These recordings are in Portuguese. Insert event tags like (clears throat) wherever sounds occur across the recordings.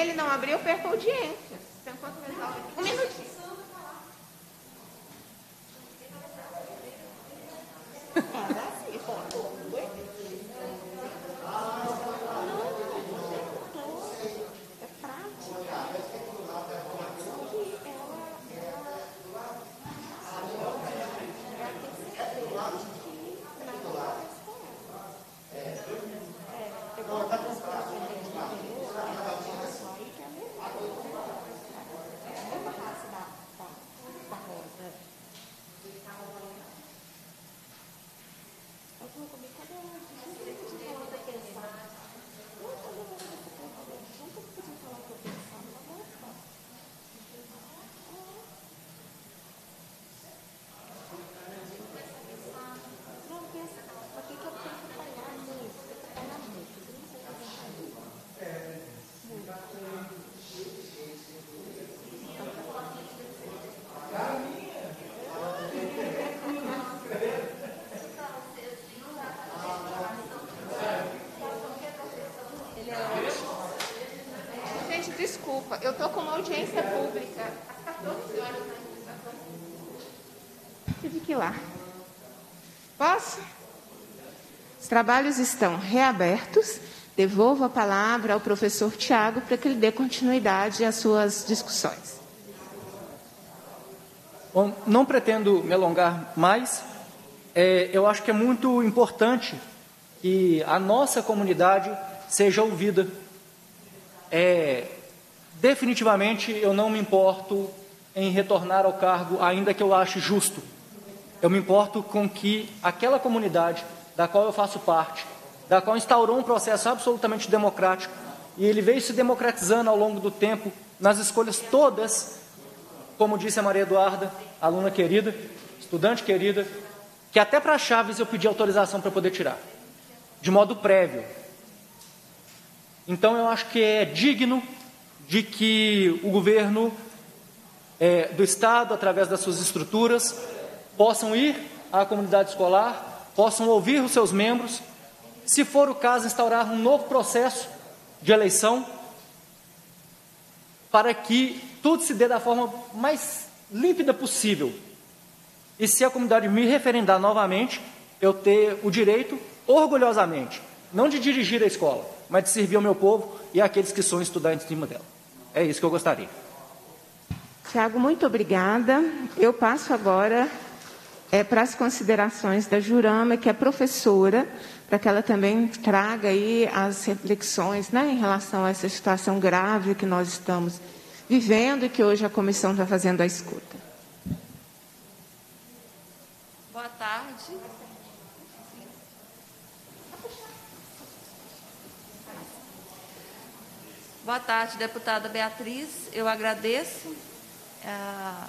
ele não abrir, eu perco a audiência. audiência pública às 14 horas na administração. Tive que ir lá. Posso? Os trabalhos estão reabertos. Devolvo a palavra ao professor Tiago para que ele dê continuidade às suas discussões. Bom, não pretendo me alongar mais. É, eu acho que é muito importante que a nossa comunidade seja ouvida. É, Definitivamente eu não me importo em retornar ao cargo, ainda que eu ache justo. Eu me importo com que aquela comunidade da qual eu faço parte, da qual instaurou um processo absolutamente democrático, e ele veio se democratizando ao longo do tempo, nas escolhas todas, como disse a Maria Eduarda, aluna querida, estudante querida, que até para Chaves eu pedi autorização para poder tirar, de modo prévio. Então eu acho que é digno de que o governo é, do Estado, através das suas estruturas, possam ir à comunidade escolar, possam ouvir os seus membros, se for o caso, instaurar um novo processo de eleição para que tudo se dê da forma mais límpida possível. E se a comunidade me referendar novamente, eu ter o direito, orgulhosamente, não de dirigir a escola, mas de servir ao meu povo e àqueles que são estudar em cima dela. É isso que eu gostaria. Tiago, muito obrigada. Eu passo agora é, para as considerações da Jurama, que é professora, para que ela também traga aí as reflexões né, em relação a essa situação grave que nós estamos vivendo e que hoje a comissão está fazendo a escuta. Boa tarde. Boa tarde, deputada Beatriz. Eu agradeço é, a,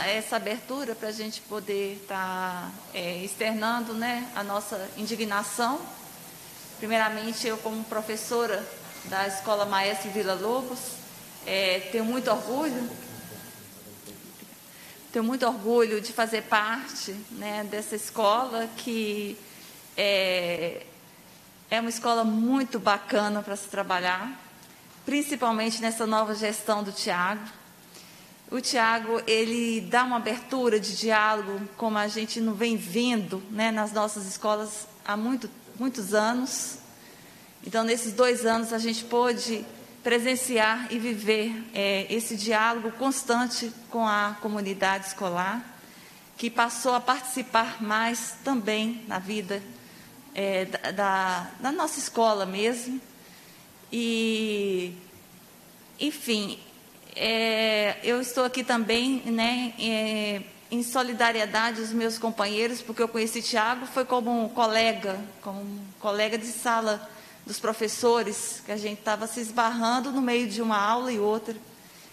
a, essa abertura para a gente poder estar tá, é, externando né, a nossa indignação. Primeiramente, eu, como professora da Escola Maestro Vila Lobos, é, tenho muito orgulho. Tenho muito orgulho de fazer parte né, dessa escola que é, é uma escola muito bacana para se trabalhar principalmente nessa nova gestão do Tiago. O Tiago, ele dá uma abertura de diálogo, como a gente não vem vendo né, nas nossas escolas há muito, muitos anos. Então, nesses dois anos, a gente pôde presenciar e viver é, esse diálogo constante com a comunidade escolar, que passou a participar mais também na vida é, da, da, da nossa escola mesmo. E, enfim, é, eu estou aqui também né, é, em solidariedade aos meus companheiros, porque eu conheci Tiago, foi como um colega, como um colega de sala dos professores, que a gente estava se esbarrando no meio de uma aula e outra.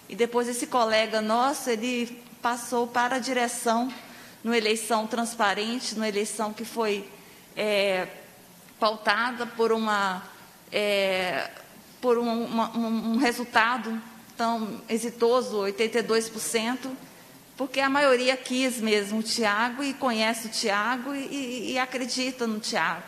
E depois esse colega nosso, ele passou para a direção numa eleição transparente, numa eleição que foi é, pautada por uma é, por um, uma, um resultado tão exitoso, 82%, porque a maioria quis mesmo o Tiago e conhece o Tiago e, e acredita no Tiago.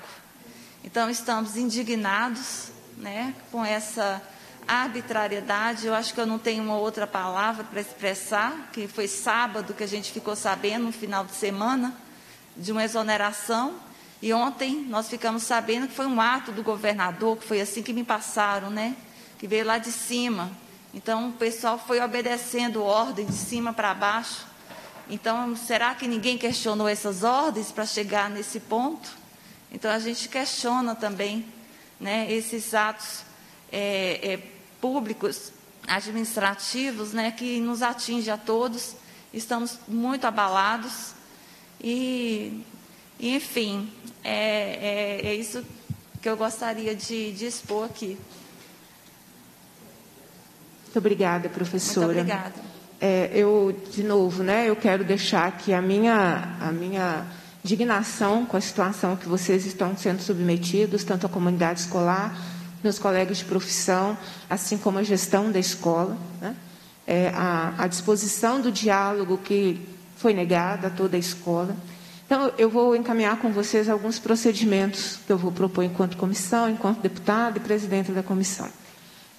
Então, estamos indignados né, com essa arbitrariedade, eu acho que eu não tenho uma outra palavra para expressar, que foi sábado que a gente ficou sabendo, no final de semana, de uma exoneração e ontem nós ficamos sabendo que foi um ato do governador, que foi assim que me passaram, né? Que veio lá de cima. Então o pessoal foi obedecendo ordem de cima para baixo. Então, será que ninguém questionou essas ordens para chegar nesse ponto? Então a gente questiona também né, esses atos é, é, públicos, administrativos, né, que nos atinge a todos. Estamos muito abalados e, e enfim, é, é, é isso que eu gostaria de, de expor aqui. Muito obrigada, professora. Muito obrigada. É, eu, de novo, né, eu quero deixar aqui a minha, a minha indignação com a situação que vocês estão sendo submetidos, tanto a comunidade escolar, meus colegas de profissão, assim como a gestão da escola. Né? É, a, a disposição do diálogo que foi negada a toda a escola. Então, eu vou encaminhar com vocês alguns procedimentos que eu vou propor enquanto comissão, enquanto deputada e presidente da comissão.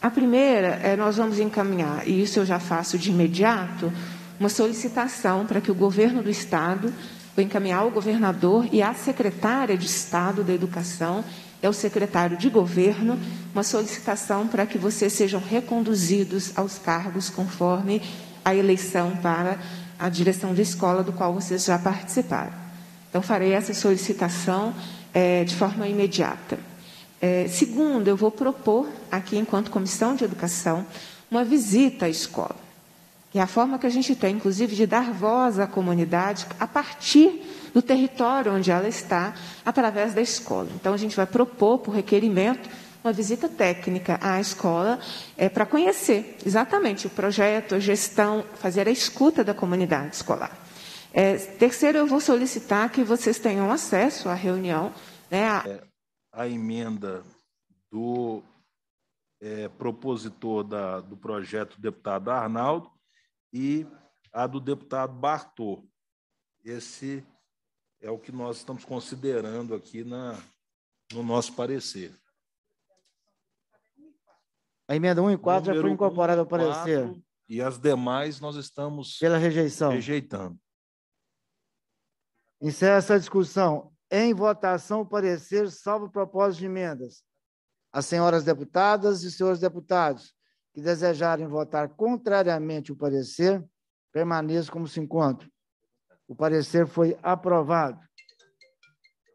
A primeira é nós vamos encaminhar, e isso eu já faço de imediato, uma solicitação para que o governo do Estado, vou encaminhar ao governador e à secretária de Estado da Educação, é o secretário de governo, uma solicitação para que vocês sejam reconduzidos aos cargos conforme a eleição para a direção da escola do qual vocês já participaram. Então, farei essa solicitação é, de forma imediata. É, segundo, eu vou propor aqui, enquanto Comissão de Educação, uma visita à escola. Que é a forma que a gente tem, inclusive, de dar voz à comunidade a partir do território onde ela está, através da escola. Então, a gente vai propor, por requerimento, uma visita técnica à escola é, para conhecer exatamente o projeto, a gestão, fazer a escuta da comunidade escolar. É, terceiro, eu vou solicitar que vocês tenham acesso à reunião. Né, a... É, a emenda do é, propositor da, do projeto, deputado Arnaldo, e a do deputado Bartô. Esse é o que nós estamos considerando aqui na, no nosso parecer. A emenda 1 e 4 já foi incorporada ao parecer. E as demais nós estamos. Pela rejeição. Rejeitando. Encerra essa discussão. Em votação, o parecer, salvo propósito de emendas. As senhoras deputadas e senhores deputados que desejarem votar contrariamente o parecer, permaneçam como se encontram. O parecer foi aprovado.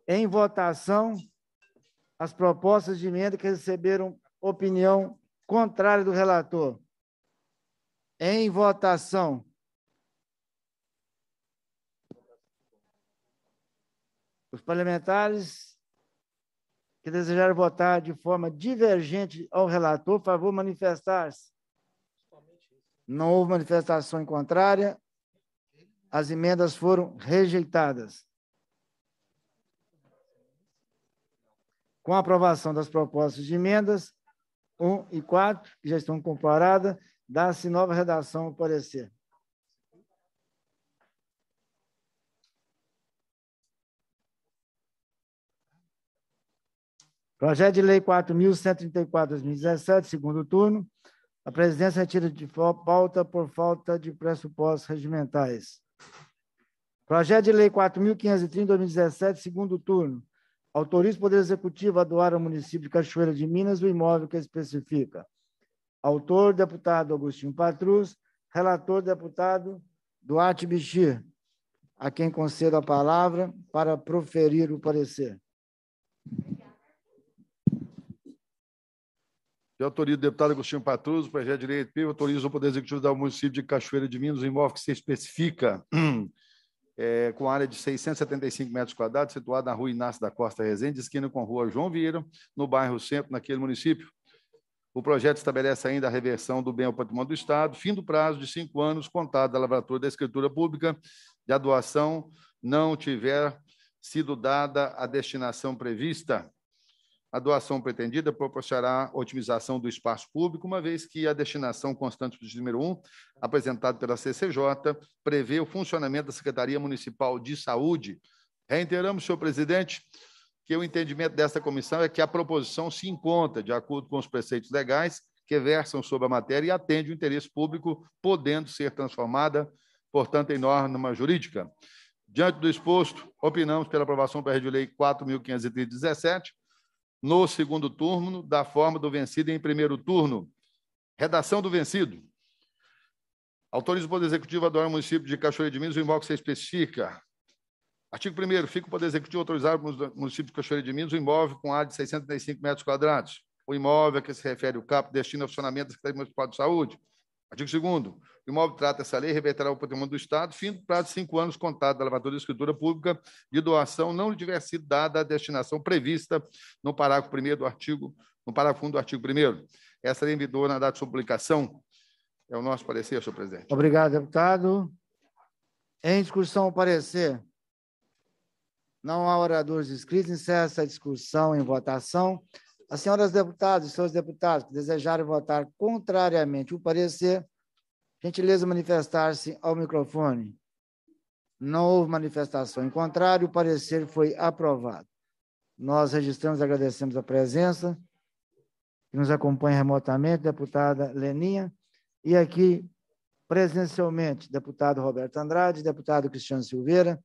Em votação, as propostas de emenda que receberam opinião contrária do relator. Em votação, Os parlamentares que desejaram votar de forma divergente ao relator, favor manifestar-se. Não houve manifestação em contrária. As emendas foram rejeitadas. Com a aprovação das propostas de emendas 1 e 4, que já estão comparadas, dá-se nova redação ao parecer. Projeto de Lei 4.134, 2017, segundo turno. A presidência retira de pauta por falta de pressupostos regimentais. Projeto de Lei 4.530, 2017, segundo turno. Autoriza o Poder Executivo a doar ao município de Cachoeira de Minas o imóvel que especifica. Autor, deputado Agostinho Patrus. Relator, deputado Duarte Bichir, a quem concedo a palavra para proferir o parecer. que autoriza o deputado Agostinho Patruso, projeto de lei PIB, autoriza o Poder Executivo do município de Cachoeira de Minas, um imóvel que se especifica (clears throat) é, com área de 675 metros quadrados, situada na rua Inácio da Costa Rezende, esquina com a rua João Vieira, no bairro Centro, naquele município. O projeto estabelece ainda a reversão do bem ao patrimônio do Estado, fim do prazo de cinco anos contado da lavratura da escritura pública, de adoação não tiver sido dada a destinação prevista. A doação pretendida proporcionará otimização do espaço público, uma vez que a destinação constante do número 1, apresentado pela CCJ, prevê o funcionamento da Secretaria Municipal de Saúde. Reiteramos, senhor presidente, que o entendimento desta comissão é que a proposição se encontra de acordo com os preceitos legais que versam sobre a matéria e atende o interesse público, podendo ser transformada, portanto, em norma jurídica. Diante do exposto, opinamos pela aprovação do PRD Lei 4.537, no segundo turno da forma do vencido em primeiro turno. Redação do vencido. Autoriza o Poder Executivo a doar o município de Cachoeira de Minas o imóvel que se especifica. Artigo 1 Fica o Poder Executivo autorizar o município de Cachoeira de Minas o imóvel com área de 635 metros quadrados. O imóvel a que se refere o CAP destina ao funcionamento da Secretaria Municipal de Saúde. Artigo 2 o imóvel trata essa lei reverterá o patrimônio do Estado, fim do prazo de cinco anos contado da lavadora de escritura pública de doação não lhe tiver sido dada a destinação prevista no parágrafo 1 do artigo, no parágrafo 1 do artigo 1 Essa lei em vigor na data de sua publicação. É o nosso parecer, senhor presidente. Obrigado, deputado. Em discussão o parecer. Não há oradores inscritos, encerra essa discussão em votação. As senhoras deputadas e senhores deputados que desejarem votar contrariamente o parecer, gentileza manifestar-se ao microfone. Não houve manifestação em contrário, o parecer foi aprovado. Nós registramos e agradecemos a presença que nos acompanha remotamente, deputada Leninha, e aqui presencialmente, deputado Roberto Andrade, deputado Cristiano Silveira,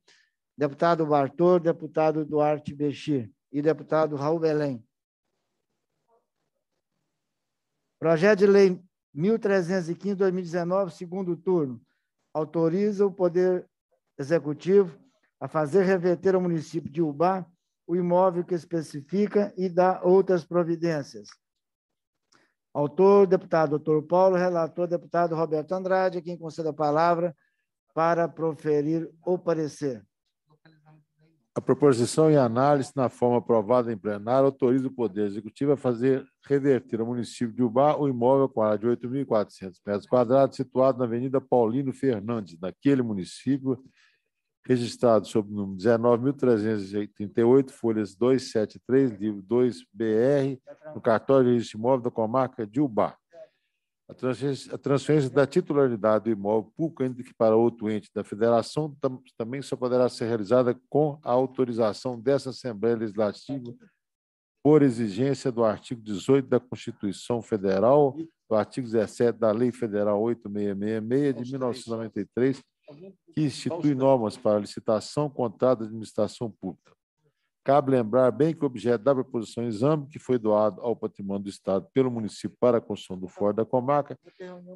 deputado Bartor, deputado Duarte Bechir e deputado Raul Belém. Projeto de Lei 1315-2019, segundo turno, autoriza o Poder Executivo a fazer reverter ao município de Ubá o imóvel que especifica e dá outras providências. Autor, deputado doutor Paulo, relator, deputado Roberto Andrade, a quem conceda a palavra para proferir o parecer. A proposição e análise na forma aprovada em plenário autoriza o Poder Executivo a fazer reverter ao município de Ubá o imóvel com área de 8.400 metros quadrados situado na Avenida Paulino Fernandes, naquele município, registrado sob o número 19.338, folhas 273, livro 2BR, no cartório de registro imóvel da comarca de Ubá. A transferência, a transferência, da titularidade do imóvel público que para outro ente da federação tam, também só poderá ser realizada com a autorização dessa Assembleia Legislativa por exigência do artigo 18 da Constituição Federal, do artigo 17 da Lei Federal 8666 de 1993, que institui normas para licitação, contrato de administração pública. Cabe lembrar bem que o objeto da proposição exame, que foi doado ao patrimônio do Estado pelo município para a construção do fórum da comarca,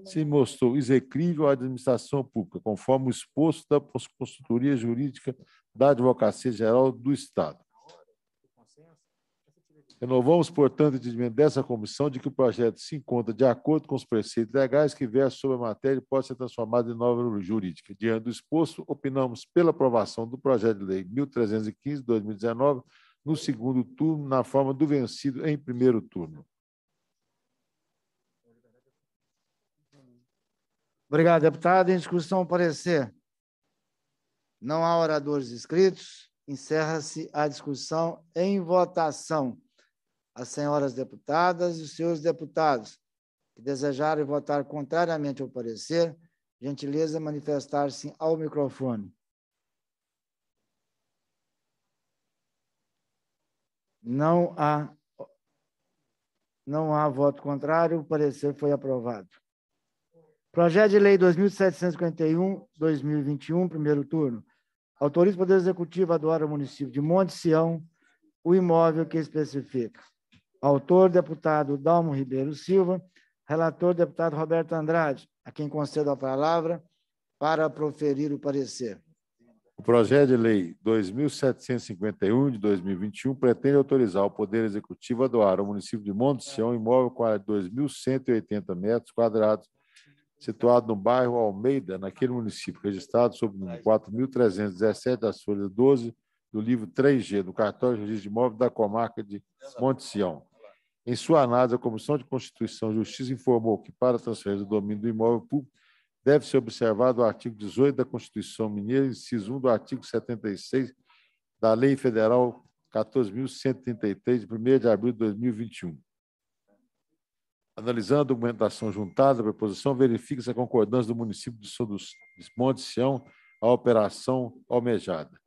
se mostrou execrível à administração pública, conforme o exposto da consultoria jurídica da Advocacia Geral do Estado. Renovamos, portanto, o entendimento dessa comissão de que o projeto se encontra de acordo com os preceitos legais que versam sobre a matéria e pode ser transformado em norma jurídica. Diante do exposto, opinamos pela aprovação do projeto de lei 1315-2019 no segundo turno, na forma do vencido em primeiro turno. Obrigado, deputado. Em discussão, parecer. Não há oradores inscritos. Encerra-se a discussão em votação as senhoras deputadas e os senhores deputados que desejarem votar contrariamente ao parecer, gentileza manifestar-se ao microfone. Não há não há voto contrário, o parecer foi aprovado. Projeto de Lei 2751-2021, primeiro turno. Autoriza o Poder Executivo a doar ao município de Monte Sião o imóvel que especifica. Autor, deputado Dalmo Ribeiro Silva. Relator, deputado Roberto Andrade, a quem concedo a palavra para proferir o parecer. O projeto de lei 2751 de 2021 pretende autorizar o Poder Executivo a doar ao município de Monte Sião imóvel de 2.180 metros quadrados, situado no bairro Almeida, naquele município, registrado sob o número 4.317 das folhas 12 do livro 3G do cartório de registro de imóvel da comarca de Monte Sião. Em sua análise, a Comissão de Constituição e Justiça informou que, para a transferência do domínio do imóvel público, deve ser observado o artigo 18 da Constituição Mineira, inciso 1 do artigo 76 da Lei Federal 14.133, de 1 de abril de 2021. Analisando a documentação juntada a proposição, verifica-se a concordância do município de São dos Montes Sião à operação almejada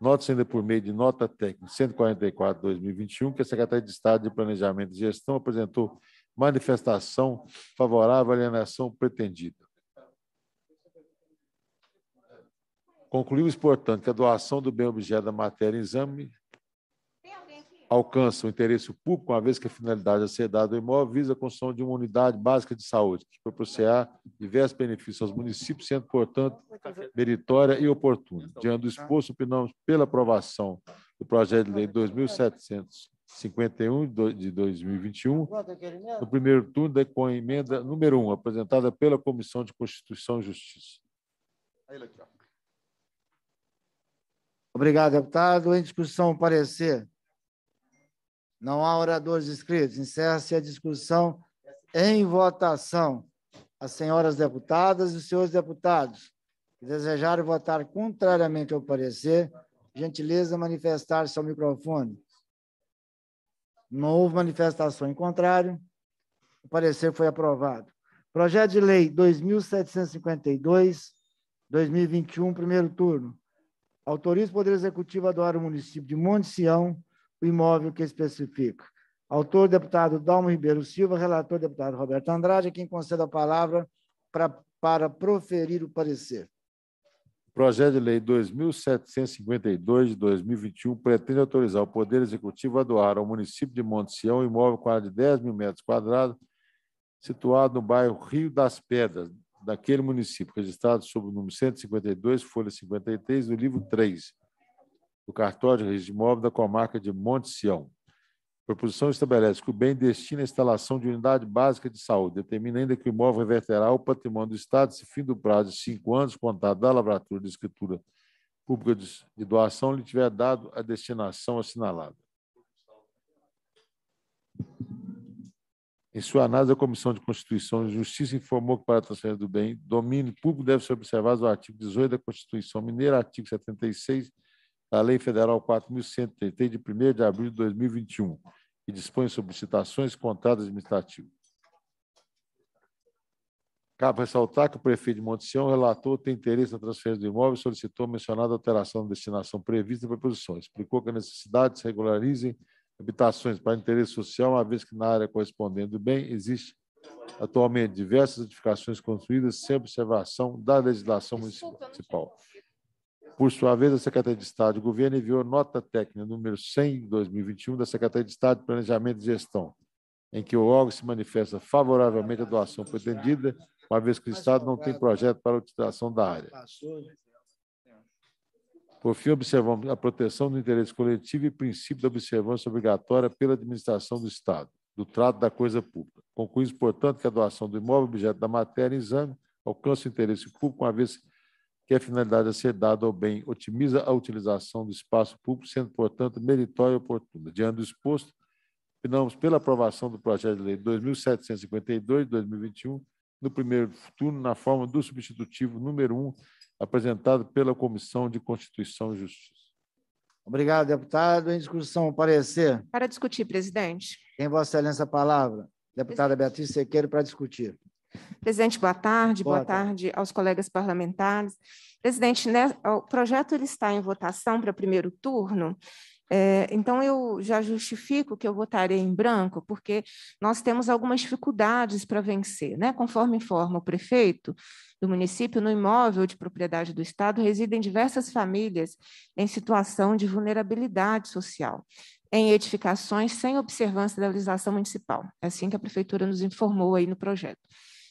nota ainda por meio de nota técnica 144-2021 que a Secretaria de Estado de Planejamento e Gestão apresentou manifestação favorável à alienação pretendida. Concluímos portanto, que a doação do bem objeto da matéria em exame alcança o interesse público, uma vez que a finalidade a ser dada ao imóvel visa a construção de uma unidade básica de saúde, que proporcionará diversos benefícios aos municípios, sendo, portanto, meritória e oportuna. Diante do exposto, opinamos pela aprovação do projeto de lei 2751 de 2021, no primeiro turno, com a emenda número 1, apresentada pela Comissão de Constituição e Justiça. Obrigado, deputado. Em discussão, parecer não há oradores inscritos. Encerra-se a discussão em votação. As senhoras deputadas e os senhores deputados que desejarem votar contrariamente ao parecer, gentileza manifestar-se ao microfone. Não houve manifestação em contrário. O parecer foi aprovado. Projeto de Lei 2752, 2021, primeiro turno. Autoriza o Poder Executivo a doar o município de Monte Sião o imóvel que especifica. Autor, deputado Dalmo Ribeiro Silva, relator, deputado Roberto Andrade, é quem concede a palavra pra, para proferir o parecer. Projeto de Lei 2752 de 2021 pretende autorizar o Poder Executivo a doar ao município de Montesião Sião um imóvel quadro de 10 mil metros quadrados, situado no bairro Rio das Pedras, daquele município, registrado sob o número 152, folha 53, do livro 3, do cartório de imóvel da comarca de Monte Sião. A proposição estabelece que o bem destina à instalação de unidade básica de saúde, determina ainda que o imóvel reverterá o patrimônio do Estado se fim do prazo de cinco anos contado da lavratura de escritura pública de doação lhe tiver dado a destinação assinalada. Em sua análise, a Comissão de Constituição e Justiça informou que, para a transferência do bem, domínio público deve ser observado o artigo 18 da Constituição Mineira, artigo 76 da Lei Federal 4.133, de 1 de abril de 2021, que dispõe sobre citações e contratos administrativos. Cabe ressaltar que o prefeito de Monte Sião, relator, tem interesse na transferência do imóvel e solicitou a mencionada alteração da destinação prevista na proposição. Explicou que a necessidade se regularizem habitações para interesse social, uma vez que na área correspondente do bem existe atualmente diversas edificações construídas sem observação da legislação municipal. Por sua vez, a Secretaria de Estado de Governo enviou nota técnica número 100 de 2021 da Secretaria de Estado de Planejamento e Gestão, em que o órgão se manifesta favoravelmente à doação pretendida, uma vez que o Estado não tem projeto para a utilização da área. Por fim, observamos a proteção do interesse coletivo e princípio da observância obrigatória pela administração do Estado, do trato da coisa pública. Concluímos, portanto, que a doação do imóvel objeto da matéria em exame alcança o interesse público, uma vez que que a finalidade a é ser dada ao bem otimiza a utilização do espaço público, sendo, portanto, meritória e oportuna. Diante do exposto, opinamos pela aprovação do projeto de lei 2752 de 2021, no primeiro turno na forma do substitutivo número 1, apresentado pela Comissão de Constituição e Justiça. Obrigado, deputado. Em discussão, parecer. Para discutir, presidente. Tem Vossa Excelência a palavra. Deputada presidente. Beatriz Sequeiro, para discutir. Presidente, boa tarde. Boa, boa tarde. tarde aos colegas parlamentares. Presidente, né, o projeto ele está em votação para primeiro turno. É, então, eu já justifico que eu votarei em branco, porque nós temos algumas dificuldades para vencer. Né? Conforme informa o prefeito do município, no imóvel de propriedade do Estado residem diversas famílias em situação de vulnerabilidade social, em edificações sem observância da legislação municipal. É assim que a prefeitura nos informou aí no projeto.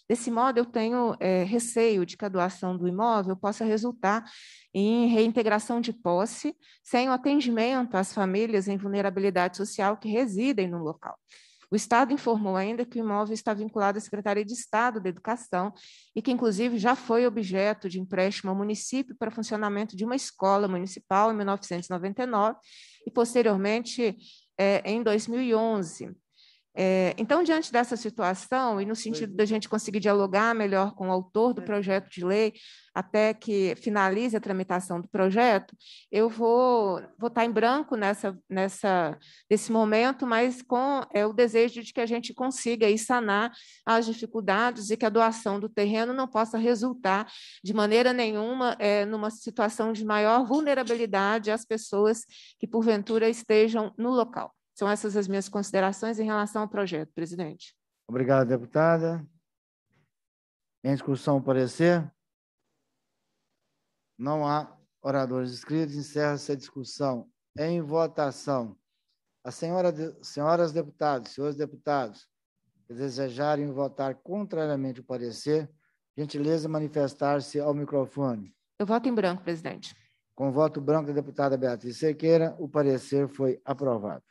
Desse modo, eu tenho é, receio de que a doação do imóvel possa resultar em reintegração de posse, sem o atendimento às famílias em vulnerabilidade social que residem no local. O Estado informou ainda que o imóvel está vinculado à Secretaria de Estado da Educação e que, inclusive, já foi objeto de empréstimo ao município para funcionamento de uma escola municipal em 1999 e, posteriormente, é, em 2011. É, então, diante dessa situação, e no sentido é. da gente conseguir dialogar melhor com o autor do é. projeto de lei, até que finalize a tramitação do projeto, eu vou, votar estar em branco nessa, nessa, nesse momento, mas com é, o desejo de que a gente consiga aí sanar as dificuldades e que a doação do terreno não possa resultar de maneira nenhuma é, numa situação de maior vulnerabilidade às pessoas que, porventura, estejam no local. São essas as minhas considerações em relação ao projeto, presidente. Obrigado, deputada. Em discussão, parecer? Não há oradores inscritos. Encerra-se a discussão. Em votação, as senhora, senhoras deputadas, senhores deputados que desejarem votar contrariamente o parecer, gentileza manifestar-se ao microfone. Eu voto em branco, presidente. Com voto branco da deputada Beatriz Sequeira, o parecer foi aprovado.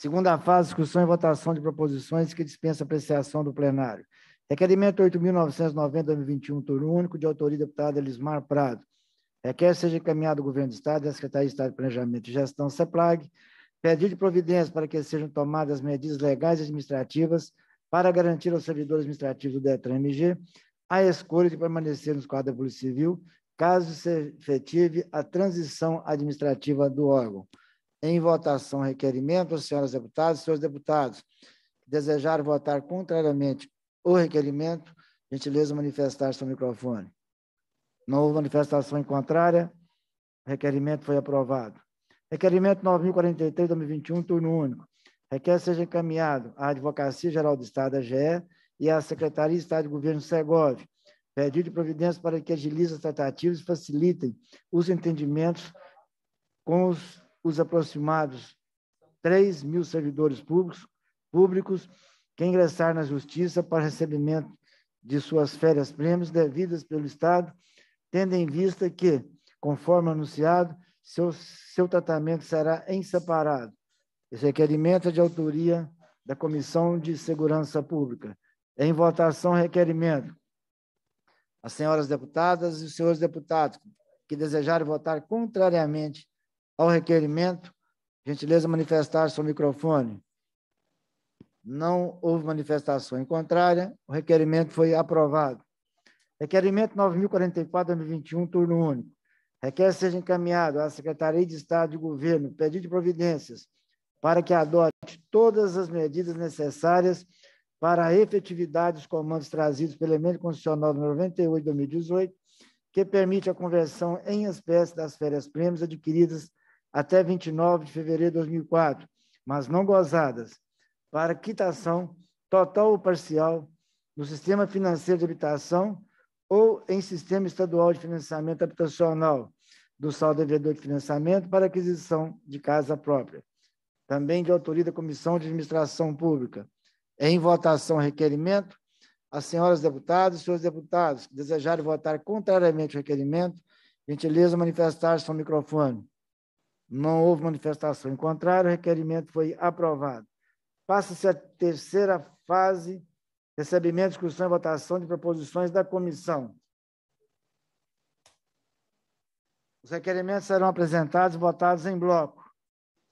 Segunda fase, discussão e votação de proposições que dispensa apreciação do plenário. Requerimento 8.990-2021, turno único, de autoria do deputado Elismar Prado. Requer seja encaminhado ao Governo do Estado e à Secretaria de Estado de Planejamento e Gestão, CEPLAG, pedido de providências para que sejam tomadas medidas legais e administrativas para garantir aos servidores administrativos do DETRAN-MG a escolha de permanecer no quadro da Polícia Civil, caso se efetive a transição administrativa do órgão. Em votação, requerimento, senhoras deputadas e senhores deputados que desejaram votar contrariamente o requerimento, gentileza manifestar seu microfone. Não houve manifestação em contrária, requerimento foi aprovado. Requerimento 9043, 2021, turno único. Requer seja encaminhado à Advocacia Geral do Estado, AGE, e à Secretaria de Estado de Governo, SEGOV, pedido de providências para que agilizem as tratativas e facilitem os entendimentos com os os aproximados 3 mil servidores públicos, públicos que ingressar na justiça para recebimento de suas férias prêmios devidas pelo Estado, tendo em vista que, conforme anunciado, seu, seu tratamento será em separado. Esse requerimento é de autoria da Comissão de Segurança Pública. Em votação, requerimento. As senhoras deputadas e os senhores deputados que desejarem votar contrariamente ao requerimento. Gentileza manifestar seu microfone. Não houve manifestação em contrária. O requerimento foi aprovado. Requerimento 9044-2021, turno único. Requer seja encaminhado à Secretaria de Estado de Governo pedido de providências para que adote todas as medidas necessárias para a efetividade dos comandos trazidos pelo elemento constitucional número 98 de 2018, que permite a conversão em espécie das férias prêmios adquiridas até 29 de fevereiro de 2004, mas não gozadas, para quitação total ou parcial no sistema financeiro de habitação ou em sistema estadual de financiamento habitacional do saldo devedor de financiamento para aquisição de casa própria. Também de autoria da Comissão de Administração Pública. Em votação requerimento, as senhoras deputadas e senhores deputados que desejarem votar contrariamente ao requerimento, gentileza manifestar-se ao microfone. Não houve manifestação em contrário, o requerimento foi aprovado. Passa-se a terceira fase, recebimento, discussão e votação de proposições da comissão. Os requerimentos serão apresentados e votados em bloco.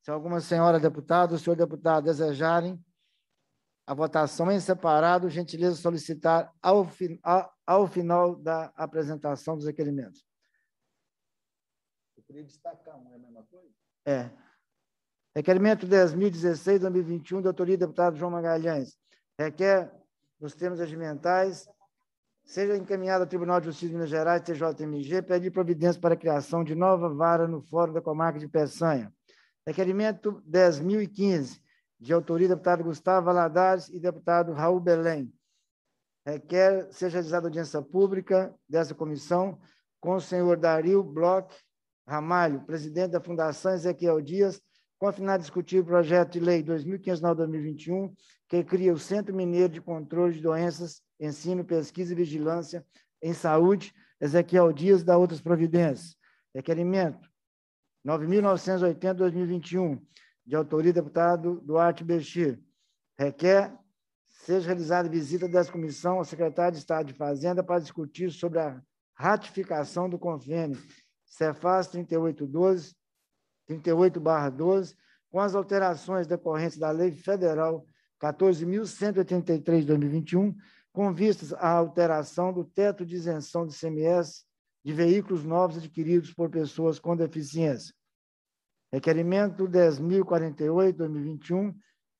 Se alguma senhora deputada ou senhor deputado desejarem a votação em separado, gentileza solicitar ao, ao final da apresentação dos requerimentos poderia destacar um, é a mesma coisa? É. Requerimento 10.016, 2021, da autoria do deputado João Magalhães. Requer, nos termos regimentais, seja encaminhado ao Tribunal de Justiça de Minas Gerais, TJMG, pedir providência para a criação de nova vara no Fórum da Comarca de Peçanha. Requerimento 10.015, de autoria do deputado Gustavo Valadares e deputado Raul Belém. Requer seja realizada audiência pública dessa comissão com o senhor Dario Bloch, Ramalho, presidente da Fundação Ezequiel Dias, com a final de discutir o projeto de lei 2509-2021, que cria o Centro Mineiro de Controle de Doenças, Ensino, Pesquisa e Vigilância em Saúde, Ezequiel Dias, da Outras Providências. Requerimento 9.980-2021, de autoria do deputado Duarte Bechir. Requer seja realizada visita das comissão ao secretário de Estado de Fazenda para discutir sobre a ratificação do convênio Cefaz 3812, 38/12, com as alterações decorrentes da Lei Federal 14.183/2021, com vistas à alteração do teto de isenção de CMS de veículos novos adquiridos por pessoas com deficiência. Requerimento 10.048/2021,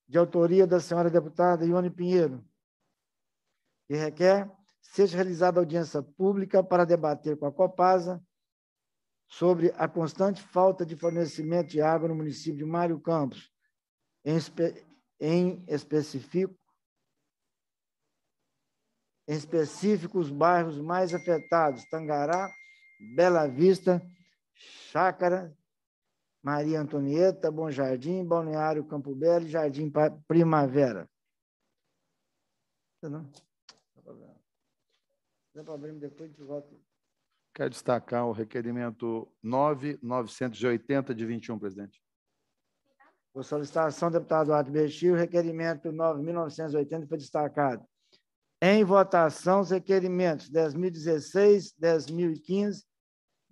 de autoria da senhora deputada Ione Pinheiro, que requer seja realizada audiência pública para debater com a Copasa sobre a constante falta de fornecimento de água no município de Mário Campos, em, espe em específico em específico os bairros mais afetados, Tangará, Bela Vista, Chácara, Maria Antonieta, Bom Jardim, Balneário Campo Belo e Jardim Primavera. Não, tá não. Dá problema depois gente volta. Quero destacar o requerimento 9980 de 21, presidente. Por solicitação, deputado Eduardo Bexi, o requerimento 9.980 foi destacado. Em votação, os requerimentos 10.016, 10.015,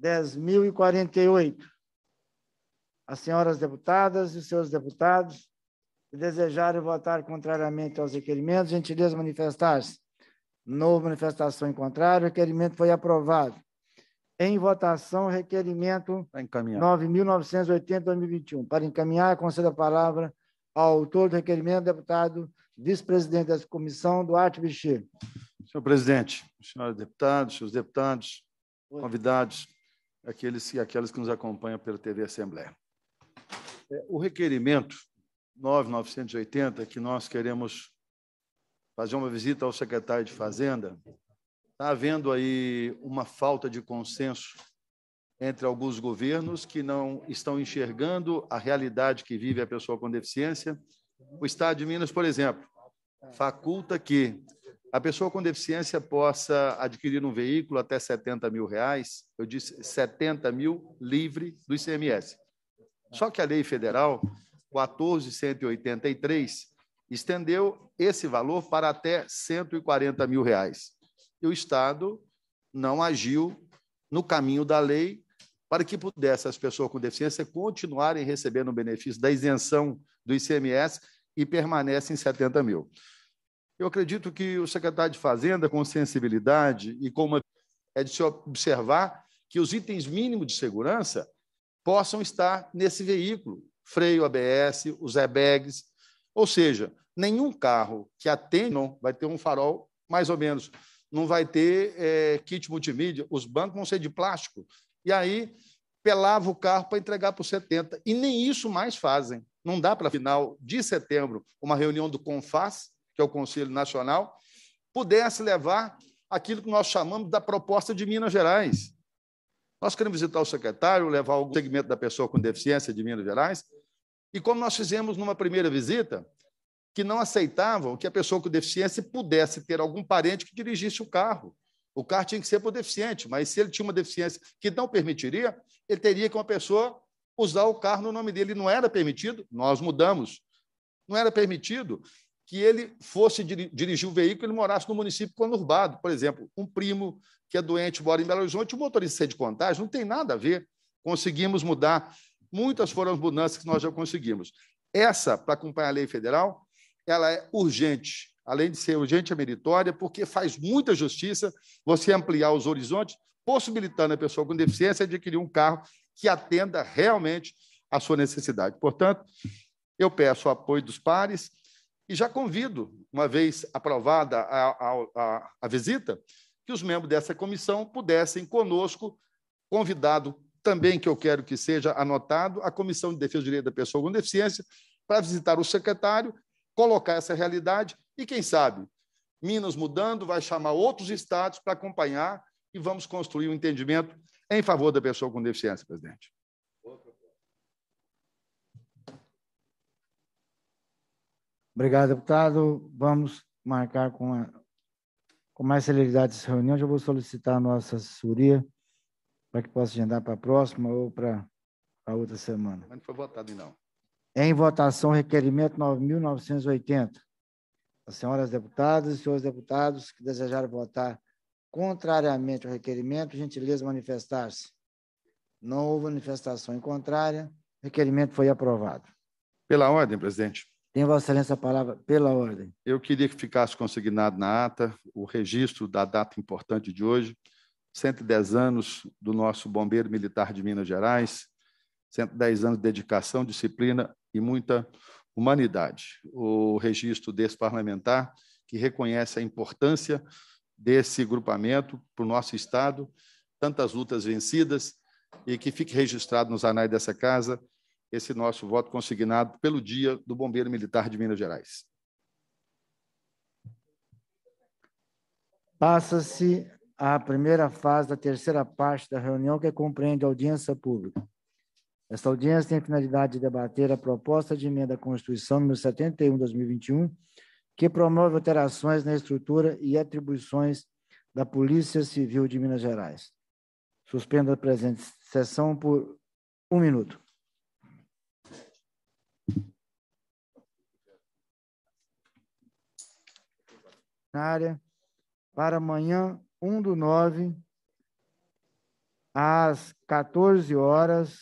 10.048. As senhoras deputadas e os seus deputados que desejarem votar contrariamente aos requerimentos, gentileza manifestar-se. Novo manifestação em contrário, o requerimento foi aprovado. Em votação, requerimento 9.980-2021. Para encaminhar, concedo a palavra ao autor do requerimento, deputado vice-presidente da comissão, Duarte Bichir. Senhor presidente, senhores deputados, senhores deputados, Oi. convidados, aqueles e aquelas que nos acompanham pela TV Assembleia. É, o requerimento 9.980, que nós queremos fazer uma visita ao secretário de Fazenda, Está havendo aí uma falta de consenso entre alguns governos que não estão enxergando a realidade que vive a pessoa com deficiência. O Estado de Minas, por exemplo, faculta que a pessoa com deficiência possa adquirir um veículo até 70 mil reais, eu disse 70 mil livre do ICMS. Só que a lei federal 14.183 estendeu esse valor para até 140 mil reais e o Estado não agiu no caminho da lei para que pudesse as pessoas com deficiência continuarem recebendo o benefício da isenção do ICMS e permanecem em 70 mil. Eu acredito que o secretário de Fazenda, com sensibilidade e com uma. é de se observar que os itens mínimos de segurança possam estar nesse veículo: freio ABS, os airbags. Ou seja, nenhum carro que atenda vai ter um farol mais ou menos não vai ter é, kit multimídia, os bancos vão ser de plástico. E aí pelava o carro para entregar para os 70. E nem isso mais fazem. Não dá para, final de setembro, uma reunião do CONFAS, que é o Conselho Nacional, pudesse levar aquilo que nós chamamos da proposta de Minas Gerais. Nós queremos visitar o secretário, levar algum segmento da pessoa com deficiência de Minas Gerais, e como nós fizemos numa primeira visita, que não aceitavam que a pessoa com deficiência pudesse ter algum parente que dirigisse o carro. O carro tinha que ser para o deficiente, mas se ele tinha uma deficiência que não permitiria, ele teria que uma pessoa usar o carro no nome dele. Não era permitido, nós mudamos. Não era permitido que ele fosse dirigir o veículo e morasse no município conurbado. Por exemplo, um primo que é doente, mora em Belo Horizonte, o motorista de contagem, não tem nada a ver. Conseguimos mudar. Muitas foram as mudanças que nós já conseguimos. Essa, para acompanhar a lei federal, ela é urgente. Além de ser urgente, é meritória, porque faz muita justiça você ampliar os horizontes, possibilitando a pessoa com deficiência adquirir um carro que atenda realmente à sua necessidade. Portanto, eu peço o apoio dos pares e já convido, uma vez aprovada a, a, a, a visita, que os membros dessa comissão pudessem conosco, convidado também que eu quero que seja anotado, a Comissão de Defesa do Direito da Pessoa com Deficiência, para visitar o secretário colocar essa realidade e, quem sabe, Minas mudando, vai chamar outros estados para acompanhar e vamos construir um entendimento em favor da pessoa com deficiência, presidente. Obrigado, deputado. Vamos marcar com, a, com mais celeridade essa reunião. Já vou solicitar a nossa assessoria para que possa agendar para a próxima ou para a outra semana. Mas não foi votado, não. Em votação, requerimento 9.980. As senhoras deputadas e senhores deputados que desejaram votar contrariamente ao requerimento, gentileza manifestar-se. Não houve manifestação em contrária. O requerimento foi aprovado. Pela ordem, presidente. Tem Vossa Excelência a palavra pela ordem. Eu queria que ficasse consignado na ata o registro da data importante de hoje, 110 anos do nosso Bombeiro Militar de Minas Gerais, 110 anos de dedicação, disciplina e muita humanidade. O registro desse parlamentar, que reconhece a importância desse grupamento para o nosso Estado, tantas lutas vencidas, e que fique registrado nos anais dessa casa esse nosso voto consignado pelo Dia do Bombeiro Militar de Minas Gerais. Passa-se a primeira fase da terceira parte da reunião, que compreende audiência pública. Esta audiência tem a finalidade de debater a proposta de emenda à Constituição nº 71 2021, que promove alterações na estrutura e atribuições da Polícia Civil de Minas Gerais. Suspendo a presente sessão por um minuto. Na área, para amanhã, 1 do 9, às 14 horas,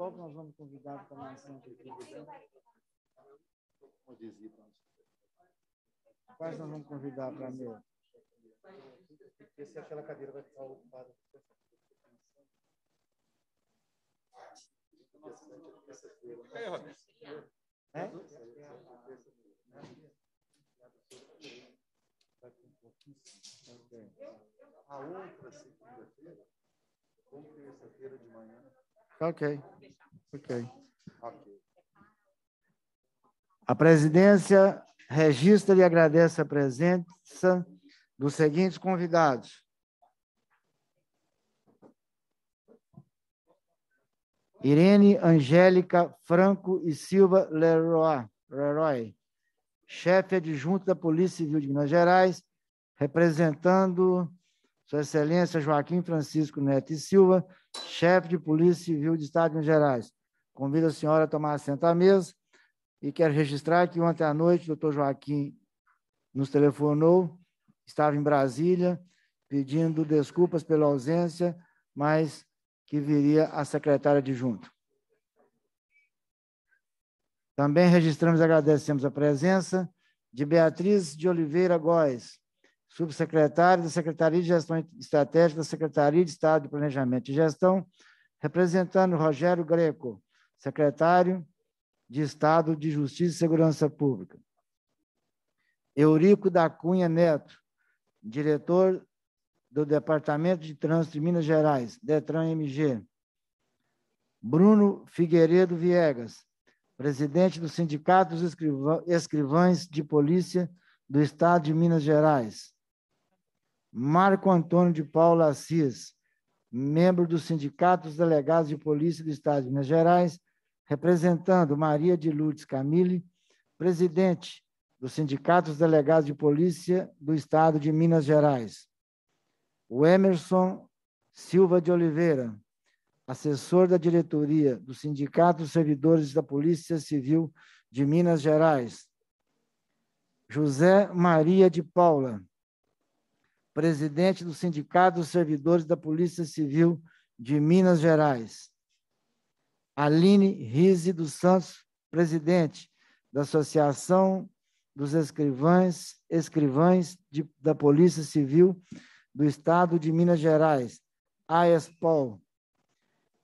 Qual que nós vamos convidar para a missão de Como Quais nós vamos convidar para a mesa? Porque se é aquela cadeira vai ficar ocupada. É? A outra segunda-feira, como terça-feira de manhã, Ok. Ok. A presidência registra e agradece a presença dos seguintes convidados. Irene Angélica Franco e Silva Leroy, Leroy, chefe adjunto da Polícia Civil de Minas Gerais, representando sua Excelência Joaquim Francisco Neto e Silva, chefe de Polícia Civil do Estado de Minas Gerais. Convido a senhora a tomar assento à mesa e quero registrar que ontem à noite o doutor Joaquim nos telefonou, estava em Brasília, pedindo desculpas pela ausência, mas que viria a secretária de junto. Também registramos e agradecemos a presença de Beatriz de Oliveira Góes, subsecretário da Secretaria de Gestão Estratégica da Secretaria de Estado de Planejamento e Gestão, representando Rogério Greco, secretário de Estado de Justiça e Segurança Pública. Eurico da Cunha Neto, diretor do Departamento de Trânsito de Minas Gerais, Detran MG. Bruno Figueiredo Viegas, presidente do Sindicato dos Escrivães de Polícia do Estado de Minas Gerais. Marco Antônio de Paula Assis, membro do Sindicato dos Delegados de Polícia do Estado de Minas Gerais, representando Maria de Lourdes Camille, presidente do Sindicato dos Delegados de Polícia do Estado de Minas Gerais. O Emerson Silva de Oliveira, assessor da diretoria do Sindicato dos Servidores da Polícia Civil de Minas Gerais. José Maria de Paula, presidente do Sindicato dos Servidores da Polícia Civil de Minas Gerais. Aline Rize dos Santos, presidente da Associação dos Escrivães, Escrivães de, da Polícia Civil do Estado de Minas Gerais, AESPOL.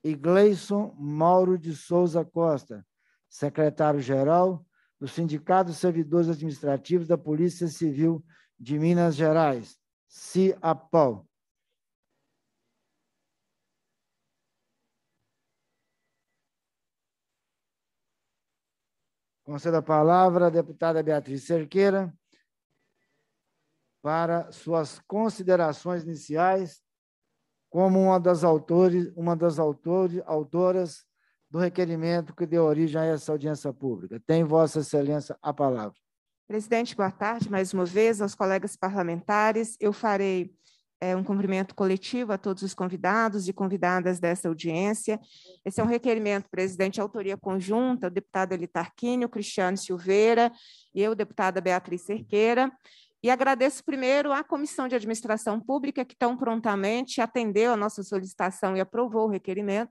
E Gleison Mauro de Souza Costa, secretário-geral do Sindicato dos Servidores Administrativos da Polícia Civil de Minas Gerais se apau. Concedo a palavra à deputada Beatriz Cerqueira para suas considerações iniciais como uma das, autores, uma das autores, autoras do requerimento que deu origem a essa audiência pública. Tem Vossa Excelência a palavra. Presidente, boa tarde mais uma vez aos colegas parlamentares. Eu farei é, um cumprimento coletivo a todos os convidados e convidadas dessa audiência. Esse é um requerimento, presidente, autoria conjunta, o deputado Elitarquínio, Cristiano Silveira e eu, deputada Beatriz Cerqueira. E agradeço primeiro à Comissão de Administração Pública, que tão prontamente atendeu a nossa solicitação e aprovou o requerimento,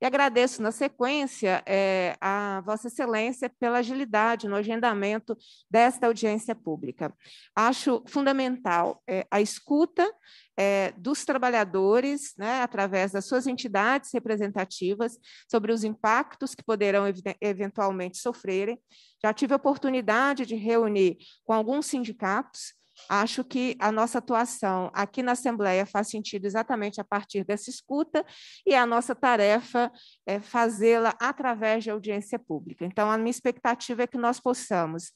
e agradeço, na sequência, é, a Vossa Excelência pela agilidade no agendamento desta audiência pública. Acho fundamental é, a escuta é, dos trabalhadores, né, através das suas entidades representativas, sobre os impactos que poderão eventualmente sofrerem. Já tive a oportunidade de reunir com alguns sindicatos Acho que a nossa atuação aqui na Assembleia faz sentido exatamente a partir dessa escuta e a nossa tarefa é fazê-la através de audiência pública. Então, a minha expectativa é que nós possamos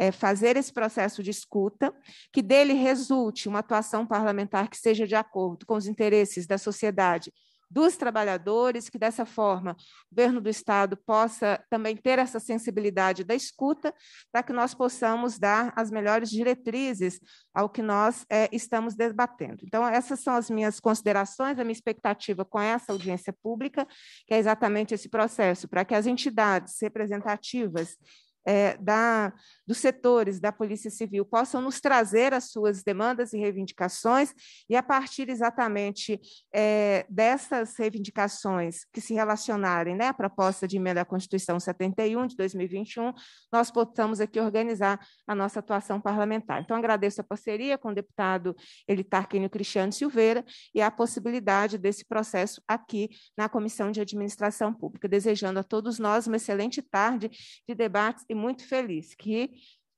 é fazer esse processo de escuta, que dele resulte uma atuação parlamentar que seja de acordo com os interesses da sociedade dos trabalhadores, que dessa forma o governo do Estado possa também ter essa sensibilidade da escuta, para que nós possamos dar as melhores diretrizes ao que nós é, estamos debatendo. Então, essas são as minhas considerações, a minha expectativa com essa audiência pública, que é exatamente esse processo, para que as entidades representativas é, da, dos setores da Polícia Civil possam nos trazer as suas demandas e reivindicações, e a partir exatamente é, dessas reivindicações que se relacionarem né, à proposta de emenda à Constituição 71 de 2021, nós possamos aqui organizar a nossa atuação parlamentar. Então, agradeço a parceria com o deputado Elitarquinho Cristiano Silveira e a possibilidade desse processo aqui na Comissão de Administração Pública. Desejando a todos nós uma excelente tarde de debates e muito feliz que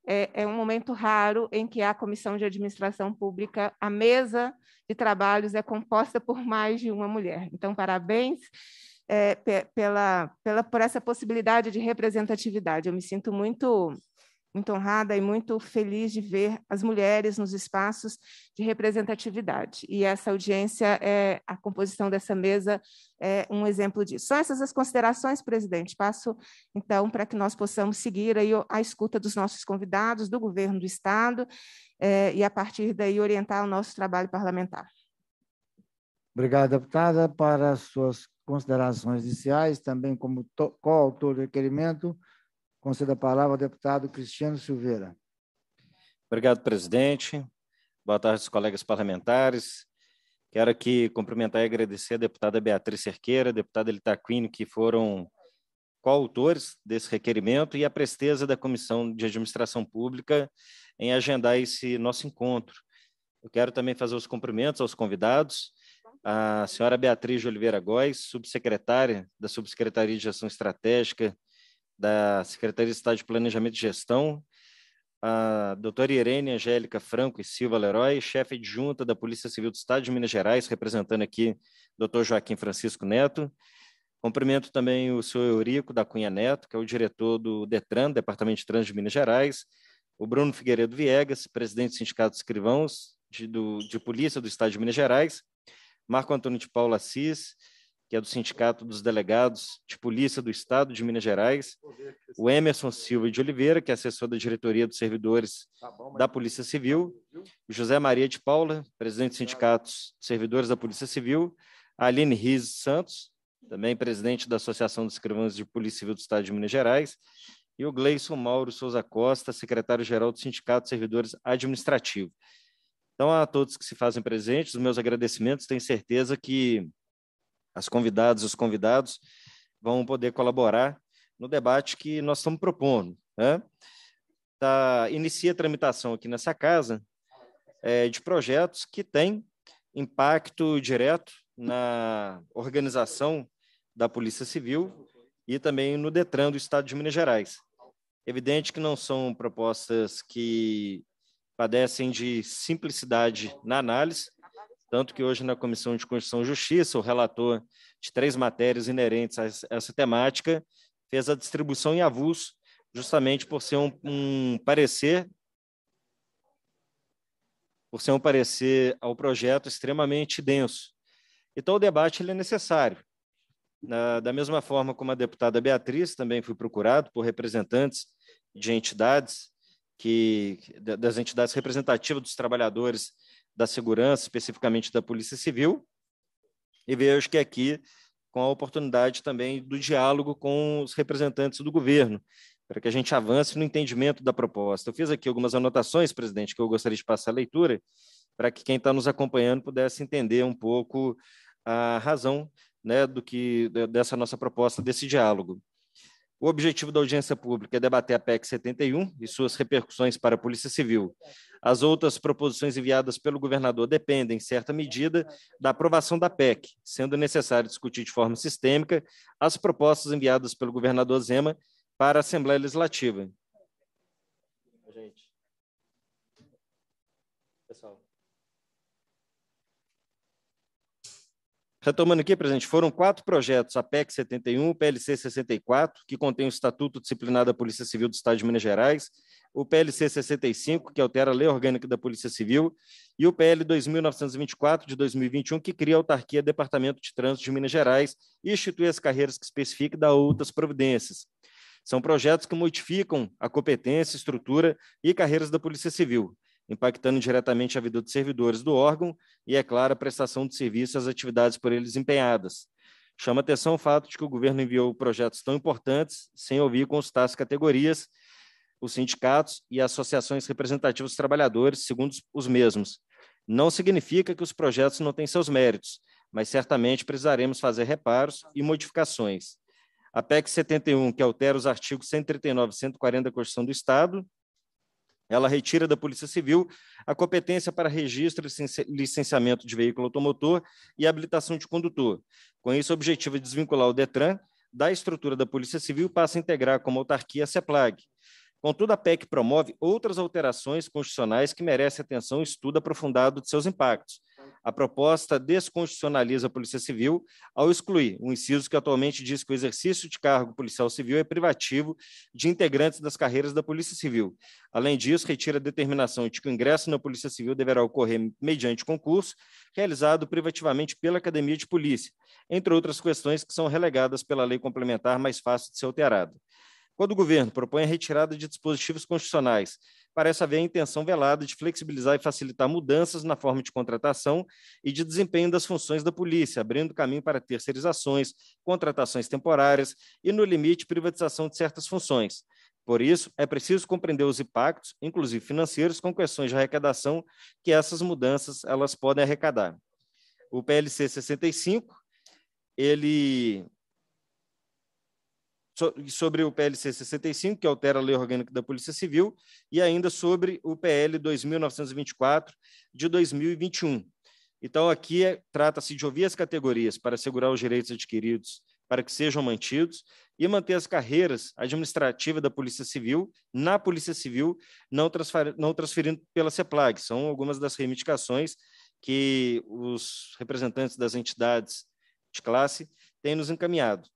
é, é, um momento raro em que a Comissão de Administração Pública, a mesa de trabalhos é composta por mais de uma mulher. Então, parabéns é, pela, pela, por essa possibilidade de representatividade. Eu me sinto muito muito honrada e muito feliz de ver as mulheres nos espaços de representatividade. E essa audiência, é, a composição dessa mesa é um exemplo disso. São essas as considerações, presidente. Passo, então, para que nós possamos seguir aí a escuta dos nossos convidados, do governo do Estado, é, e a partir daí orientar o nosso trabalho parlamentar. Obrigado, deputada. Para suas considerações iniciais, também como coautor do requerimento, Concedo a palavra ao deputado Cristiano Silveira. Obrigado, presidente. Boa tarde, colegas parlamentares. Quero aqui cumprimentar e agradecer a deputada Beatriz Cerqueira, a deputada Elitaquino, que foram coautores desse requerimento e a presteza da Comissão de Administração Pública em agendar esse nosso encontro. Eu quero também fazer os cumprimentos aos convidados, a senhora Beatriz de Oliveira Góes, subsecretária da Subsecretaria de Gestão Estratégica da Secretaria de Estado de Planejamento e Gestão, a doutora Irene Angélica Franco e Silva Leroy, chefe adjunta da Polícia Civil do Estado de Minas Gerais, representando aqui o doutor Joaquim Francisco Neto. Cumprimento também o senhor Eurico da Cunha Neto, que é o diretor do DETRAN, Departamento de Trânsito de Minas Gerais, o Bruno Figueiredo Viegas, presidente do Sindicato de Escrivãos de, do, de Polícia do Estado de Minas Gerais, Marco Antônio de Paula Assis, que é do Sindicato dos Delegados de Polícia do Estado de Minas Gerais, o Emerson Silva de Oliveira, que é assessor da diretoria dos servidores tá da Polícia Civil, tá o José Maria de Paula, presidente do Sindicato dos Servidores da Polícia Civil, a Aline Riz Santos, também presidente da Associação dos Escrivães de Polícia Civil do Estado de Minas Gerais, e o Gleison Mauro Souza Costa, secretário-geral do Sindicato de Servidores Administrativo. Então, a todos que se fazem presentes, os meus agradecimentos. Tenho certeza que as convidadas, os convidados vão poder colaborar no debate que nós estamos propondo. Né? Tá, inicia a tramitação aqui nessa casa é, de projetos que têm impacto direto na organização da Polícia Civil e também no Detran do Estado de Minas Gerais. Evidente que não são propostas que padecem de simplicidade na análise, tanto que hoje, na Comissão de Constituição e Justiça, o relator de três matérias inerentes a essa temática fez a distribuição em avulso, justamente por ser um, um parecer por ser um parecer ao projeto extremamente denso. Então, o debate ele é necessário. Na, da mesma forma como a deputada Beatriz, também fui procurado por representantes de entidades, que das entidades representativas dos trabalhadores da segurança, especificamente da Polícia Civil, e vejo que aqui com a oportunidade também do diálogo com os representantes do governo, para que a gente avance no entendimento da proposta. Eu fiz aqui algumas anotações, presidente, que eu gostaria de passar a leitura, para que quem está nos acompanhando pudesse entender um pouco a razão né, do que dessa nossa proposta, desse diálogo. O objetivo da audiência pública é debater a PEC 71 e suas repercussões para a Polícia Civil. As outras proposições enviadas pelo governador dependem, em certa medida, da aprovação da PEC, sendo necessário discutir de forma sistêmica as propostas enviadas pelo governador Zema para a Assembleia Legislativa, Retomando aqui, presidente, foram quatro projetos, a PEC 71, PLC 64, que contém o Estatuto Disciplinar da Polícia Civil do Estado de Minas Gerais, o PLC 65, que altera a Lei Orgânica da Polícia Civil, e o PL 2924 de 2021, que cria a autarquia Departamento de Trânsito de Minas Gerais e institui as carreiras que especifica da outras providências. São projetos que modificam a competência, estrutura e carreiras da Polícia Civil, impactando diretamente a vida dos servidores do órgão e, é claro, a prestação de serviço às atividades por eles empenhadas. Chama atenção o fato de que o governo enviou projetos tão importantes sem ouvir e consultar as categorias, os sindicatos e associações representativas dos trabalhadores, segundo os mesmos. Não significa que os projetos não têm seus méritos, mas certamente precisaremos fazer reparos e modificações. A PEC 71, que altera os artigos 139 e 140 da Constituição do Estado, ela retira da Polícia Civil a competência para registro e licenciamento de veículo automotor e habilitação de condutor. Com isso, o objetivo é desvincular o Detran da estrutura da Polícia Civil e passa a integrar como autarquia a CEPLAG. Contudo, a PEC promove outras alterações constitucionais que merecem atenção e estudo aprofundado de seus impactos. A proposta desconstitucionaliza a Polícia Civil ao excluir um inciso que atualmente diz que o exercício de cargo policial civil é privativo de integrantes das carreiras da Polícia Civil. Além disso, retira a determinação de que o ingresso na Polícia Civil deverá ocorrer mediante concurso realizado privativamente pela Academia de Polícia, entre outras questões que são relegadas pela lei complementar mais fácil de ser alterada. Quando o governo propõe a retirada de dispositivos constitucionais, parece haver a intenção velada de flexibilizar e facilitar mudanças na forma de contratação e de desempenho das funções da polícia, abrindo caminho para terceirizações, contratações temporárias e, no limite, privatização de certas funções. Por isso, é preciso compreender os impactos, inclusive financeiros, com questões de arrecadação que essas mudanças elas podem arrecadar. O PLC 65, ele sobre o PLC 65, que altera a Lei Orgânica da Polícia Civil, e ainda sobre o PL 2924 de 2021. Então, aqui é, trata-se de ouvir as categorias para assegurar os direitos adquiridos para que sejam mantidos e manter as carreiras administrativas da Polícia Civil na Polícia Civil, não, transfer, não transferindo pela CEPLAG. São algumas das reivindicações que os representantes das entidades de classe têm nos encaminhado.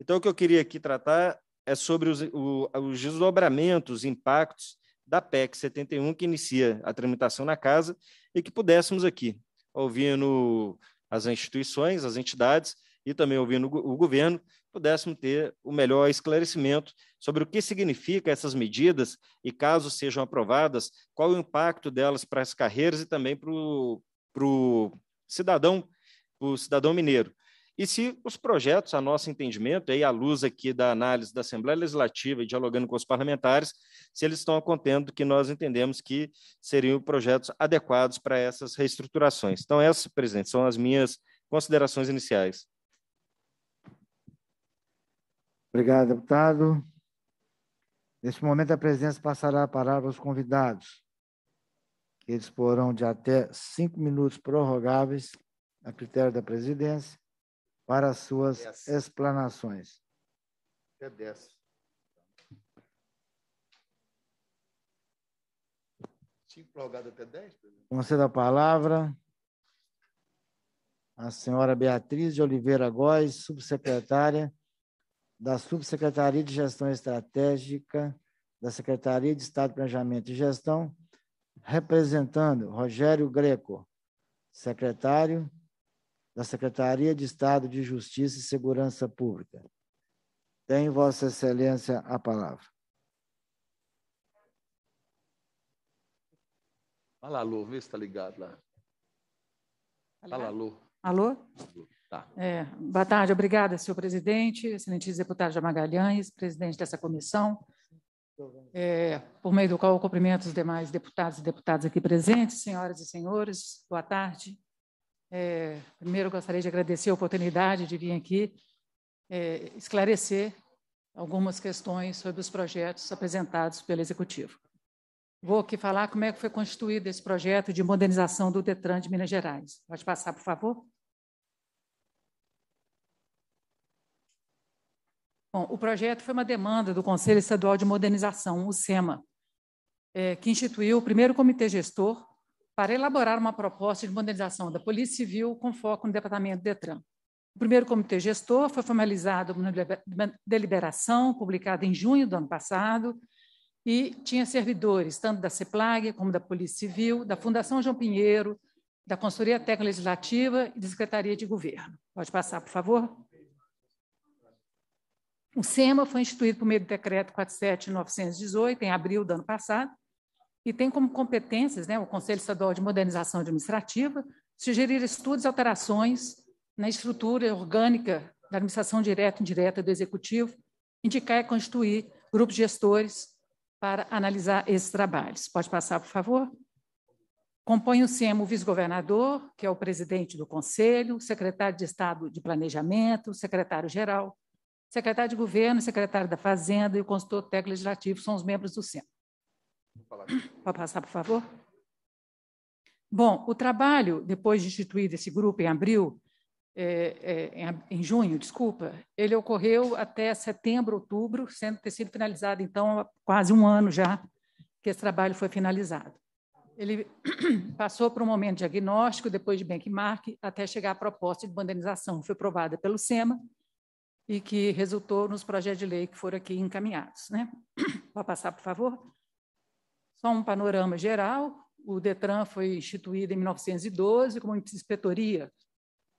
Então, o que eu queria aqui tratar é sobre os, o, os desdobramentos, impactos da PEC 71, que inicia a tramitação na Casa, e que pudéssemos aqui, ouvindo as instituições, as entidades e também ouvindo o governo, pudéssemos ter o melhor esclarecimento sobre o que significa essas medidas e, caso sejam aprovadas, qual o impacto delas para as carreiras e também para o cidadão, o cidadão mineiro e se os projetos, a nosso entendimento, aí à luz aqui da análise da Assembleia Legislativa e dialogando com os parlamentares, se eles estão acontecendo que nós entendemos que seriam projetos adequados para essas reestruturações. Então, essas, presidente, são as minhas considerações iniciais. Obrigado, deputado. Neste momento, a presidência passará a palavra aos convidados, que porão de até cinco minutos prorrogáveis a critério da presidência para suas Desce. explanações. Obedece. Cinco prorrogado até P10. Conceda a palavra à senhora Beatriz de Oliveira Góes, subsecretária da Subsecretaria de Gestão Estratégica da Secretaria de Estado de Planejamento e Gestão, representando Rogério Greco, secretário da Secretaria de Estado de Justiça e Segurança Pública. Tem Vossa Excelência a palavra. Fala, Alô, vê se está ligado lá. Fala, Alô. Alô? Tá. É, boa tarde, obrigada, senhor presidente, excelentíssimo deputado de Magalhães, presidente dessa comissão, é, por meio do qual eu cumprimento os demais deputados e deputadas aqui presentes, senhoras e senhores, boa tarde. É, primeiro, gostaria de agradecer a oportunidade de vir aqui é, esclarecer algumas questões sobre os projetos apresentados pelo Executivo. Vou aqui falar como é que foi constituído esse projeto de modernização do DETRAN de Minas Gerais. Pode passar, por favor? Bom, o projeto foi uma demanda do Conselho Estadual de Modernização, o SEMA, é, que instituiu o primeiro comitê gestor para elaborar uma proposta de modernização da Polícia Civil com foco no Departamento Detran. O primeiro comitê gestor foi formalizado na deliberação publicada em junho do ano passado e tinha servidores tanto da CEPLAG como da Polícia Civil, da Fundação João Pinheiro, da Consultoria Técnica Legislativa e da Secretaria de Governo. Pode passar, por favor. O SEMA foi instituído por meio do decreto 47918 em abril do ano passado e tem como competências né, o Conselho Estadual de Modernização Administrativa sugerir estudos e alterações na estrutura orgânica da administração direta e indireta do Executivo, indicar e constituir grupos gestores para analisar esses trabalhos. Pode passar, por favor? Compõe o CEM o vice-governador, que é o presidente do Conselho, o secretário de Estado de Planejamento, o secretário-geral, secretário de Governo, secretário da Fazenda e o consultor técnico legislativo são os membros do CEM. Pode passar, por favor? Bom, o trabalho, depois de instituído esse grupo em abril, é, é, em, em, junho, desculpa, ele ocorreu até setembro, outubro, sendo ter sido finalizado, então, há quase um ano já que esse trabalho foi finalizado. Ele (clears throat) passou por um momento de diagnóstico, depois de benchmark, até chegar à proposta de modernização, que foi aprovada pelo SEMA e que resultou nos projetos de lei que foram aqui encaminhados. Né? (clears throat) Pode passar, por favor? Só um panorama geral: o Detran foi instituído em 1912 como inspetoria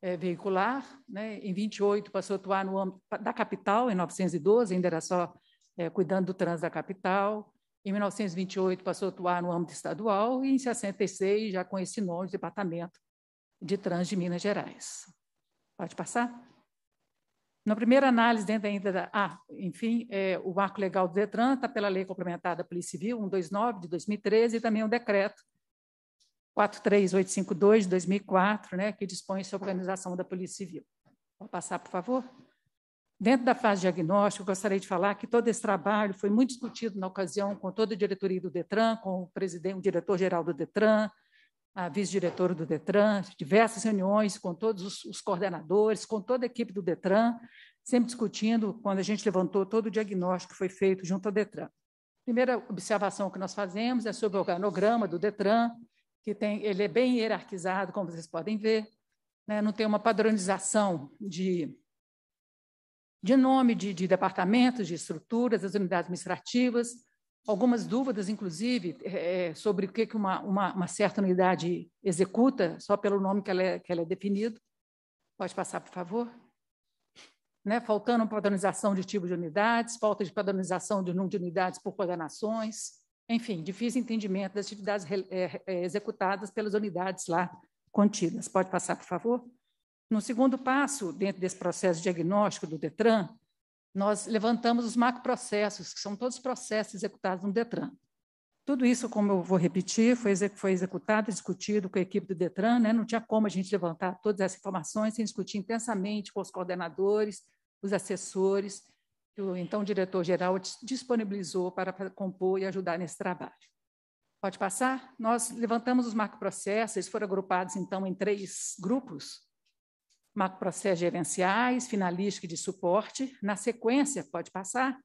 é, veicular, né? em 28 passou a atuar no âmbito da capital, em 1912 ainda era só é, cuidando do trânsito da capital. Em 1928 passou a atuar no âmbito estadual e em 66 já com esse nome de Departamento de Trânsito de Minas Gerais. Pode passar? Na primeira análise, dentro ainda da. Ah, enfim, é, o marco legal do Detran está pela Lei Complementar da Polícia Civil, 129 de 2013, e também um decreto 43852 de 2004, né, que dispõe sobre a organização da Polícia Civil. Vou passar, por favor. Dentro da fase diagnóstica, gostaria de falar que todo esse trabalho foi muito discutido na ocasião com toda a diretoria do Detran, com o presidente, o diretor-geral do Detran, a vice-diretora do Detran, diversas reuniões com todos os, os, coordenadores, com toda a equipe do Detran, sempre discutindo quando a gente levantou todo o diagnóstico que foi feito junto ao Detran. Primeira observação que nós fazemos é sobre o organograma do Detran, que tem, ele é bem hierarquizado, como vocês podem ver, né? não tem uma padronização de, de nome de, de departamentos, de estruturas, das unidades administrativas, algumas dúvidas, inclusive, é, é sobre o que, uma, uma, uma, certa unidade executa, só pelo nome que ela é, que ela é definido. Pode passar, por favor. Né? Faltando padronização de tipo de unidades, falta de padronização de número de unidades por coordenações, enfim, difícil entendimento das atividades é, é, é executadas pelas unidades lá contidas. Pode passar, por favor. No segundo passo, dentro desse processo diagnóstico do DETRAN, nós levantamos os macroprocessos, que são todos processos executados no Detran. Tudo isso, como eu vou repetir, foi, foi executado, discutido com a equipe do Detran, né? não tinha como a gente levantar todas essas informações sem discutir intensamente com os coordenadores, os assessores, que o então diretor-geral disponibilizou para compor e ajudar nesse trabalho. Pode passar? Nós levantamos os macroprocessos, eles foram agrupados, então, em três grupos, macroprocessos gerenciais, finalística de suporte. Na sequência, pode passar,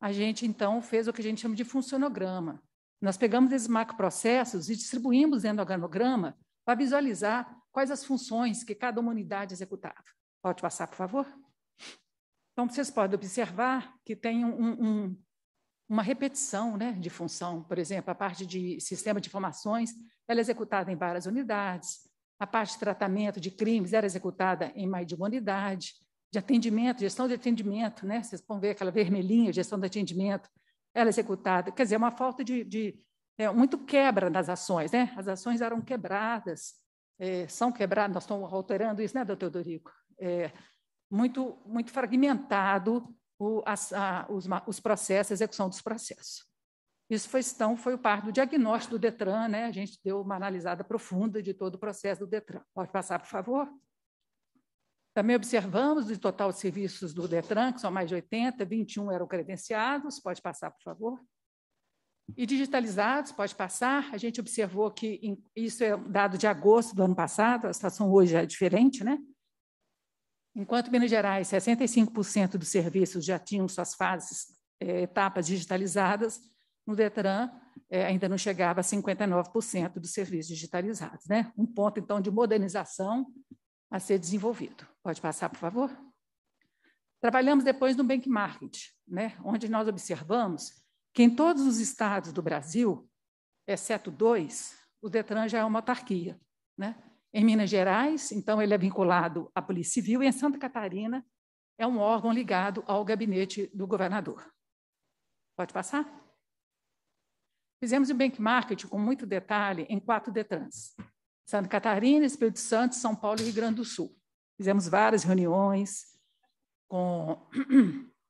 a gente então fez o que a gente chama de funcionograma. Nós pegamos esses macroprocessos e distribuímos dentro do organograma para visualizar quais as funções que cada unidade executava. Pode passar, por favor? Então, vocês podem observar que tem um, um, uma repetição né, de função. Por exemplo, a parte de sistema de informações ela é executada em várias unidades, a parte de tratamento de crimes era executada em mais de uma unidade, de atendimento, gestão de atendimento, né? Vocês vão ver aquela vermelhinha, gestão de atendimento, ela executada. Quer dizer, é uma falta de, de é, muito quebra nas ações, né? As ações eram quebradas, é, são quebradas, nós estamos alterando isso, né, doutor Teodorico? É, muito, muito fragmentado o, a, a, os, os processos, a execução dos processos. Isso foi, então, foi o par do diagnóstico do DETRAN, né? a gente deu uma analisada profunda de todo o processo do DETRAN. Pode passar, por favor? Também observamos, o total de serviços do DETRAN, que são mais de 80, 21 eram credenciados, pode passar, por favor. E digitalizados, pode passar. A gente observou que em, isso é dado de agosto do ano passado, a situação hoje é diferente, né? Enquanto Minas Gerais, 65% dos serviços já tinham suas fases, eh, etapas digitalizadas, no Detran é, ainda não chegava a 59% dos serviços digitalizados. Né? Um ponto, então, de modernização a ser desenvolvido. Pode passar, por favor? Trabalhamos depois no benchmarking, né? onde nós observamos que em todos os estados do Brasil, exceto dois, o Detran já é uma autarquia. Né? Em Minas Gerais, então, ele é vinculado à Polícia Civil, e em Santa Catarina, é um órgão ligado ao gabinete do governador. Pode passar? Fizemos um benchmarking com muito detalhe em quatro DETRANs: Santa Catarina, Espírito Santo, São Paulo e Rio Grande do Sul. Fizemos várias reuniões com, (clears throat)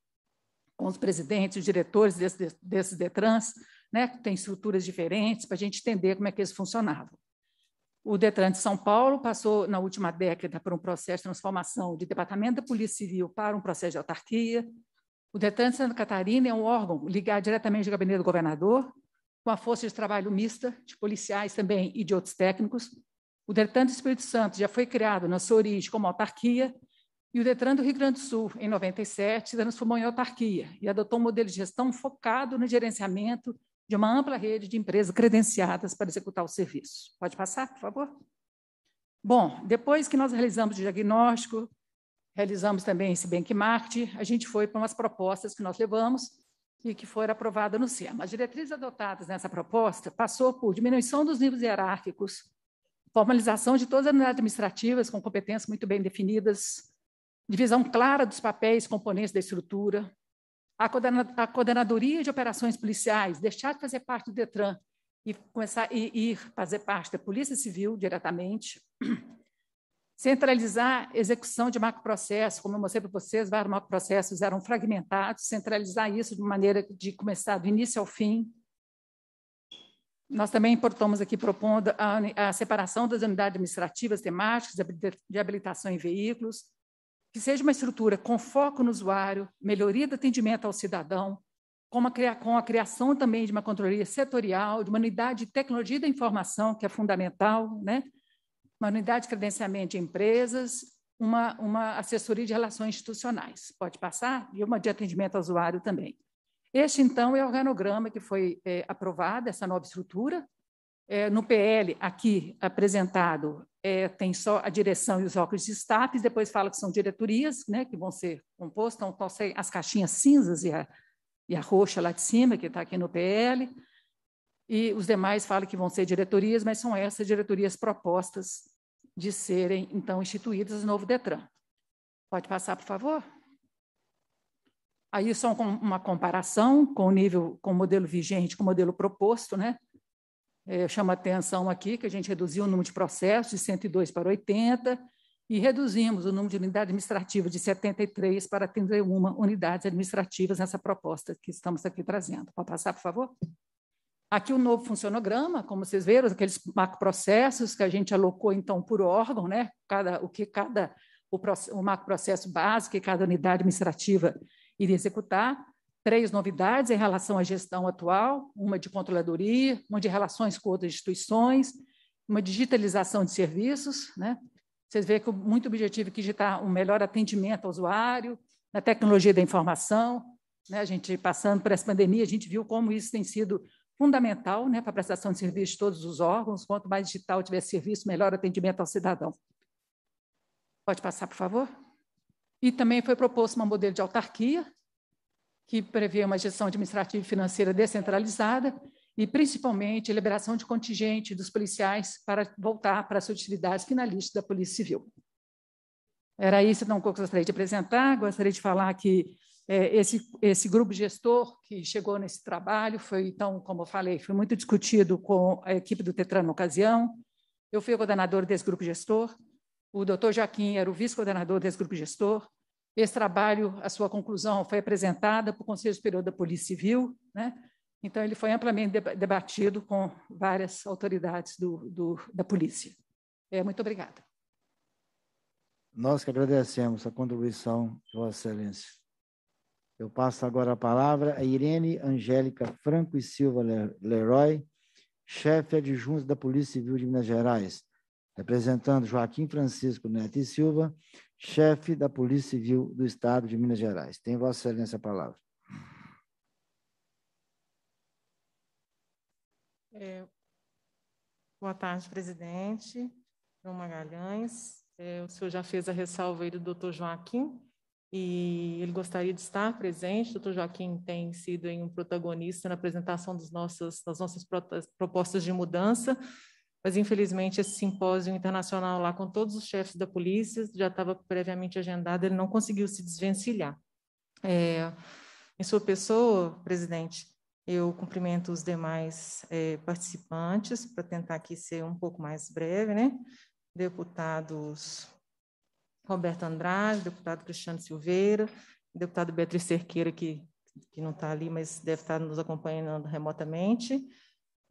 com os presidentes, os diretores desses desse DETRANs, né, que têm estruturas diferentes, para a gente entender como é que eles funcionavam. O Detran de São Paulo passou, na última década, por um processo de transformação de departamento da Polícia Civil para um processo de autarquia. O Detran de Santa Catarina é um órgão ligado diretamente ao gabinete do governador, com a força de trabalho mista, de policiais também e de outros técnicos. O Detran do Espírito Santo já foi criado na sua origem como autarquia, e o Detran do Rio Grande do Sul, em 97, se transformou em autarquia e adotou um modelo de gestão focado no gerenciamento de uma ampla rede de empresas credenciadas para executar o serviço. Pode passar, por favor? Bom, depois que nós realizamos o diagnóstico, realizamos também esse benchmark, a gente foi para umas propostas que nós levamos e que foi aprovada no SEMA. As diretrizes adotadas nessa proposta passou por diminuição dos níveis hierárquicos, formalização de todas as unidades administrativas com competências muito bem definidas, divisão clara dos papéis componentes da estrutura, a coordenadoria de operações policiais deixar de fazer parte do Detran e começar e ir fazer parte da Polícia Civil diretamente, Centralizar execução de macroprocessos, como eu mostrei para vocês, vários macroprocessos eram fragmentados, centralizar isso de maneira de começar do início ao fim. Nós também importamos aqui propondo a, a separação das unidades administrativas temáticas de habilitação em veículos, que seja uma estrutura com foco no usuário, melhoria do atendimento ao cidadão, como a, com a criação também de uma controladoria setorial, de uma unidade de tecnologia da informação, que é fundamental, né? uma unidade de credenciamento de empresas, uma, uma assessoria de relações institucionais. Pode passar? E uma de atendimento ao usuário também. Este, então, é o organograma que foi é, aprovado, essa nova estrutura. É, no PL, aqui apresentado, é, tem só a direção e os óculos de destaques, depois fala que são diretorias, né, que vão ser compostas, então, as caixinhas cinzas e a, e a roxa lá de cima, que está aqui no PL, e os demais falam que vão ser diretorias, mas são essas diretorias propostas de serem, então, instituídas no novo DETRAN. Pode passar, por favor? Aí só uma comparação com o nível, com o modelo vigente, com o modelo proposto, né? chamo é, chama atenção aqui que a gente reduziu o número de processos de 102 para 80 e reduzimos o número de unidades administrativas de 73 para 31 unidades administrativas nessa proposta que estamos aqui trazendo. Pode passar, por favor? Aqui o um novo funcionograma, como vocês viram, aqueles macroprocessos que a gente alocou então por órgão, né? Cada, o que cada o, o macroprocesso básico que cada unidade administrativa iria executar. Três novidades em relação à gestão atual, uma de controladoria, uma de relações com outras instituições, uma digitalização de serviços, né? Vocês veem que o muito objetivo é digitar um melhor atendimento ao usuário, na tecnologia da informação, né? A gente passando por essa pandemia, a gente viu como isso tem sido fundamental né, para a prestação de serviço de todos os órgãos. Quanto mais digital tiver serviço, melhor atendimento ao cidadão. Pode passar, por favor? E também foi proposto um modelo de autarquia, que prevê uma gestão administrativa e financeira descentralizada e, principalmente, liberação de contingente dos policiais para voltar para as suas atividades finalistas da Polícia Civil. Era isso então, que eu gostaria de apresentar. Gostaria de falar que é, esse, esse grupo gestor que chegou nesse trabalho foi, então, como eu falei, foi muito discutido com a equipe do Tetran na ocasião. Eu fui o coordenador desse grupo gestor. O doutor Jaquim era o vice-coordenador desse grupo gestor. Esse trabalho, a sua conclusão foi apresentada para o Conselho Superior da Polícia Civil, né? Então, ele foi amplamente debatido com várias autoridades do, do, da polícia. É, muito obrigada. Nós que agradecemos a contribuição de Vossa Excelência. Eu passo agora a palavra a Irene Angélica Franco e Silva Leroy, chefe adjunto da Polícia Civil de Minas Gerais, representando Joaquim Francisco Neto e Silva, chefe da Polícia Civil do Estado de Minas Gerais. Tem Vossa Excelência a palavra. É, boa tarde, presidente. João Magalhães. É, o senhor já fez a ressalva aí do doutor Joaquim, e ele gostaria de estar presente. O doutor Joaquim tem sido um protagonista na apresentação das nossas, das nossas propostas de mudança, mas infelizmente esse simpósio internacional lá com todos os chefes da polícia já estava previamente agendado, ele não conseguiu se desvencilhar. É, em sua pessoa, presidente, eu cumprimento os demais é, participantes, para tentar aqui ser um pouco mais breve, né? Deputados Roberto Andrade, deputado Cristiano Silveira, deputado Beatriz Cerqueira, que, que não está ali, mas deve estar tá nos acompanhando remotamente,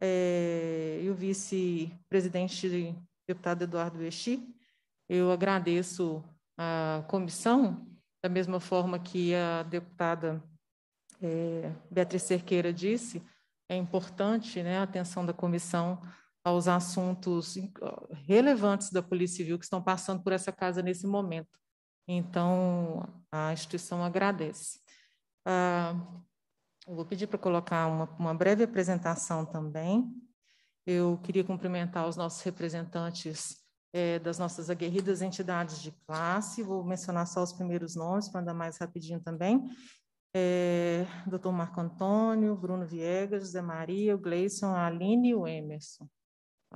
é, e o vice-presidente, deputado Eduardo Vesti. Eu agradeço a comissão, da mesma forma que a deputada é, Beatriz Cerqueira disse, é importante né, a atenção da comissão aos assuntos relevantes da Polícia Civil que estão passando por essa casa nesse momento. Então, a instituição agradece. Ah, vou pedir para colocar uma, uma breve apresentação também. Eu queria cumprimentar os nossos representantes é, das nossas aguerridas entidades de classe, vou mencionar só os primeiros nomes para andar mais rapidinho também. É, Dr. Marco Antônio, Bruno Viegas, José Maria, o Gleison, a Aline e o Emerson.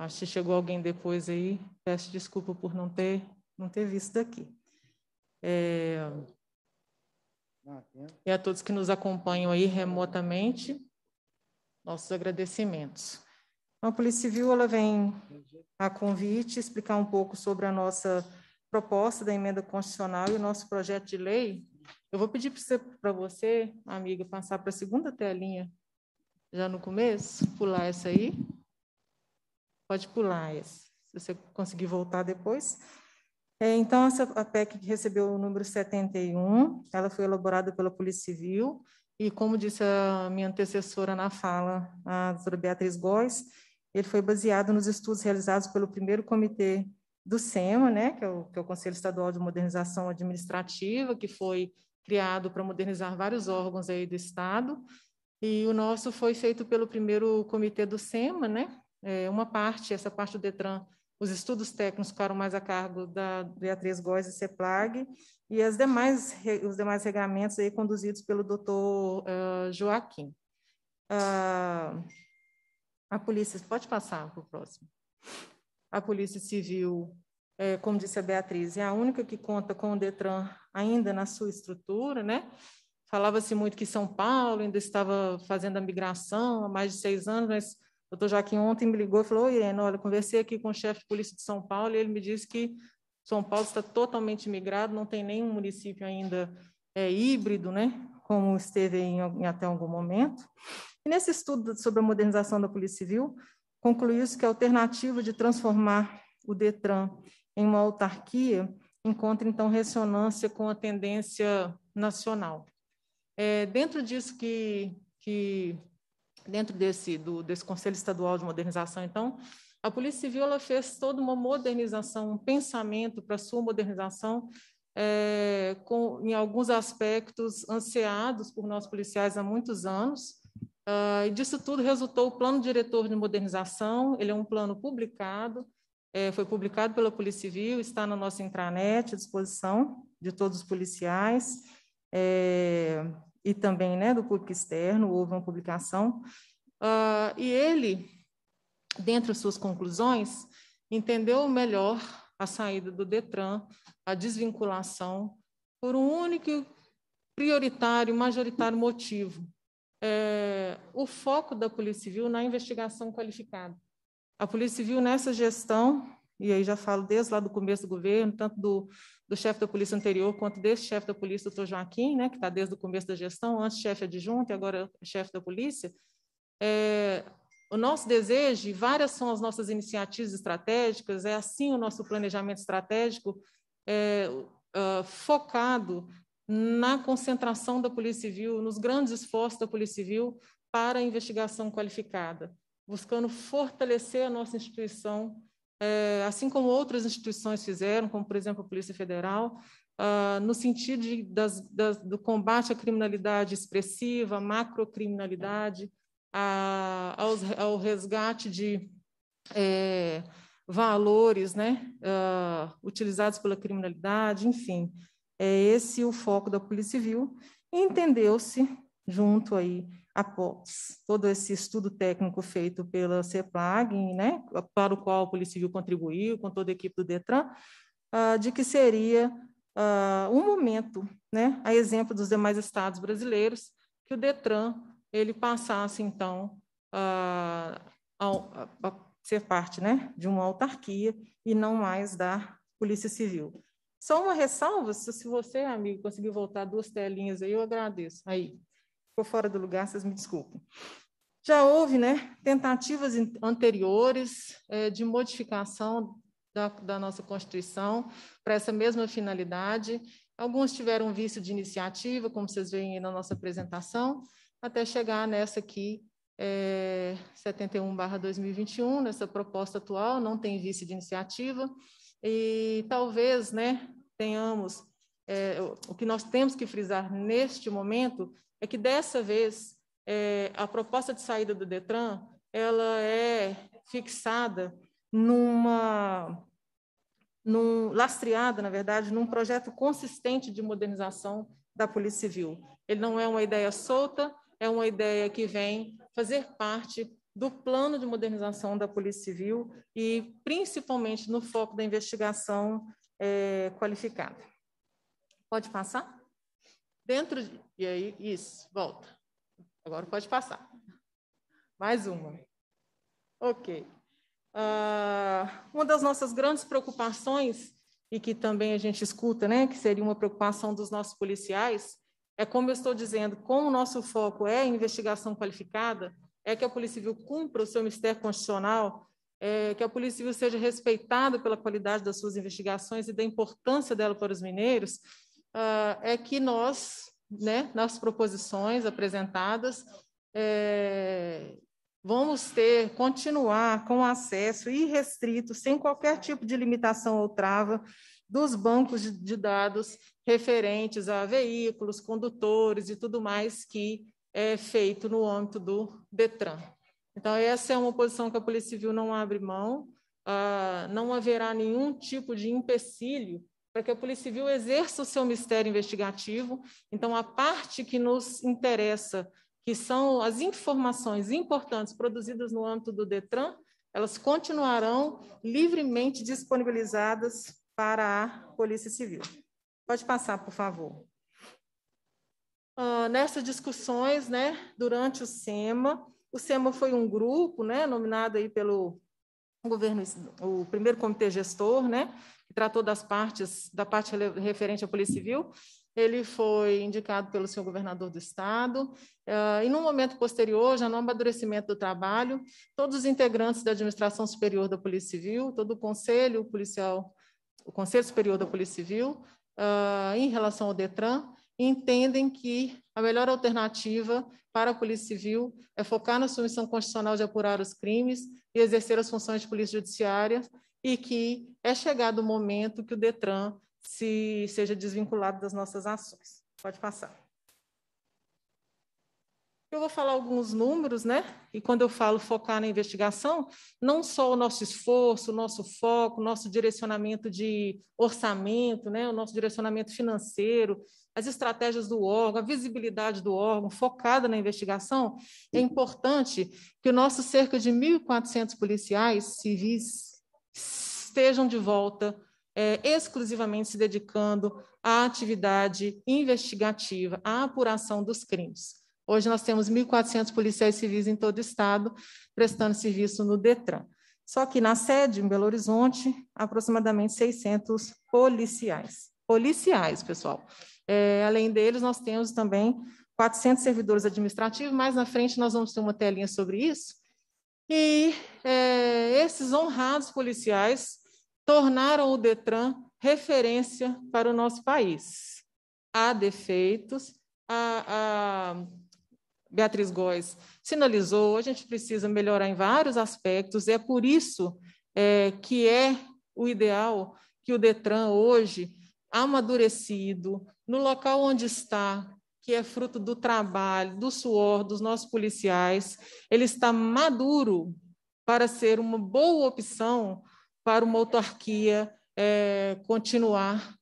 Acho que chegou alguém depois aí. Peço desculpa por não ter, não ter visto daqui. É... E a todos que nos acompanham aí remotamente, nossos agradecimentos. Então, a Polícia Civil ela vem a convite explicar um pouco sobre a nossa proposta da emenda constitucional e o nosso projeto de lei. Eu vou pedir para você, amiga, passar para a segunda telinha, já no começo, pular essa aí. Pode pular esse, se você conseguir voltar depois. É, então, essa, a PEC que recebeu o número 71, ela foi elaborada pela Polícia Civil, e como disse a minha antecessora na fala, a doutora Beatriz Góes, ele foi baseado nos estudos realizados pelo primeiro comitê do SEMA, né, que é, o, que é o Conselho Estadual de Modernização Administrativa, que foi criado para modernizar vários órgãos aí do Estado, e o nosso foi feito pelo primeiro comitê do SEMA, né, é, uma parte, essa parte do DETRAN, os estudos técnicos ficaram mais a cargo da Beatriz Góes e CEPLAG, e as demais, os demais regamentos aí conduzidos pelo doutor uh, Joaquim. Uh, a polícia, pode passar para o próximo. A Polícia Civil, é, como disse a Beatriz, é a única que conta com o DETRAN ainda na sua estrutura, né? Falava-se muito que São Paulo ainda estava fazendo a migração há mais de seis anos, mas o doutor Joaquim ontem me ligou e falou, Oi, eu olha, conversei aqui com o chefe de polícia de São Paulo e ele me disse que São Paulo está totalmente migrado, não tem nenhum município ainda é, híbrido, né, como esteve em, em até algum momento. E nesse estudo sobre a modernização da Polícia Civil, concluiu-se que a alternativa de transformar o DETRAN em uma autarquia encontra, então, ressonância com a tendência nacional. É, dentro disso que, que dentro desse, do, desse Conselho Estadual de Modernização, então, a Polícia Civil ela fez toda uma modernização, um pensamento para sua modernização, é, com, em alguns aspectos ansiados por nós policiais há muitos anos. Uh, e disso tudo resultou o Plano Diretor de Modernização, ele é um plano publicado, é, foi publicado pela Polícia Civil, está na nossa intranet à disposição de todos os policiais. É, e também né, do público externo, houve uma publicação, uh, e ele, dentre suas conclusões, entendeu melhor a saída do Detran, a desvinculação, por um único, prioritário, majoritário motivo: é, o foco da Polícia Civil na investigação qualificada. A Polícia Civil, nessa gestão, e aí já falo desde lá do começo do governo, tanto do, do chefe da polícia anterior quanto desse chefe da polícia, doutor Joaquim, né, que está desde o começo da gestão, antes chefe adjunto e agora chefe da polícia, é, o nosso desejo, e várias são as nossas iniciativas estratégicas, é assim o nosso planejamento estratégico é, uh, focado na concentração da Polícia Civil, nos grandes esforços da Polícia Civil para a investigação qualificada, buscando fortalecer a nossa instituição eh, assim como outras instituições fizeram, como por exemplo a Polícia Federal, ah, no sentido de, das, das, do combate à criminalidade expressiva, à macrocriminalidade, a, ao resgate de é, valores né, uh, utilizados pela criminalidade, enfim. É esse o foco da Polícia Civil. Entendeu-se, junto aí após todo esse estudo técnico feito pela CEPLAG, né, para o qual a Polícia Civil contribuiu, com toda a equipe do DETRAN, ah, de que seria ah, um momento, né, a exemplo dos demais estados brasileiros, que o DETRAN ele passasse, então, ah, a, a ser parte né, de uma autarquia e não mais da Polícia Civil. Só uma ressalva, se você, amigo, conseguir voltar duas telinhas aí, eu agradeço. Aí, ficou fora do lugar, vocês me desculpem. Já houve né, tentativas anteriores é, de modificação da, da nossa Constituição para essa mesma finalidade. Alguns tiveram vício de iniciativa, como vocês veem aí na nossa apresentação, até chegar nessa aqui, 71-2021, é, nessa proposta atual, não tem vício de iniciativa. E talvez né, tenhamos, é, o que nós temos que frisar neste momento é que dessa vez é, a proposta de saída do Detran ela é fixada numa num, lastreada, na verdade, num projeto consistente de modernização da Polícia Civil. Ele não é uma ideia solta, é uma ideia que vem fazer parte do plano de modernização da Polícia Civil e, principalmente, no foco da investigação é, qualificada. Pode passar? Dentro de, e aí isso, volta. Agora pode passar. Mais uma. Ok. Uh, uma das nossas grandes preocupações e que também a gente escuta, né, que seria uma preocupação dos nossos policiais, é como eu estou dizendo, como o nosso foco é investigação qualificada, é que a Polícia Civil cumpra o seu mistério constitucional, é que a Polícia Civil seja respeitada pela qualidade das suas investigações e da importância dela para os mineiros, uh, é que nós, né, nas proposições apresentadas, é, vamos ter, continuar com acesso irrestrito, sem qualquer tipo de limitação ou trava, dos bancos de, de dados referentes a veículos, condutores e tudo mais que é feito no âmbito do Detran. Então, essa é uma posição que a Polícia Civil não abre mão, ah, não haverá nenhum tipo de empecilho para que a Polícia Civil exerça o seu mistério investigativo. Então, a parte que nos interessa, que são as informações importantes produzidas no âmbito do DETRAN, elas continuarão livremente disponibilizadas para a Polícia Civil. Pode passar, por favor. Uh, nessas discussões, né, durante o SEMA, o SEMA foi um grupo, né, nominado aí pelo governo, o primeiro comitê gestor, né, que tratou das partes, da parte referente à Polícia Civil, ele foi indicado pelo senhor governador do estado, eh, e num momento posterior, já no amadurecimento do trabalho, todos os integrantes da administração superior da Polícia Civil, todo o conselho policial, o Conselho Superior da Polícia Civil, eh, em relação ao Detran, entendem que a melhor alternativa para a Polícia Civil é focar na sua constitucional de apurar os crimes e exercer as funções de polícia judiciária e que é chegado o momento que o Detran se seja desvinculado das nossas ações. Pode passar. Eu vou falar alguns números, né? E quando eu falo focar na investigação, não só o nosso esforço, o nosso foco, o nosso direcionamento de orçamento, né? o nosso direcionamento financeiro, as estratégias do órgão, a visibilidade do órgão focada na investigação, é importante que o nosso cerca de 1.400 policiais civis estejam de volta é, exclusivamente se dedicando à atividade investigativa, à apuração dos crimes. Hoje nós temos 1.400 policiais civis em todo o estado prestando serviço no Detran. Só que na sede, em Belo Horizonte, aproximadamente 600 policiais. Policiais, pessoal. É, além deles, nós temos também 400 servidores administrativos. Mais na frente, nós vamos ter uma telinha sobre isso. E é, esses honrados policiais tornaram o Detran referência para o nosso país. Há defeitos, a, a Beatriz Góes sinalizou, a gente precisa melhorar em vários aspectos, e é por isso é, que é o ideal que o Detran hoje amadurecido, no local onde está, que é fruto do trabalho, do suor dos nossos policiais, ele está maduro para ser uma boa opção para uma autarquia é, continuar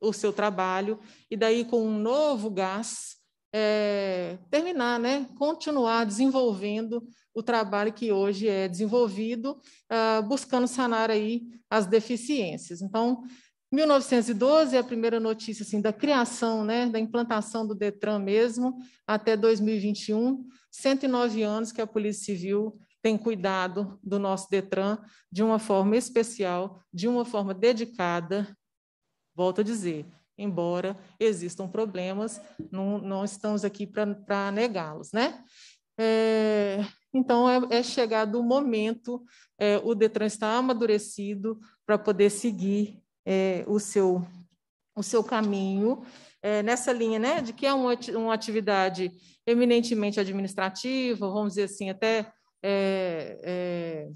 o seu trabalho e daí com um novo gás é, terminar, né? Continuar desenvolvendo o trabalho que hoje é desenvolvido, uh, buscando sanar aí as deficiências. Então 1912 é a primeira notícia assim, da criação, né, da implantação do Detran mesmo, até 2021, 109 anos que a Polícia Civil tem cuidado do nosso Detran de uma forma especial, de uma forma dedicada. Volto a dizer, embora existam problemas, não, não estamos aqui para negá-los. Né? É, então, é, é, chegado o momento, é, o Detran está amadurecido para poder seguir é, o, seu, o seu caminho é, nessa linha, né, de que é uma, uma atividade eminentemente administrativa, vamos dizer assim, até é, é,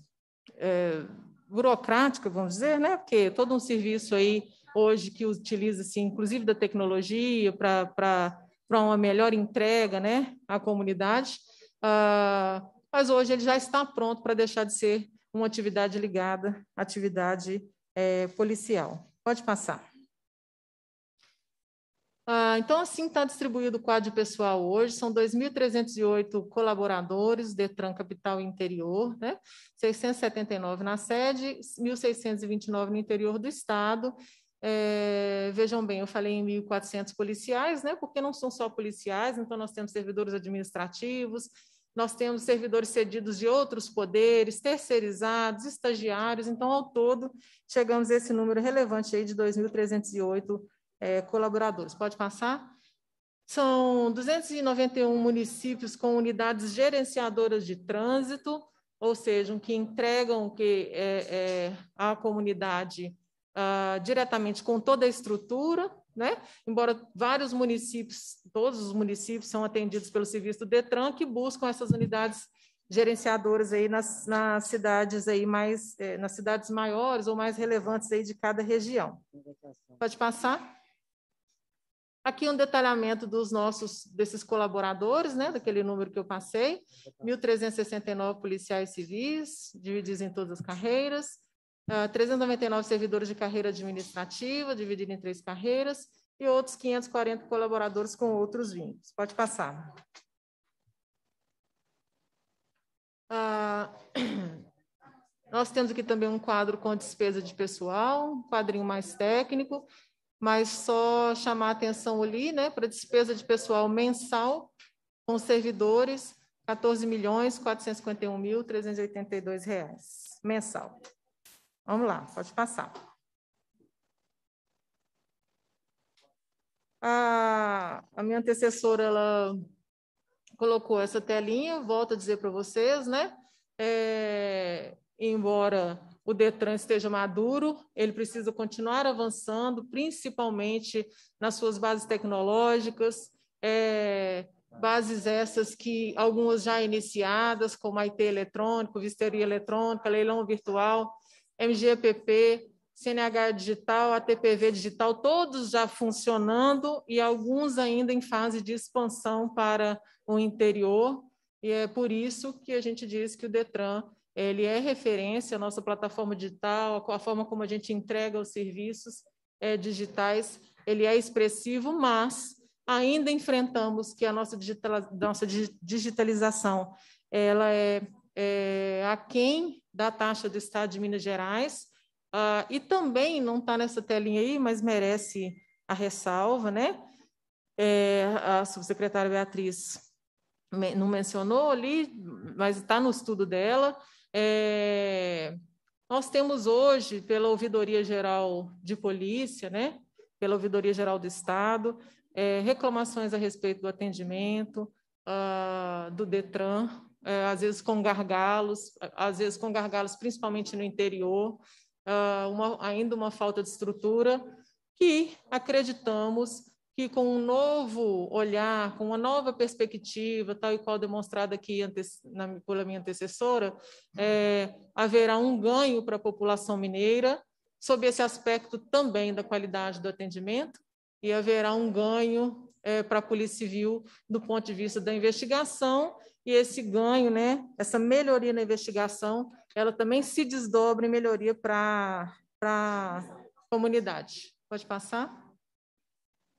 é burocrática, vamos dizer, né, porque é todo um serviço aí hoje que utiliza-se, inclusive, da tecnologia para uma melhor entrega né, à comunidade, ah, mas hoje ele já está pronto para deixar de ser uma atividade ligada à atividade é, policial. Pode passar. Ah, então, assim está distribuído o quadro pessoal hoje, são 2.308 colaboradores, Detran Capital e Interior, né? 679 na sede, 1.629 no interior do Estado. É, vejam bem, eu falei em 1.400 policiais, né? Porque não são só policiais, então nós temos servidores administrativos, nós temos servidores cedidos de outros poderes, terceirizados, estagiários, então, ao todo, chegamos a esse número relevante aí de 2.308 é, colaboradores. Pode passar? São 291 municípios com unidades gerenciadoras de trânsito, ou seja, que entregam que é, é, comunidade ah, diretamente com toda a estrutura, né? embora vários municípios todos os municípios são atendidos pelo serviço do Detran, que buscam essas unidades gerenciadoras aí nas, nas cidades aí mais é, nas cidades maiores ou mais relevantes aí de cada região. Pode passar. Aqui um detalhamento dos nossos desses colaboradores, né, daquele número que eu passei, 1.369 policiais civis divididos em todas as carreiras, uh, ah, 399 servidores de carreira administrativa dividido em três carreiras, e outros 540 colaboradores com outros vínculos. Pode passar. Ah, (clears throat) nós temos aqui também um quadro com despesa de pessoal, um quadrinho mais técnico, mas só chamar atenção ali né, para despesa de pessoal mensal com servidores, R$ milhões mil reais mensal. Vamos lá, pode passar. a, a minha antecessora ela colocou essa telinha, volto a dizer para vocês, né? É, embora o Detran esteja maduro, ele precisa continuar avançando, principalmente nas suas bases tecnológicas, é, bases essas que algumas já iniciadas, como IT eletrônico, vistoria eletrônica, leilão virtual, MGPP, CNH digital, ATPV digital, todos já funcionando e alguns ainda em fase de expansão para o interior. E é por isso que a gente diz que o Detran ele é referência, a nossa plataforma digital, a forma como a gente entrega os serviços é, digitais, ele é expressivo, mas ainda enfrentamos que a nossa, digital, nossa digitalização ela é, é aquém da taxa do Estado de Minas Gerais, ah, e também não está nessa telinha aí, mas merece a ressalva, né? É, a subsecretária Beatriz não mencionou ali, mas está no estudo dela. É, nós temos hoje, pela Ouvidoria Geral de Polícia, né? pela Ouvidoria Geral do Estado, é, reclamações a respeito do atendimento, ah, do Detran, é, às vezes com gargalos, às vezes com gargalos principalmente no interior, ah, uma, ainda uma falta de estrutura, que acreditamos que com um novo olhar, com uma nova perspectiva, tal e qual demonstrada aqui ante, na, pela minha antecessora, é, haverá um ganho para a população mineira, sob esse aspecto também da qualidade do atendimento, e haverá um ganho é, para a Polícia Civil do ponto de vista da investigação e esse ganho, né, essa melhoria na investigação, ela também se desdobra em melhoria para a comunidade. Pode passar?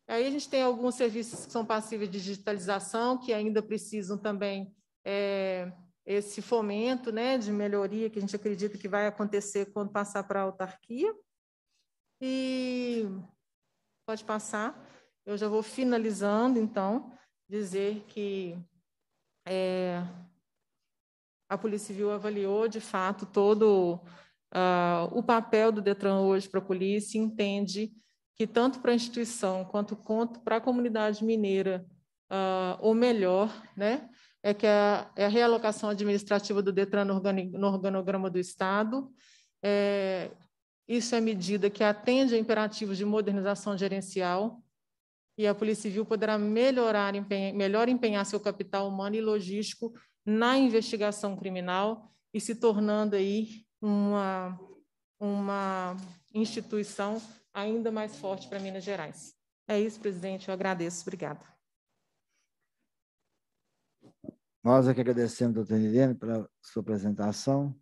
Aí a gente tem alguns serviços que são passíveis de digitalização, que ainda precisam também é, esse fomento né, de melhoria que a gente acredita que vai acontecer quando passar para a autarquia. E pode passar. Eu já vou finalizando, então, dizer que é, a Polícia Civil avaliou, de fato, todo uh, o papel do DETRAN hoje para a polícia, entende que tanto para a instituição quanto, quanto para a comunidade mineira, uh, melhor, né, é que a, é a realocação administrativa do DETRAN no organograma do Estado, é, isso é medida que atende a imperativos de modernização gerencial, e a Polícia Civil poderá melhorar, empenha, melhor empenhar seu capital humano e logístico na investigação criminal e se tornando aí uma, uma instituição ainda mais forte para Minas Gerais. É isso, presidente, eu agradeço. Obrigada. Nós aqui agradecemos, doutor Nirene, pela sua apresentação.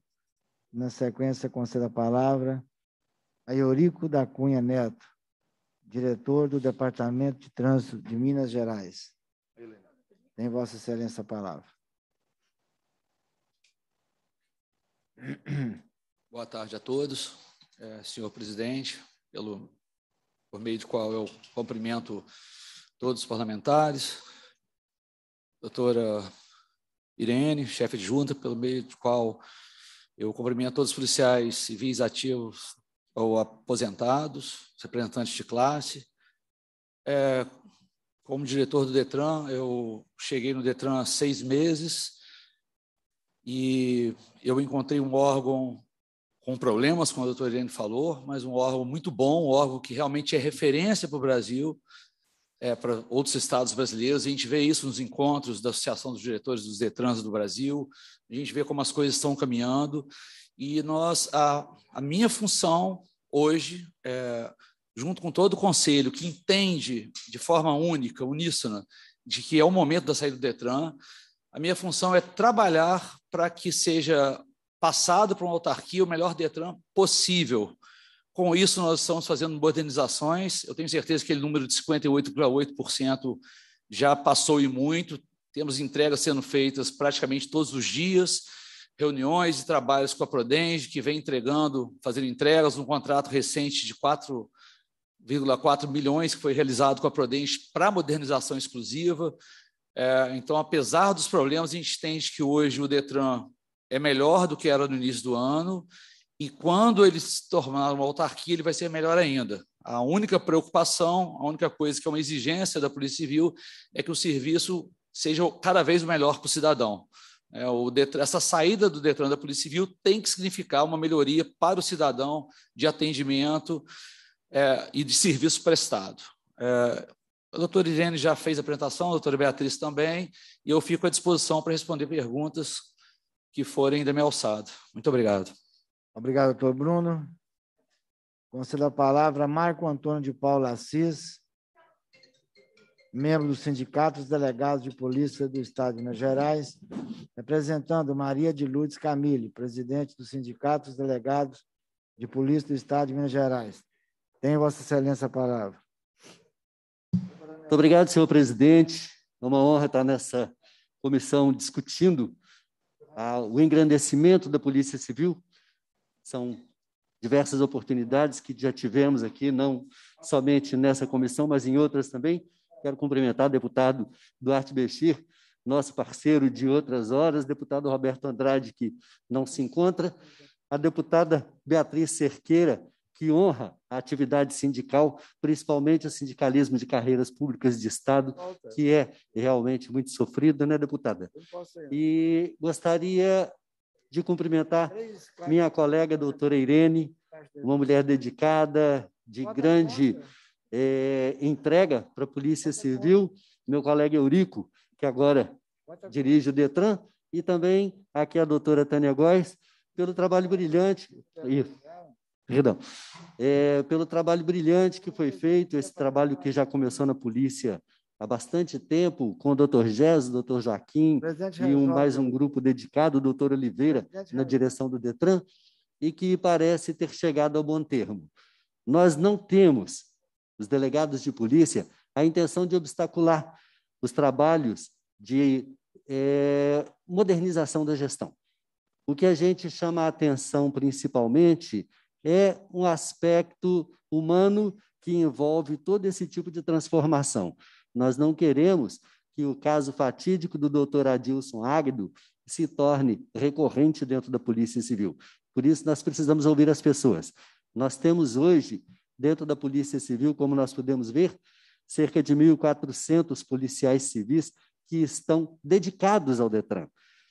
Na sequência, concedo a palavra a Eurico da Cunha Neto, diretor do Departamento de Trânsito de Minas Gerais. Tem Vossa Excelência a palavra. Boa tarde a todos, é, senhor presidente, pelo, por meio do qual eu cumprimento todos os parlamentares, doutora Irene, chefe de junta, pelo meio do qual eu cumprimento todos os policiais civis ativos ou aposentados, representantes de classe. É, como diretor do Detran, eu cheguei no Detran há seis meses e eu encontrei um órgão com problemas, como a doutora Irene falou, mas um órgão muito bom, um órgão que realmente é referência para o Brasil, é, para outros estados brasileiros. A gente vê isso nos encontros da Associação dos Diretores dos Detrans do Brasil. A gente vê como as coisas estão caminhando. E nós, a, a minha função hoje, é, junto com todo o conselho que entende de forma única, uníssona, de que é o momento da saída do Detran, a minha função é trabalhar para que seja passado para uma autarquia o melhor Detran possível. Com isso, nós estamos fazendo modernizações. Eu tenho certeza que aquele número de 58,8% já passou e muito. Temos entregas sendo feitas praticamente todos os dias reuniões e trabalhos com a Prodenge, que vem entregando, fazendo entregas, um contrato recente de 4,4 milhões que foi realizado com a Prodenge para modernização exclusiva. É, então, apesar dos problemas, a gente entende que hoje o Detran é melhor do que era no início do ano, e quando ele se tornar uma autarquia, ele vai ser melhor ainda. A única preocupação, a única coisa que é uma exigência da Polícia Civil é que o serviço seja cada vez melhor para o cidadão. É, Detran, essa saída do Detran da Polícia Civil tem que significar uma melhoria para o cidadão de atendimento é, e de serviço prestado. É, a doutora Irene já fez a apresentação, a doutora Beatriz também, e eu fico à disposição para responder perguntas que forem da minha alçada. Muito obrigado. Obrigado, doutor Bruno. Concedo a palavra a Marco Antônio de Paula Assis, membro do Sindicato dos Delegados de Polícia do Estado de Minas Gerais, representando Maria de Lourdes Camille, presidente do Sindicato dos Delegados de Polícia do Estado de Minas Gerais. Tem Vossa Excelência a palavra. Muito obrigado, senhor presidente. É uma honra estar nessa comissão discutindo ah, o engrandecimento da Polícia Civil. São diversas oportunidades que já tivemos aqui, não somente nessa comissão, mas em outras também. Quero cumprimentar o deputado Duarte Bexir, nosso parceiro de outras horas, deputado Roberto Andrade, que não se encontra, a deputada Beatriz Cerqueira, que honra a atividade sindical, principalmente o sindicalismo de carreiras públicas de Estado, que é realmente muito sofrido, né, deputada? E gostaria de cumprimentar minha colega doutora Irene, uma mulher dedicada, de grande é, entrega para a Polícia Civil, meu colega Eurico, que agora dirige o Detran, e também aqui a doutora Tânia Góes, pelo trabalho brilhante. Isso. Perdão. É, pelo trabalho brilhante que foi feito, esse trabalho que já começou na polícia há bastante tempo, com o doutor Gés, o doutor Joaquim, e um, mais um grupo dedicado, o doutor Oliveira, na direção do Detran, e que parece ter chegado ao bom termo. Nós não temos os delegados de polícia, a intenção de obstacular os trabalhos de é, modernização da gestão. O que a gente chama a atenção principalmente é um aspecto humano que envolve todo esse tipo de transformação. Nós não queremos que o caso fatídico do doutor Adilson Águido se torne recorrente dentro da Polícia Civil. Por isso, nós precisamos ouvir as pessoas. Nós temos hoje Dentro da Polícia Civil, como nós podemos ver, cerca de 1.400 policiais civis que estão dedicados ao Detran.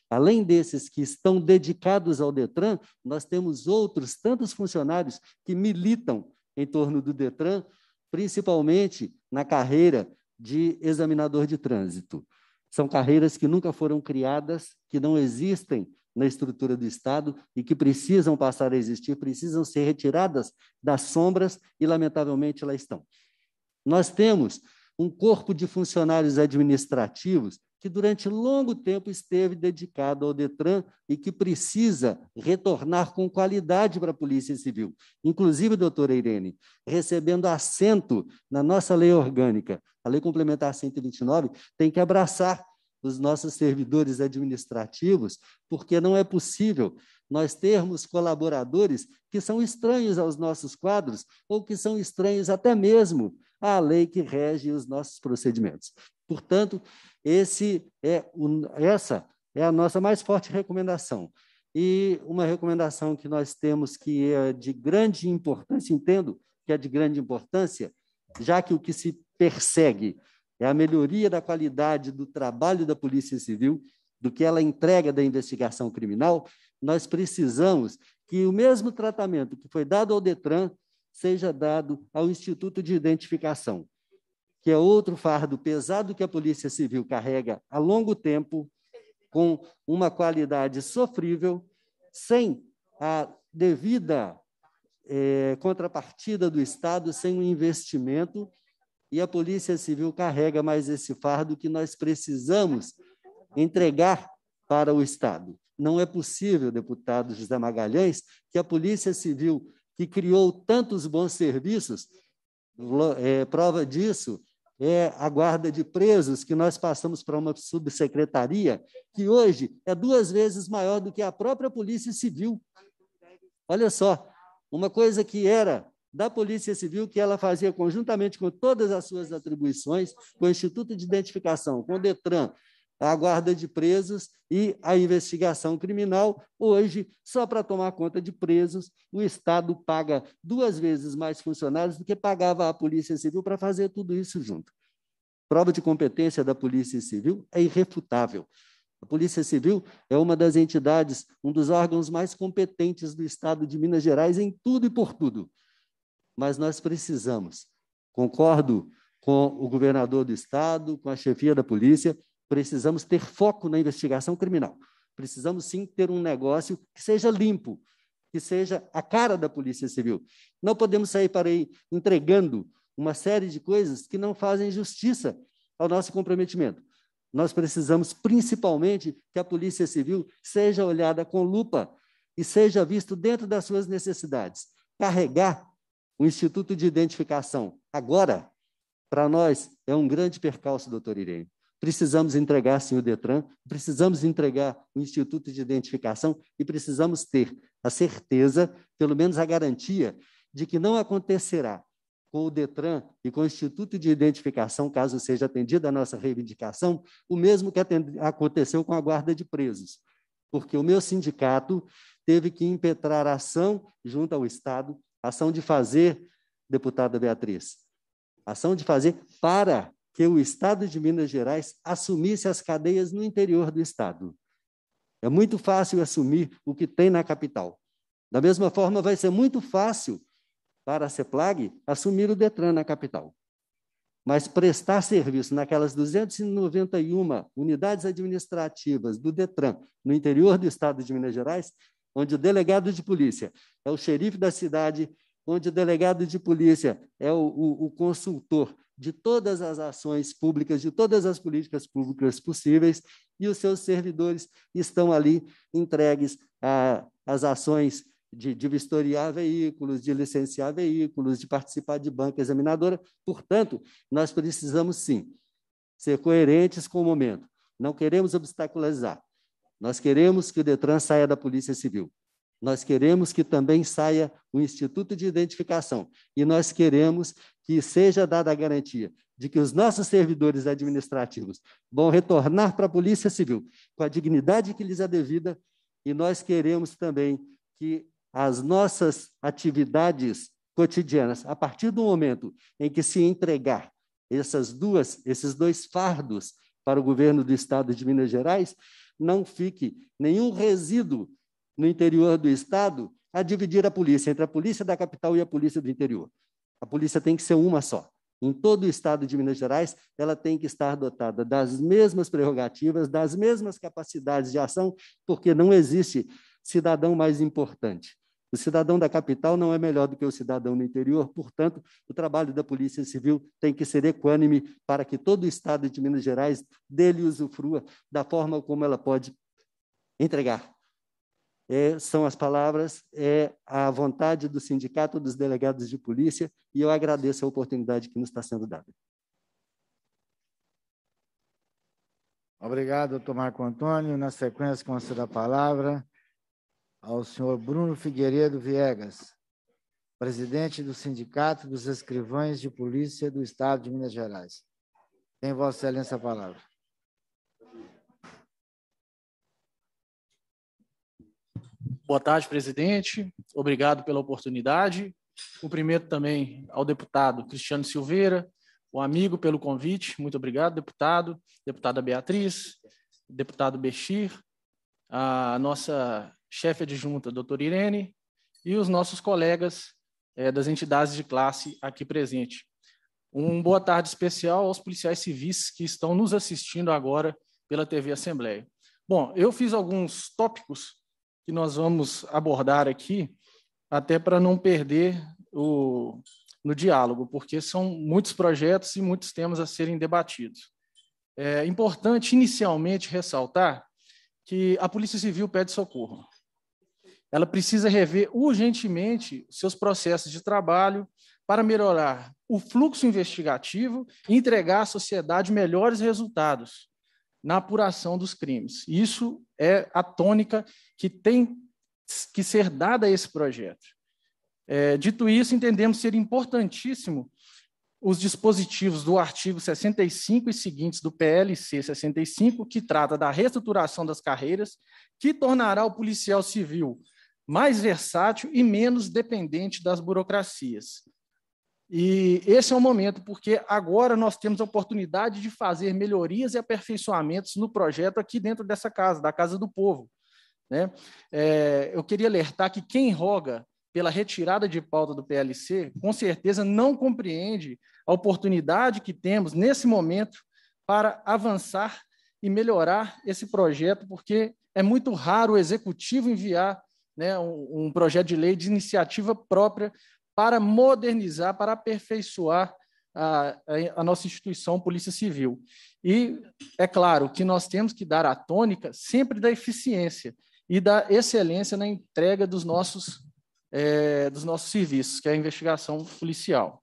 Além desses que estão dedicados ao Detran, nós temos outros tantos funcionários que militam em torno do Detran, principalmente na carreira de examinador de trânsito. São carreiras que nunca foram criadas, que não existem na estrutura do Estado e que precisam passar a existir, precisam ser retiradas das sombras e, lamentavelmente, lá estão. Nós temos um corpo de funcionários administrativos que durante longo tempo esteve dedicado ao Detran e que precisa retornar com qualidade para a Polícia Civil. Inclusive, doutora Irene, recebendo assento na nossa lei orgânica, a Lei Complementar 129, tem que abraçar os nossos servidores administrativos, porque não é possível nós termos colaboradores que são estranhos aos nossos quadros ou que são estranhos até mesmo à lei que rege os nossos procedimentos. Portanto, esse é o, essa é a nossa mais forte recomendação. E uma recomendação que nós temos que é de grande importância, entendo que é de grande importância, já que o que se persegue é a melhoria da qualidade do trabalho da Polícia Civil, do que ela entrega da investigação criminal, nós precisamos que o mesmo tratamento que foi dado ao Detran seja dado ao Instituto de Identificação, que é outro fardo pesado que a Polícia Civil carrega há longo tempo, com uma qualidade sofrível, sem a devida é, contrapartida do Estado, sem o um investimento e a Polícia Civil carrega mais esse fardo que nós precisamos entregar para o Estado. Não é possível, deputado José Magalhães, que a Polícia Civil, que criou tantos bons serviços, é, prova disso é a guarda de presos, que nós passamos para uma subsecretaria, que hoje é duas vezes maior do que a própria Polícia Civil. Olha só, uma coisa que era da Polícia Civil, que ela fazia conjuntamente com todas as suas atribuições, com o Instituto de Identificação, com o Detran, a guarda de presos e a investigação criminal. Hoje, só para tomar conta de presos, o Estado paga duas vezes mais funcionários do que pagava a Polícia Civil para fazer tudo isso junto. Prova de competência da Polícia Civil é irrefutável. A Polícia Civil é uma das entidades, um dos órgãos mais competentes do Estado de Minas Gerais em tudo e por tudo mas nós precisamos. Concordo com o governador do estado, com a chefia da polícia, precisamos ter foco na investigação criminal. Precisamos sim ter um negócio que seja limpo, que seja a cara da Polícia Civil. Não podemos sair para aí entregando uma série de coisas que não fazem justiça ao nosso comprometimento. Nós precisamos principalmente que a Polícia Civil seja olhada com lupa e seja visto dentro das suas necessidades. Carregar o Instituto de Identificação. Agora, para nós, é um grande percalço, doutor Irene. Precisamos entregar, sim, o DETRAN, precisamos entregar o Instituto de Identificação e precisamos ter a certeza, pelo menos a garantia, de que não acontecerá com o DETRAN e com o Instituto de Identificação, caso seja atendida a nossa reivindicação, o mesmo que aconteceu com a guarda de presos. Porque o meu sindicato teve que impetrar ação junto ao Estado Ação de fazer, deputada Beatriz. Ação de fazer para que o Estado de Minas Gerais assumisse as cadeias no interior do Estado. É muito fácil assumir o que tem na capital. Da mesma forma, vai ser muito fácil para a CEPLAG assumir o DETRAN na capital. Mas prestar serviço naquelas 291 unidades administrativas do DETRAN no interior do estado de Minas Gerais onde o delegado de polícia é o xerife da cidade, onde o delegado de polícia é o, o, o consultor de todas as ações públicas, de todas as políticas públicas possíveis, e os seus servidores estão ali entregues às ações de, de vistoriar veículos, de licenciar veículos, de participar de banca examinadora. Portanto, nós precisamos sim ser coerentes com o momento. Não queremos obstaculizar. Nós queremos que o Detran saia da Polícia Civil. Nós queremos que também saia o Instituto de Identificação. E nós queremos que seja dada a garantia de que os nossos servidores administrativos vão retornar para a Polícia Civil com a dignidade que lhes é devida. E nós queremos também que as nossas atividades cotidianas, a partir do momento em que se entregar essas duas, esses dois fardos para o governo do Estado de Minas Gerais, não fique nenhum resíduo no interior do Estado a dividir a polícia entre a polícia da capital e a polícia do interior. A polícia tem que ser uma só. Em todo o estado de Minas Gerais, ela tem que estar dotada das mesmas prerrogativas, das mesmas capacidades de ação, porque não existe cidadão mais importante o cidadão da capital não é melhor do que o cidadão do interior, portanto, o trabalho da Polícia Civil tem que ser equânime para que todo o Estado de Minas Gerais dele usufrua da forma como ela pode entregar. É, são as palavras, é a vontade do Sindicato dos Delegados de Polícia, e eu agradeço a oportunidade que nos está sendo dada. Obrigado, doutor Marco Antônio. Na sequência, com a palavra ao senhor Bruno Figueiredo Viegas, presidente do Sindicato dos Escrivães de Polícia do Estado de Minas Gerais. Tem Vossa Excelência a palavra. Boa tarde, presidente. Obrigado pela oportunidade. Cumprimento também ao deputado Cristiano Silveira, o amigo pelo convite. Muito obrigado, deputado. Deputada Beatriz, deputado Bechir. a nossa chefe adjunta, doutora Irene, e os nossos colegas é, das entidades de classe aqui presente. Um boa tarde especial aos policiais civis que estão nos assistindo agora pela TV Assembleia. Bom, eu fiz alguns tópicos que nós vamos abordar aqui, até para não perder o, no diálogo, porque são muitos projetos e muitos temas a serem debatidos. É importante, inicialmente, ressaltar que a Polícia Civil pede socorro ela precisa rever urgentemente seus processos de trabalho para melhorar o fluxo investigativo e entregar à sociedade melhores resultados na apuração dos crimes. Isso é a tônica que tem que ser dada a esse projeto. É, dito isso, entendemos ser importantíssimo os dispositivos do artigo 65 e seguintes do PLC 65, que trata da reestruturação das carreiras, que tornará o policial civil mais versátil e menos dependente das burocracias. E esse é o momento, porque agora nós temos a oportunidade de fazer melhorias e aperfeiçoamentos no projeto aqui dentro dessa casa, da Casa do Povo. Né? É, eu queria alertar que quem roga pela retirada de pauta do PLC, com certeza não compreende a oportunidade que temos nesse momento para avançar e melhorar esse projeto, porque é muito raro o executivo enviar né, um, um projeto de lei de iniciativa própria para modernizar, para aperfeiçoar a, a, nossa instituição Polícia Civil. E é claro que nós temos que dar a tônica sempre da eficiência e da excelência na entrega dos nossos, é, dos nossos serviços, que é a investigação policial.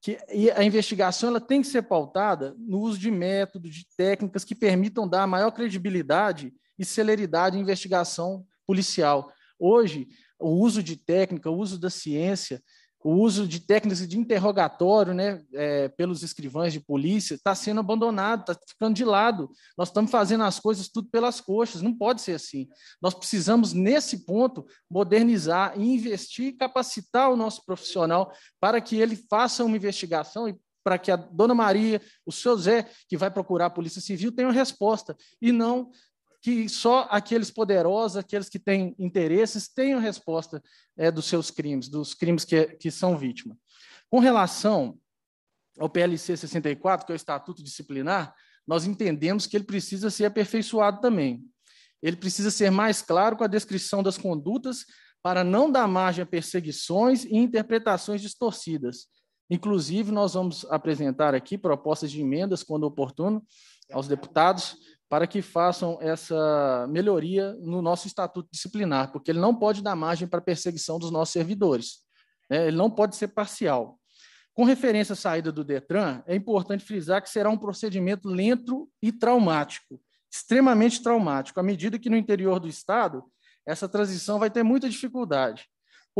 Que, e a investigação ela tem que ser pautada no uso de métodos, de técnicas que permitam dar maior credibilidade e celeridade à investigação policial, Hoje, o uso de técnica, o uso da ciência, o uso de técnicas de interrogatório né, é, pelos escrivães de polícia está sendo abandonado, está ficando de lado. Nós estamos fazendo as coisas tudo pelas coxas, não pode ser assim. Nós precisamos, nesse ponto, modernizar e investir, capacitar o nosso profissional para que ele faça uma investigação e para que a dona Maria, o seu Zé, que vai procurar a Polícia Civil, tenha uma resposta, e não que só aqueles poderosos, aqueles que têm interesses, tenham resposta é, dos seus crimes, dos crimes que, que são vítima. Com relação ao PLC 64, que é o Estatuto Disciplinar, nós entendemos que ele precisa ser aperfeiçoado também. Ele precisa ser mais claro com a descrição das condutas para não dar margem a perseguições e interpretações distorcidas. Inclusive, nós vamos apresentar aqui propostas de emendas, quando oportuno, aos deputados, para que façam essa melhoria no nosso estatuto disciplinar, porque ele não pode dar margem para perseguição dos nossos servidores. Né? Ele não pode ser parcial. Com referência à saída do Detran, é importante frisar que será um procedimento lento e traumático, extremamente traumático, à medida que no interior do Estado essa transição vai ter muita dificuldade.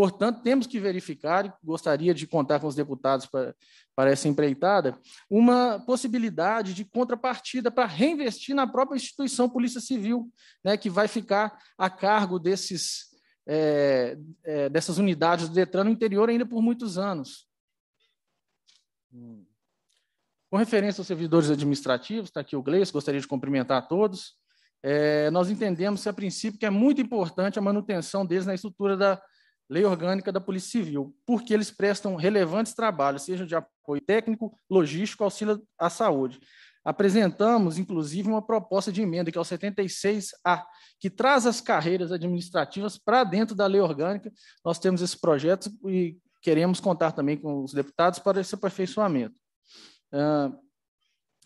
Portanto, temos que verificar, e gostaria de contar com os deputados para, para essa empreitada, uma possibilidade de contrapartida para reinvestir na própria instituição Polícia Civil, né, que vai ficar a cargo desses, é, é, dessas unidades do Detran no interior ainda por muitos anos. Hum. Com referência aos servidores administrativos, está aqui o Gleice, gostaria de cumprimentar a todos. É, nós entendemos, a princípio, que é muito importante a manutenção deles na estrutura da Lei Orgânica da Polícia Civil, porque eles prestam relevantes trabalhos, seja de apoio técnico, logístico, auxílio à saúde. Apresentamos, inclusive, uma proposta de emenda, que é o 76A, que traz as carreiras administrativas para dentro da lei orgânica. Nós temos esse projeto e queremos contar também com os deputados para esse aperfeiçoamento. Uh,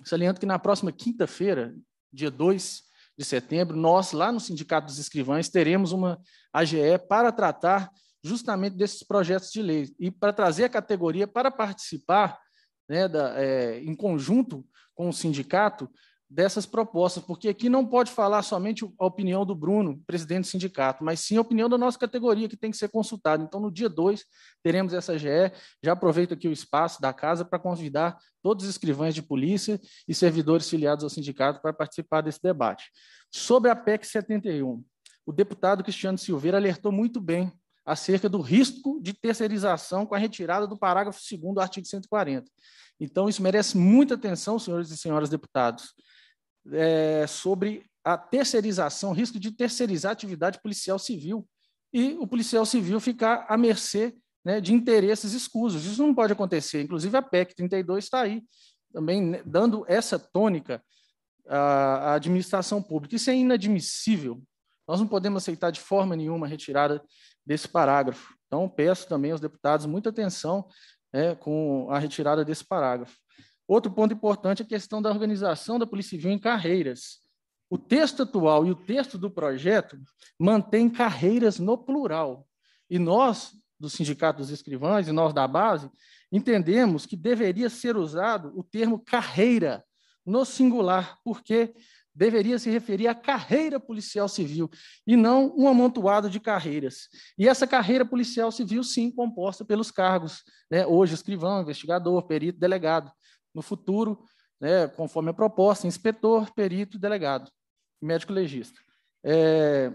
saliento que na próxima quinta-feira, dia 2 de setembro, nós, lá no Sindicato dos Escrivães, teremos uma AGE para tratar justamente desses projetos de lei e para trazer a categoria para participar né, da, é, em conjunto com o sindicato dessas propostas, porque aqui não pode falar somente a opinião do Bruno, presidente do sindicato, mas sim a opinião da nossa categoria, que tem que ser consultada. Então, no dia 2, teremos essa GE. Já aproveito aqui o espaço da casa para convidar todos os escrivães de polícia e servidores filiados ao sindicato para participar desse debate. Sobre a PEC 71, o deputado Cristiano Silveira alertou muito bem acerca do risco de terceirização com a retirada do parágrafo 2 do artigo 140. Então, isso merece muita atenção, senhores e senhoras deputados, é, sobre a terceirização, risco de terceirizar a atividade policial civil e o policial civil ficar à mercê né, de interesses escusos. Isso não pode acontecer. Inclusive, a PEC 32 está aí, também né, dando essa tônica à administração pública. Isso é inadmissível. Nós não podemos aceitar de forma nenhuma a retirada desse parágrafo. Então, peço também aos deputados muita atenção é, com a retirada desse parágrafo. Outro ponto importante é a questão da organização da Polícia Civil em carreiras. O texto atual e o texto do projeto mantém carreiras no plural. E nós, do Sindicato dos Escrivães, e nós da base, entendemos que deveria ser usado o termo carreira no singular, porque deveria se referir à carreira policial civil e não um amontoado de carreiras. E essa carreira policial civil, sim, composta pelos cargos, né? hoje escrivão, investigador, perito, delegado. No futuro, né, conforme a proposta, inspetor, perito, delegado, médico legista. É...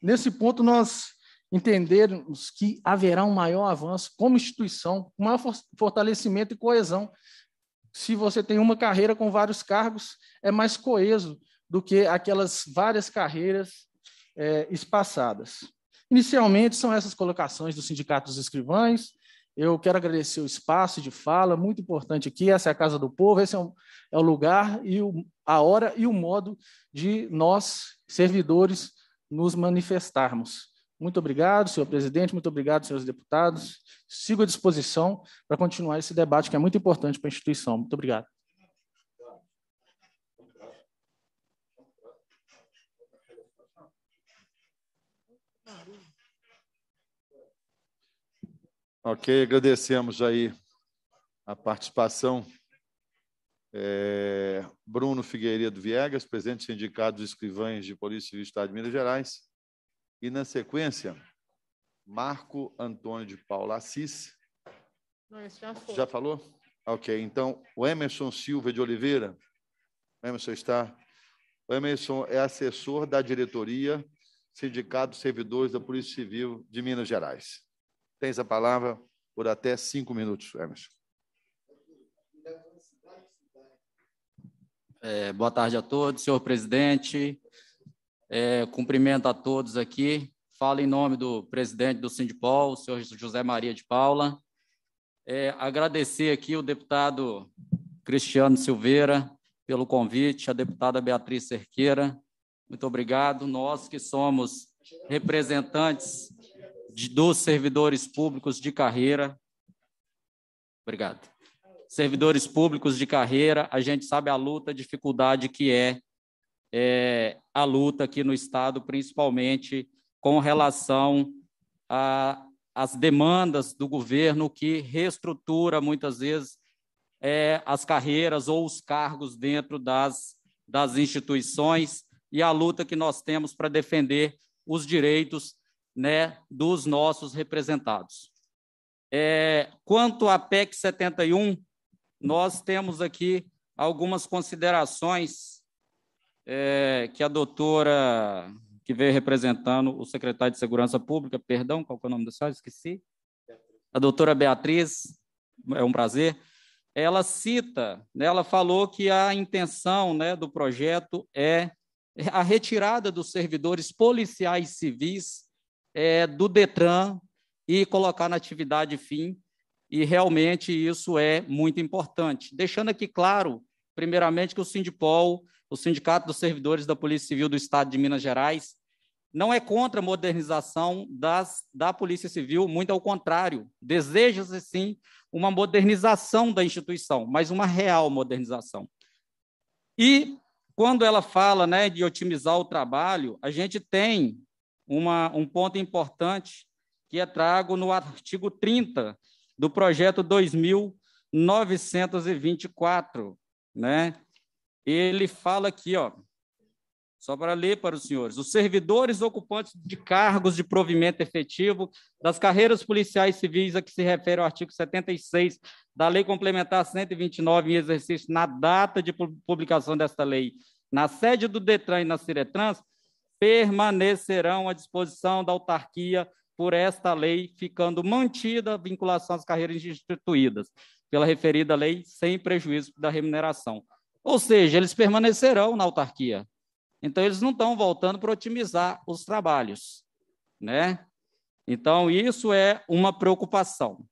Nesse ponto, nós entendermos que haverá um maior avanço como instituição, um maior fortalecimento e coesão se você tem uma carreira com vários cargos, é mais coeso do que aquelas várias carreiras é, espaçadas. Inicialmente, são essas colocações do Sindicato dos Escrivães. Eu quero agradecer o espaço de fala, muito importante aqui. Essa é a Casa do Povo, esse é, um, é o lugar, e o, a hora e o modo de nós, servidores, nos manifestarmos. Muito obrigado, senhor presidente, muito obrigado, senhores deputados. Sigo à disposição para continuar esse debate que é muito importante para a instituição. Muito obrigado. Ok, agradecemos aí a participação. É, Bruno Figueiredo Viegas, presidente do Sindicato dos Escrivães de Polícia Civil do Estado de Minas Gerais. E, na sequência, Marco Antônio de Paula Assis. Não, já, já, falou? Ok, então, o Emerson Silva de Oliveira. O Emerson está. O Emerson é assessor da diretoria Sindicato dos Servidores da Polícia Civil de Minas Gerais. Tens a palavra por até cinco minutos, Emerson. É, boa tarde a todos, senhor presidente, é, cumprimento a todos aqui. Falo em nome do presidente do Sindipol, o senhor José Maria de Paula. É, agradecer aqui o deputado Cristiano Silveira pelo convite, a deputada Beatriz Cerqueira. Muito obrigado. Nós que somos representantes de, dos servidores públicos de carreira. Obrigado. Servidores públicos de carreira, a gente sabe a luta, a dificuldade que é é, a luta aqui no Estado, principalmente com relação às demandas do governo que reestrutura muitas vezes é, as carreiras ou os cargos dentro das, das instituições e a luta que nós temos para defender os direitos né, dos nossos representados. É, quanto à PEC 71, nós temos aqui algumas considerações é, que a doutora que veio representando o secretário de Segurança Pública, perdão, qual é o nome da senhora? Esqueci. A doutora Beatriz, é um prazer. Ela cita, né, ela falou que a intenção né, do projeto é a retirada dos servidores policiais civis é, do Detran e colocar na atividade fim, e realmente isso é muito importante. Deixando aqui claro, primeiramente, que o Sindipol o Sindicato dos Servidores da Polícia Civil do Estado de Minas Gerais, não é contra a modernização das, da Polícia Civil, muito ao contrário, deseja-se sim uma modernização da instituição, mas uma real modernização. E quando ela fala né, de otimizar o trabalho, a gente tem uma, um ponto importante que é trago no artigo 30 do projeto 2924, né, ele fala aqui, ó, só para ler para os senhores. Os servidores ocupantes de cargos de provimento efetivo das carreiras policiais civis a que se refere o artigo 76 da Lei Complementar 129 em exercício na data de publicação desta lei, na sede do Detran e na Ciretrans, permanecerão à disposição da autarquia por esta lei, ficando mantida a vinculação às carreiras instituídas pela referida lei sem prejuízo da remuneração. Ou seja, eles permanecerão na autarquia. Então, eles não estão voltando para otimizar os trabalhos. Né? Então, isso é uma preocupação.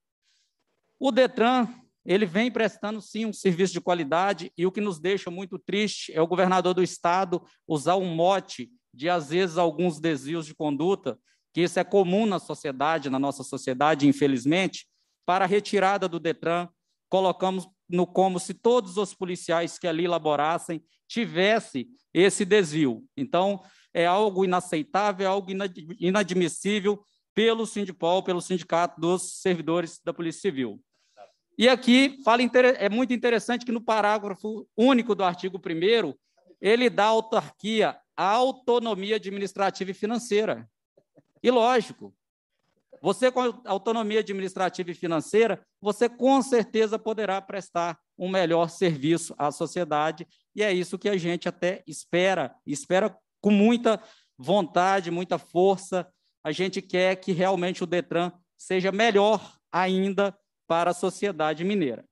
O Detran, ele vem prestando sim um serviço de qualidade e o que nos deixa muito triste é o governador do estado usar um mote de às vezes alguns desvios de conduta, que isso é comum na sociedade, na nossa sociedade, infelizmente, para a retirada do Detran, colocamos no como se todos os policiais que ali laborassem tivesse esse desvio. Então, é algo inaceitável, é algo inadmissível pelo Sindipol, pelo Sindicato dos Servidores da Polícia Civil. E aqui fala é muito interessante que no parágrafo único do artigo 1 ele dá à autarquia autonomia administrativa e financeira. E lógico, você, com autonomia administrativa e financeira, você com certeza poderá prestar um melhor serviço à sociedade, e é isso que a gente até espera, espera com muita vontade, muita força. A gente quer que realmente o Detran seja melhor ainda para a sociedade mineira,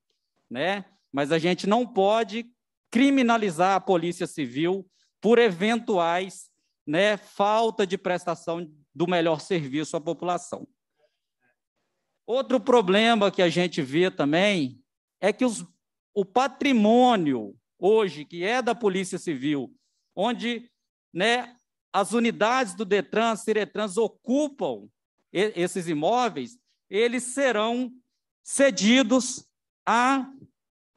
né? Mas a gente não pode criminalizar a Polícia Civil por eventuais, né, falta de prestação do melhor serviço à população. Outro problema que a gente vê também é que os, o patrimônio hoje, que é da Polícia Civil, onde né, as unidades do Detran, Ciretrans, ocupam esses imóveis, eles serão cedidos à,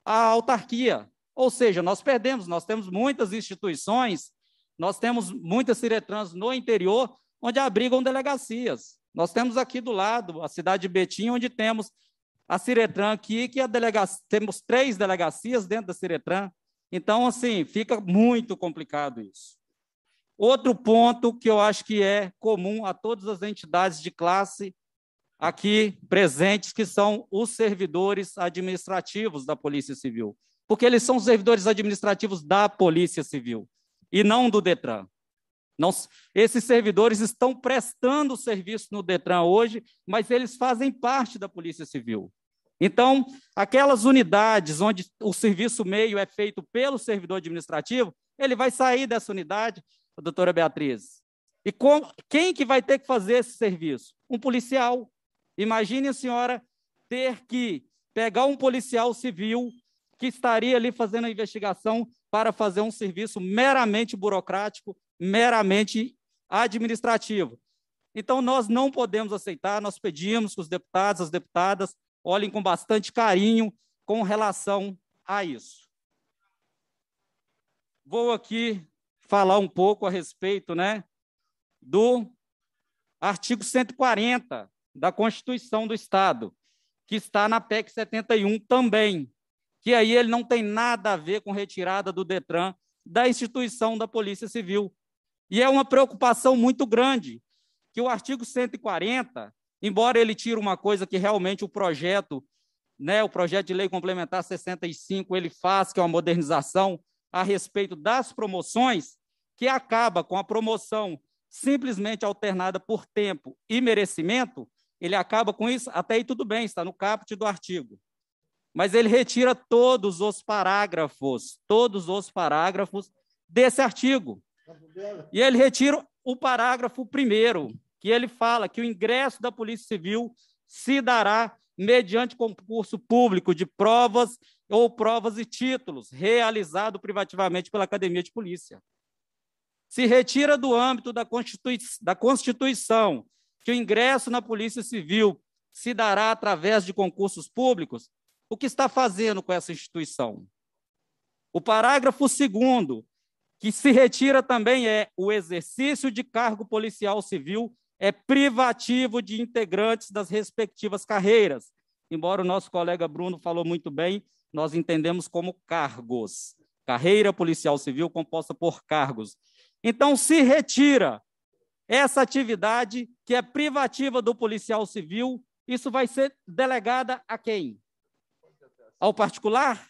à autarquia. Ou seja, nós perdemos, nós temos muitas instituições, nós temos muitas Ciretrans no interior onde abrigam delegacias. Nós temos aqui do lado a cidade de Betim, onde temos a Ciretran aqui, que é a delegacia, temos três delegacias dentro da Ciretran. Então, assim, fica muito complicado isso. Outro ponto que eu acho que é comum a todas as entidades de classe aqui presentes, que são os servidores administrativos da Polícia Civil, porque eles são servidores administrativos da Polícia Civil e não do Detran. Não, esses servidores estão prestando serviço no Detran hoje, mas eles fazem parte da Polícia Civil. Então, aquelas unidades onde o serviço meio é feito pelo servidor administrativo, ele vai sair dessa unidade, doutora Beatriz. E com, quem que vai ter que fazer esse serviço? Um policial. Imagine a senhora ter que pegar um policial civil que estaria ali fazendo a investigação para fazer um serviço meramente burocrático meramente administrativo. Então, nós não podemos aceitar, nós pedimos que os deputados, as deputadas, olhem com bastante carinho com relação a isso. Vou aqui falar um pouco a respeito né, do artigo 140 da Constituição do Estado, que está na PEC 71 também, que aí ele não tem nada a ver com retirada do DETRAN da instituição da Polícia Civil, e é uma preocupação muito grande que o artigo 140, embora ele tire uma coisa que realmente o projeto, né, o projeto de lei complementar 65, ele faz, que é uma modernização a respeito das promoções, que acaba com a promoção simplesmente alternada por tempo e merecimento, ele acaba com isso, até aí tudo bem, está no caput do artigo. Mas ele retira todos os parágrafos, todos os parágrafos desse artigo. Tá e ele retira o parágrafo primeiro, que ele fala que o ingresso da Polícia Civil se dará mediante concurso público de provas ou provas e títulos, realizado privativamente pela Academia de Polícia. Se retira do âmbito da, Constitui da Constituição que o ingresso na Polícia Civil se dará através de concursos públicos, o que está fazendo com essa instituição? O parágrafo segundo que se retira também é o exercício de cargo policial civil é privativo de integrantes das respectivas carreiras. Embora o nosso colega Bruno falou muito bem, nós entendemos como cargos. Carreira policial civil composta por cargos. Então se retira essa atividade que é privativa do policial civil, isso vai ser delegada a quem? Ao particular?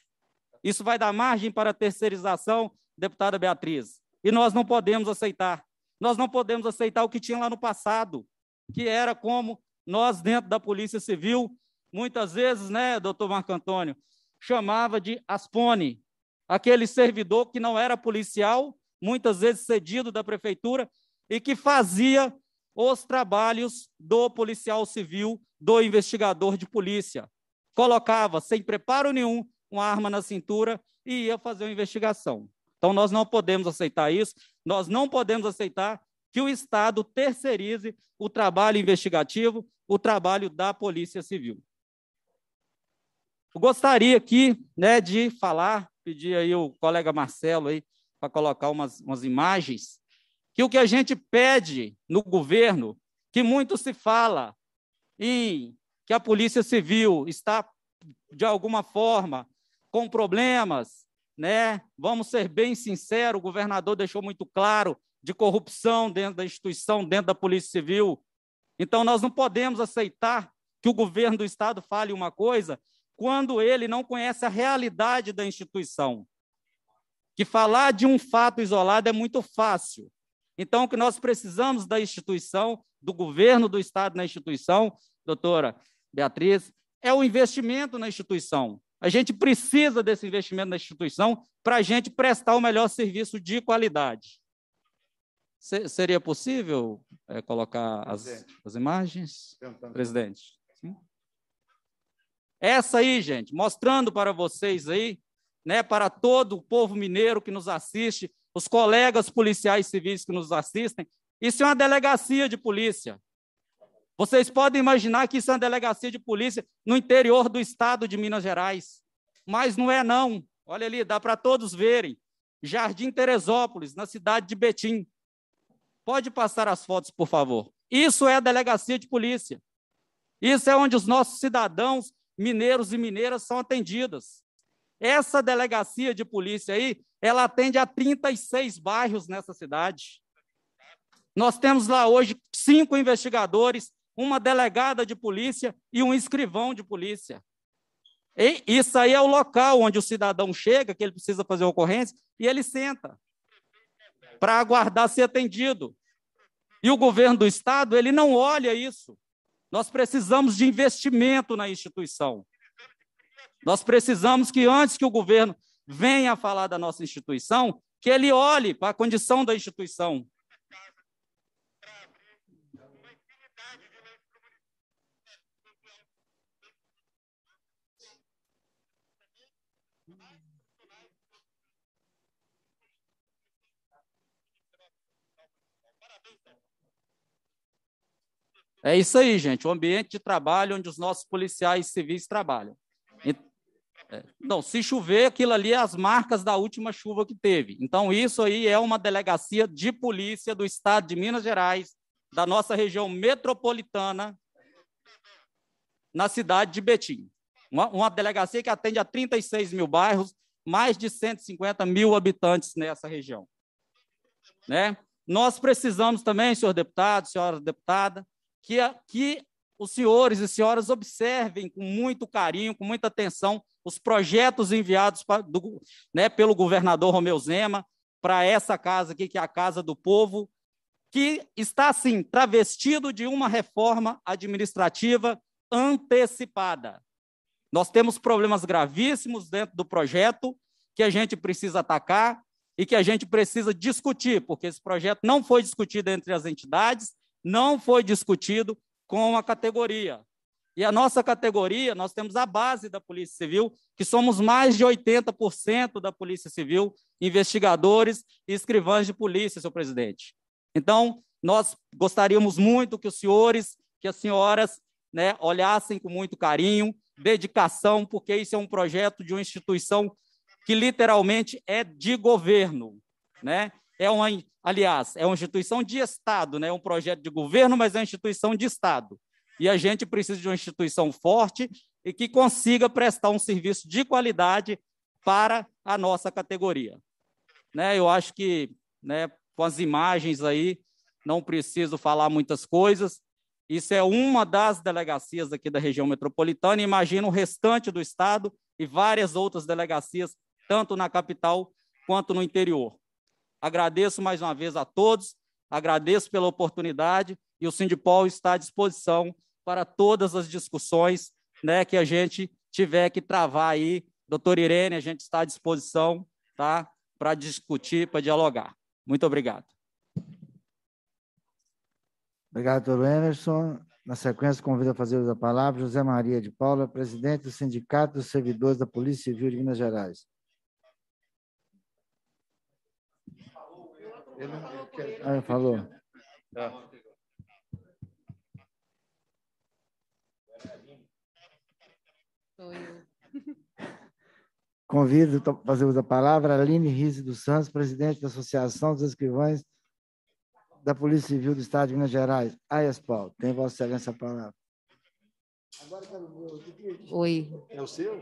Isso vai dar margem para terceirização deputada Beatriz, e nós não podemos aceitar. Nós não podemos aceitar o que tinha lá no passado, que era como nós, dentro da Polícia Civil, muitas vezes, né, doutor Marco Antônio, chamava de aspone, aquele servidor que não era policial, muitas vezes cedido da prefeitura, e que fazia os trabalhos do policial civil, do investigador de polícia. Colocava, sem preparo nenhum, uma arma na cintura e ia fazer uma investigação. Então, nós não podemos aceitar isso, nós não podemos aceitar que o Estado terceirize o trabalho investigativo, o trabalho da Polícia Civil. Eu gostaria aqui né, de falar, pedir aí o colega Marcelo aí para colocar umas, umas imagens, que o que a gente pede no governo, que muito se fala em que a Polícia Civil está, de alguma forma, com problemas, né? Vamos ser bem sinceros, o governador deixou muito claro de corrupção dentro da instituição, dentro da Polícia Civil. Então nós não podemos aceitar que o governo do estado fale uma coisa quando ele não conhece a realidade da instituição. Que falar de um fato isolado é muito fácil. Então o que nós precisamos da instituição, do governo do estado na instituição, doutora Beatriz, é o investimento na instituição. A gente precisa desse investimento na instituição para a gente prestar o melhor serviço de qualidade. seria possível é, colocar as, as, imagens? Presidente. Essa aí, gente, mostrando para vocês aí, né, para todo o povo mineiro que nos assiste, os colegas policiais civis que nos assistem, isso é uma delegacia de polícia. Vocês podem imaginar que isso é uma delegacia de polícia no interior do estado de Minas Gerais. Mas não é, não. Olha ali, dá para todos verem. Jardim Teresópolis, na cidade de Betim. Pode passar as fotos, por favor. Isso é a delegacia de polícia. Isso é onde os nossos cidadãos mineiros e mineiras são atendidos. Essa delegacia de polícia aí, ela atende a 36 bairros nessa cidade. Nós temos lá hoje cinco investigadores, uma delegada de polícia e um escrivão de polícia. E isso aí é o local onde o cidadão chega, que ele precisa fazer ocorrência, e ele senta para aguardar ser atendido. E o governo do estado, ele não olha isso. Nós precisamos de investimento na instituição. Nós precisamos que antes que o governo venha falar da nossa instituição, que ele olhe para a condição da instituição, É isso aí, gente, o ambiente de trabalho onde os nossos policiais civis trabalham. Então, se chover, aquilo ali é as marcas da última chuva que teve. Então, isso aí é uma delegacia de polícia do estado de Minas Gerais, da nossa região metropolitana, na cidade de Betim. Uma, uma delegacia que atende a 36 mil bairros, mais de 150 mil habitantes nessa região. Né? Nós precisamos também, senhor deputado, senhora deputada, que, que os senhores e senhoras observem com muito carinho, com muita atenção, os projetos enviados pra, do, né, pelo governador Romeu Zema para essa casa aqui, que é a Casa do Povo, que está, assim, travestido de uma reforma administrativa antecipada. Nós temos problemas gravíssimos dentro do projeto que a gente precisa atacar e que a gente precisa discutir, porque esse projeto não foi discutido entre as entidades, não foi discutido com a categoria. E a nossa categoria, nós temos a base da Polícia Civil, que somos mais de 80% da Polícia Civil, investigadores e escrivães de polícia, senhor presidente. Então, nós gostaríamos muito que os senhores, que as senhoras, né, olhassem com muito carinho, dedicação, porque isso é um projeto de uma instituição que literalmente é de governo, né? é uma, aliás, é uma instituição de Estado, né? é um projeto de governo, mas é uma instituição de Estado. E a gente precisa de uma instituição forte e que consiga prestar um serviço de qualidade para a nossa categoria. Né? Eu acho que né, com as imagens aí, não preciso falar muitas coisas. Isso é uma das delegacias aqui da região metropolitana. Imagina o restante do estado e várias outras delegacias, tanto na capital quanto no interior. Agradeço mais uma vez a todos, agradeço pela oportunidade e o Sindipol está à disposição para todas as discussões né, que a gente tiver que travar aí. Doutor Irene, a gente está à disposição tá, para discutir, para dialogar. Muito obrigado. Obrigado, doutor Emerson. Na sequência, convido a fazer uso da palavra José Maria de Paula, presidente do Sindicato dos Servidores da Polícia Civil de Minas Gerais. Ele Ah, falou. Tá. Convido a fazer uso da palavra Aline Rizzi dos Santos, presidente da Associação dos Escrivães da Polícia Civil do Estado de Minas Gerais. Paulo, tem Vossa Excelência a palavra. É Oi. É o seu?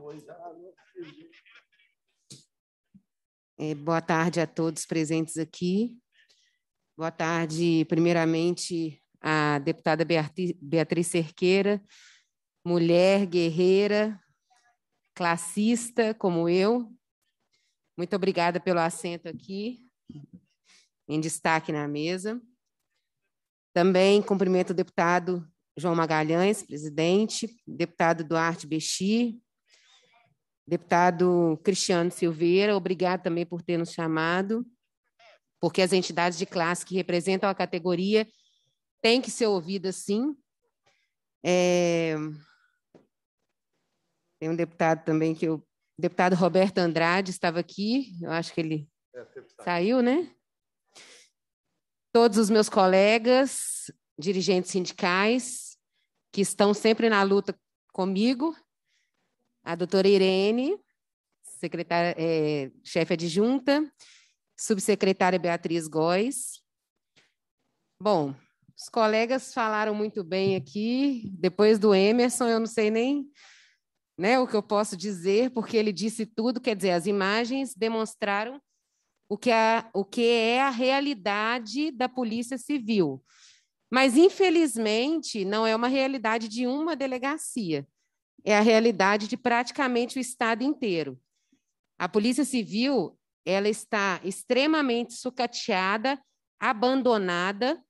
Oi. É, boa tarde a todos presentes aqui. Boa tarde, primeiramente, à deputada Beatriz Cerqueira, mulher guerreira, classista como eu. Muito obrigada pelo assento aqui, em destaque na mesa. Também cumprimento o deputado João Magalhães, presidente, deputado Duarte Bexi, Deputado Cristiano Silveira, obrigado também por ter nos chamado, porque as entidades de classe que representam a categoria têm que ser ouvidas, sim. É... Tem um deputado também que eu... O deputado Roberto Andrade estava aqui, eu acho que ele é, tá. saiu, né? Todos os meus colegas, dirigentes sindicais, que estão sempre na luta comigo a doutora Irene, secretária, é, chefe adjunta, subsecretária Beatriz Góes. Bom, os colegas falaram muito bem aqui, depois do Emerson, eu não sei nem né, o que eu posso dizer, porque ele disse tudo, quer dizer, as imagens demonstraram o que, a, o que é a realidade da Polícia Civil. Mas, infelizmente, não é uma realidade de uma delegacia é a realidade de praticamente o Estado inteiro. A Polícia Civil ela está extremamente sucateada, abandonada,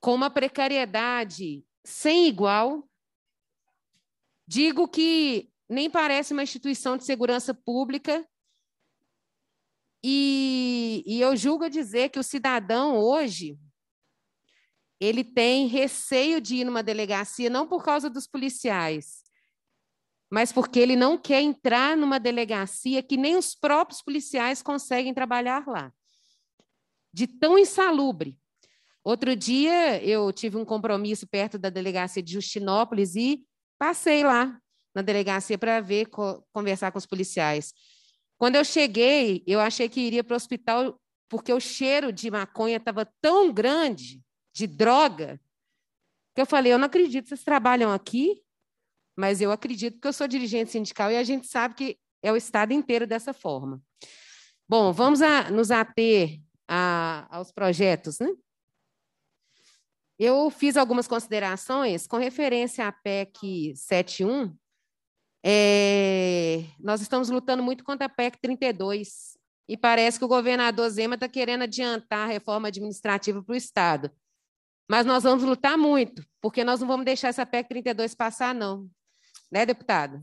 com uma precariedade sem igual. Digo que nem parece uma instituição de segurança pública. E, e eu julgo dizer que o cidadão hoje, ele tem receio de ir numa delegacia, não por causa dos policiais, mas porque ele não quer entrar numa delegacia que nem os próprios policiais conseguem trabalhar lá. De tão insalubre. Outro dia eu tive um compromisso perto da delegacia de Justinópolis e passei lá na delegacia para ver, conversar com os policiais. Quando eu cheguei, eu achei que iria para o hospital porque o cheiro de maconha estava tão grande de droga, que eu falei, eu não acredito, vocês trabalham aqui, mas eu acredito porque eu sou dirigente sindical e a gente sabe que é o estado inteiro dessa forma. Bom, vamos a, nos ater a, aos projetos, né? Eu fiz algumas considerações com referência à PEC 71. É, nós estamos lutando muito contra a PEC 32 e parece que o governador Zema está querendo adiantar a reforma administrativa para o Estado. Mas nós vamos lutar muito, porque nós não vamos deixar essa PEC 32 passar, não. Né, deputado?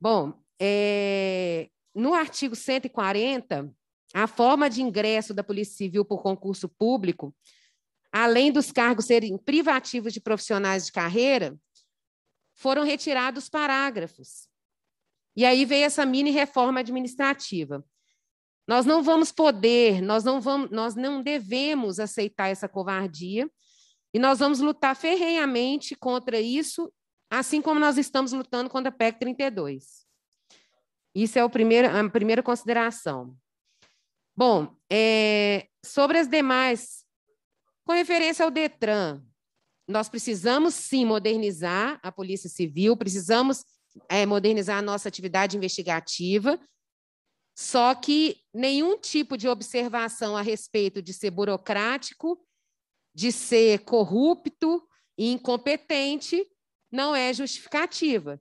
Bom, é... no artigo 140, a forma de ingresso da Polícia Civil por concurso público, além dos cargos serem privativos de profissionais de carreira, foram retirados parágrafos. E aí veio essa mini reforma administrativa. Nós não vamos poder, nós não vamos, nós não devemos aceitar essa covardia e nós vamos lutar ferrenhamente contra isso, assim como nós estamos lutando contra a PEC 32. Isso é o primeiro, a primeira consideração. Bom, é, sobre as demais, com referência ao Detran, nós precisamos sim modernizar a Polícia Civil, precisamos é, modernizar a nossa atividade investigativa, só que nenhum tipo de observação a respeito de ser burocrático, de ser corrupto e incompetente não é justificativa.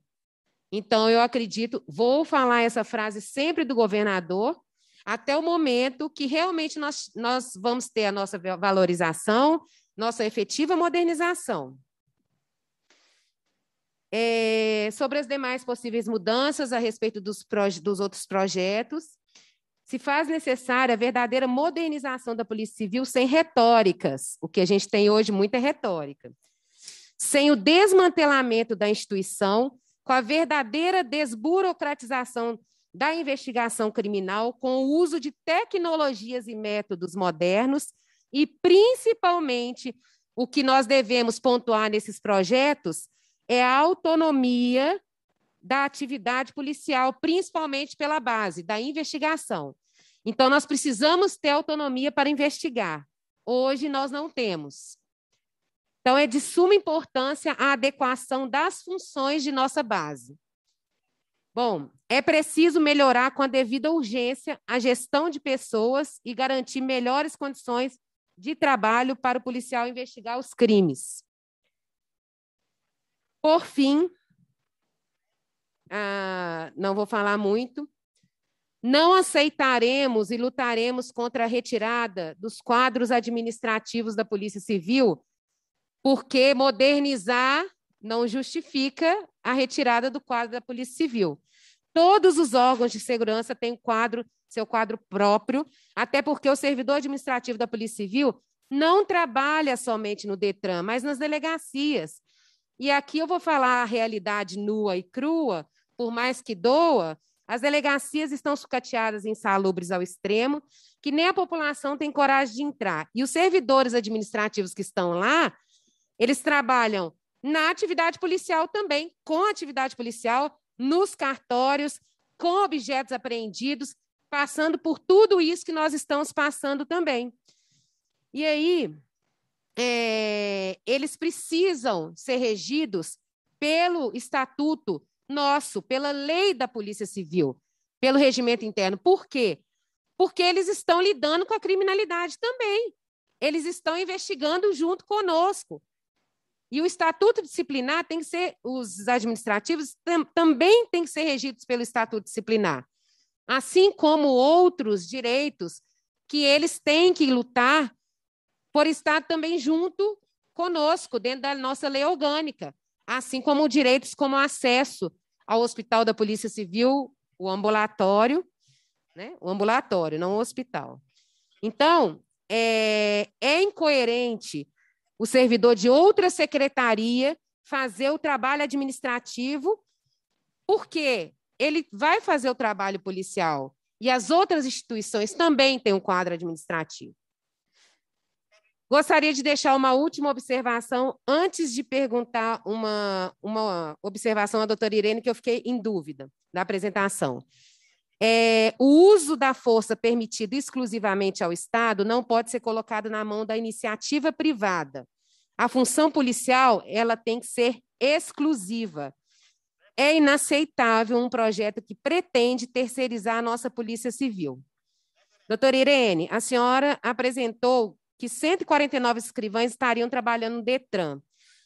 Então, eu acredito, vou falar essa frase sempre do governador, até o momento que realmente nós, nós vamos ter a nossa valorização, nossa efetiva modernização. É, sobre as demais possíveis mudanças a respeito dos, dos outros projetos, se faz necessária a verdadeira modernização da Polícia Civil sem retóricas, o que a gente tem hoje muita é retórica, sem o desmantelamento da instituição, com a verdadeira desburocratização da investigação criminal, com o uso de tecnologias e métodos modernos, e principalmente o que nós devemos pontuar nesses projetos é a autonomia da atividade policial, principalmente pela base da investigação. Então, nós precisamos ter autonomia para investigar. Hoje, nós não temos. Então, é de suma importância a adequação das funções de nossa base. Bom, é preciso melhorar com a devida urgência a gestão de pessoas e garantir melhores condições de trabalho para o policial investigar os crimes. Por fim, ah, não vou falar muito, não aceitaremos e lutaremos contra a retirada dos quadros administrativos da Polícia Civil, porque modernizar não justifica a retirada do quadro da Polícia Civil. Todos os órgãos de segurança têm quadro, seu quadro próprio, até porque o servidor administrativo da Polícia Civil não trabalha somente no Detran, mas nas delegacias. E aqui eu vou falar a realidade nua e crua, por mais que doa, as delegacias estão sucateadas insalubres ao extremo, que nem a população tem coragem de entrar. E os servidores administrativos que estão lá, eles trabalham na atividade policial também, com atividade policial, nos cartórios, com objetos apreendidos, passando por tudo isso que nós estamos passando também. E aí, é, eles precisam ser regidos pelo estatuto nosso, pela lei da Polícia Civil, pelo regimento interno. Por quê? Porque eles estão lidando com a criminalidade também. Eles estão investigando junto conosco. E o estatuto disciplinar tem que ser, os administrativos tam, também têm que ser regidos pelo estatuto disciplinar, assim como outros direitos que eles têm que lutar por estar também junto conosco, dentro da nossa lei orgânica, assim como direitos como acesso ao Hospital da Polícia Civil, o ambulatório, né? o ambulatório, não o hospital. Então, é, é incoerente o servidor de outra secretaria fazer o trabalho administrativo, porque ele vai fazer o trabalho policial e as outras instituições também têm um quadro administrativo. Gostaria de deixar uma última observação antes de perguntar uma, uma observação à doutora Irene, que eu fiquei em dúvida na apresentação. É, o uso da força permitido exclusivamente ao Estado não pode ser colocado na mão da iniciativa privada. A função policial ela tem que ser exclusiva. É inaceitável um projeto que pretende terceirizar a nossa Polícia Civil. Doutora Irene, a senhora apresentou que 149 escrivães estariam trabalhando no Detran.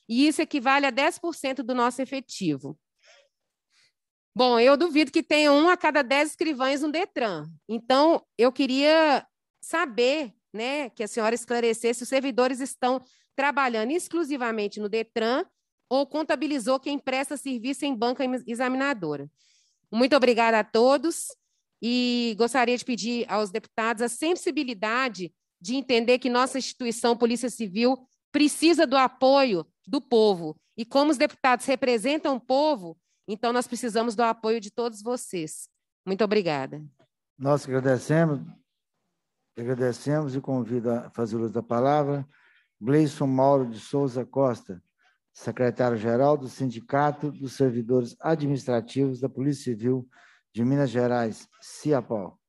E isso equivale a 10% do nosso efetivo. Bom, eu duvido que tenha um a cada 10 escrivães no Detran. Então, eu queria saber, né, que a senhora esclarecesse se os servidores estão trabalhando exclusivamente no Detran ou contabilizou quem presta serviço em banca examinadora. Muito obrigada a todos e gostaria de pedir aos deputados a sensibilidade de entender que nossa instituição, Polícia Civil, precisa do apoio do povo. E como os deputados representam o povo, então nós precisamos do apoio de todos vocês. Muito obrigada. Nós agradecemos, agradecemos e convido a fazer uso da palavra Gleison Mauro de Souza Costa, secretário-geral do Sindicato dos Servidores Administrativos da Polícia Civil de Minas Gerais, CIAPOL.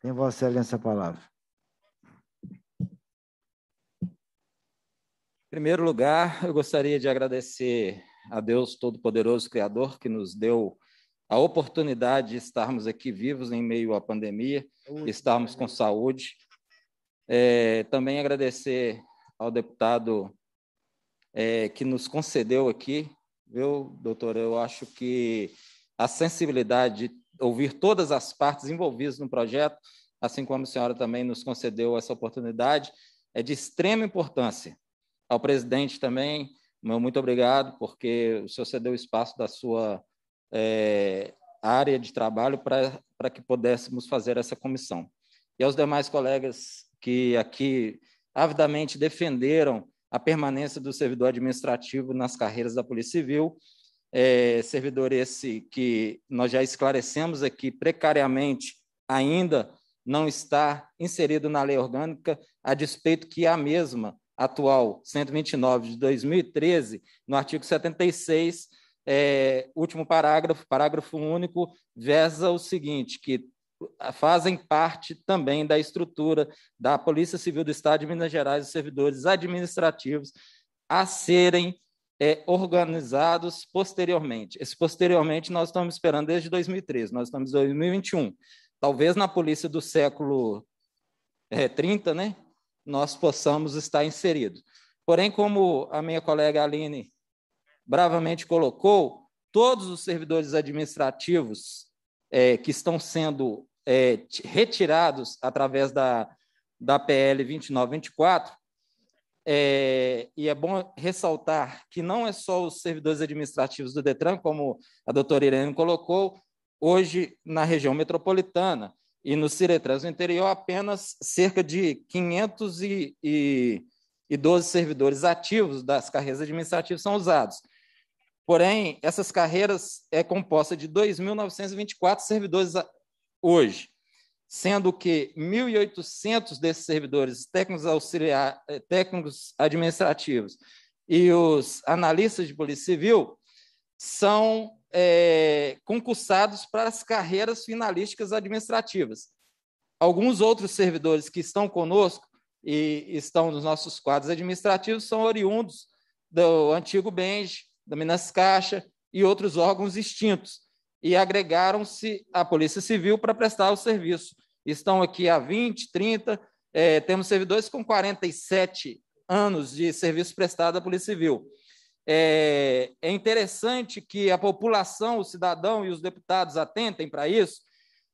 Tem Vossa Excelência a palavra. primeiro lugar, eu gostaria de agradecer a Deus Todo-Poderoso Criador que nos deu a oportunidade de estarmos aqui vivos em meio à pandemia, estarmos com saúde. É, também agradecer ao deputado é, que nos concedeu aqui, viu, doutor? Eu acho que a sensibilidade de ouvir todas as partes envolvidas no projeto, assim como a senhora também nos concedeu essa oportunidade, é de extrema importância. Ao presidente também, meu muito obrigado, porque o senhor cedeu espaço da sua é, área de trabalho para que pudéssemos fazer essa comissão. E aos demais colegas que aqui avidamente defenderam a permanência do servidor administrativo nas carreiras da Polícia Civil, é, servidor esse que nós já esclarecemos aqui precariamente ainda não está inserido na lei orgânica, a despeito que é a mesma atual 129 de 2013, no artigo 76, é, último parágrafo, parágrafo único, vesa o seguinte, que fazem parte também da estrutura da Polícia Civil do Estado de Minas Gerais, os servidores administrativos a serem é, organizados posteriormente. Esse posteriormente nós estamos esperando desde 2013, nós estamos em 2021. Talvez na polícia do século é, 30, né? nós possamos estar inseridos. Porém, como a minha colega Aline bravamente colocou, todos os servidores administrativos é, que estão sendo é, retirados através da, da PL 2924, é, e é bom ressaltar que não é só os servidores administrativos do Detran, como a doutora Irene colocou, hoje na região metropolitana, e no Ciretras, no interior, apenas cerca de 512 servidores ativos das carreiras administrativas são usados. Porém, essas carreiras é composta de 2.924 servidores hoje, sendo que 1.800 desses servidores técnicos auxiliar, eh, técnicos administrativos e os analistas de polícia civil são é, concursados para as carreiras finalísticas administrativas. Alguns outros servidores que estão conosco e estão nos nossos quadros administrativos são oriundos do antigo BENJ, da Minas Caixa e outros órgãos extintos, e agregaram-se à Polícia Civil para prestar o serviço. Estão aqui há 20, 30, é, temos servidores com 47 anos de serviço prestado à Polícia Civil. É, é interessante que a população, o cidadão e os deputados atentem para isso,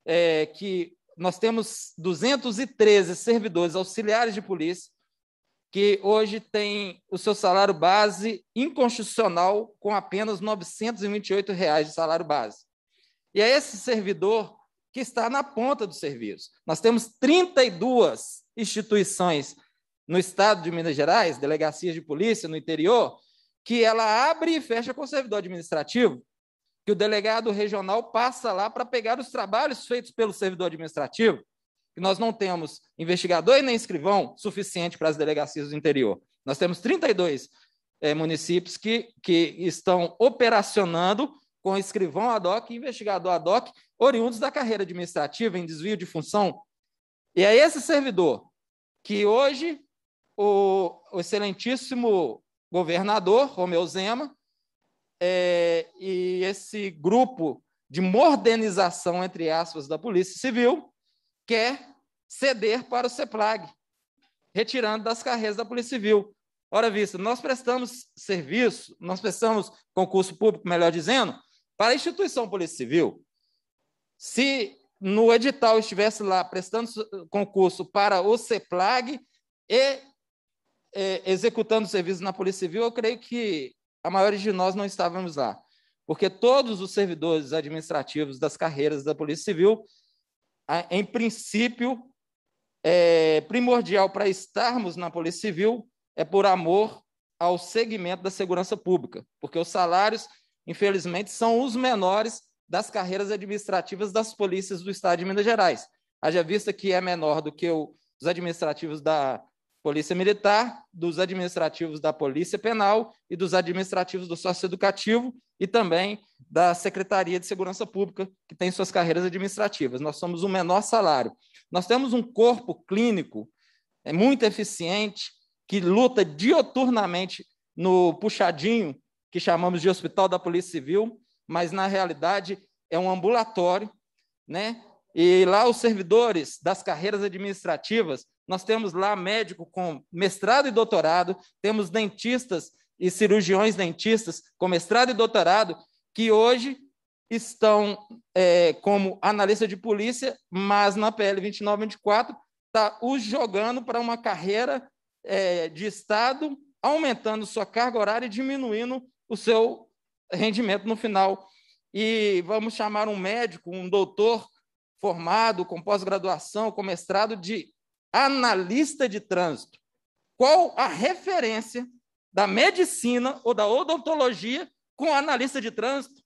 é, que nós temos 213 servidores auxiliares de polícia que hoje tem o seu salário base inconstitucional com apenas R$ 928 reais de salário base. E é esse servidor que está na ponta do serviço. Nós temos 32 instituições no estado de Minas Gerais, delegacias de polícia no interior, que ela abre e fecha com o servidor administrativo, que o delegado regional passa lá para pegar os trabalhos feitos pelo servidor administrativo, que nós não temos investigador e nem escrivão suficiente para as delegacias do interior. Nós temos 32 é, eh, municípios que, que estão operacionando com escrivão ad hoc e investigador ad hoc, oriundos da carreira administrativa em desvio de função. E é esse servidor que hoje o, o excelentíssimo governador, Romeu Zema, é, e esse grupo de modernização, entre aspas, da Polícia Civil, quer ceder para o CEPLAG, retirando das carreiras da Polícia Civil. Ora vista, nós prestamos serviço, nós prestamos concurso público, melhor dizendo, para a instituição Polícia Civil. Se no edital estivesse lá prestando concurso para o CEPLAG e é, executando serviços na Polícia Civil, eu creio que a maioria de nós não estávamos lá, porque todos os servidores administrativos das carreiras da Polícia Civil, em princípio, é primordial para estarmos na Polícia Civil é por amor ao segmento da segurança pública, porque os salários, infelizmente, são os menores das carreiras administrativas das polícias do Estado de Minas Gerais. Haja vista que é menor do que o, os administrativos da Polícia Militar, dos administrativos da Polícia Penal e dos administrativos do Educativo e também da Secretaria de Segurança Pública, que tem suas carreiras administrativas. Nós somos o menor salário. Nós temos um corpo clínico é muito eficiente que luta dioturnamente no puxadinho que chamamos de Hospital da Polícia Civil, mas na realidade é um ambulatório, né? E lá os servidores das carreiras administrativas nós temos lá médico com mestrado e doutorado, temos dentistas e cirurgiões dentistas com mestrado e doutorado que hoje estão é, como analista de polícia, mas na PL 2924 está os jogando para uma carreira é, de Estado, aumentando sua carga horária e diminuindo o seu rendimento no final. E vamos chamar um médico, um doutor formado, com pós-graduação, com mestrado, de analista de trânsito. Qual a referência da medicina ou da odontologia com analista de trânsito?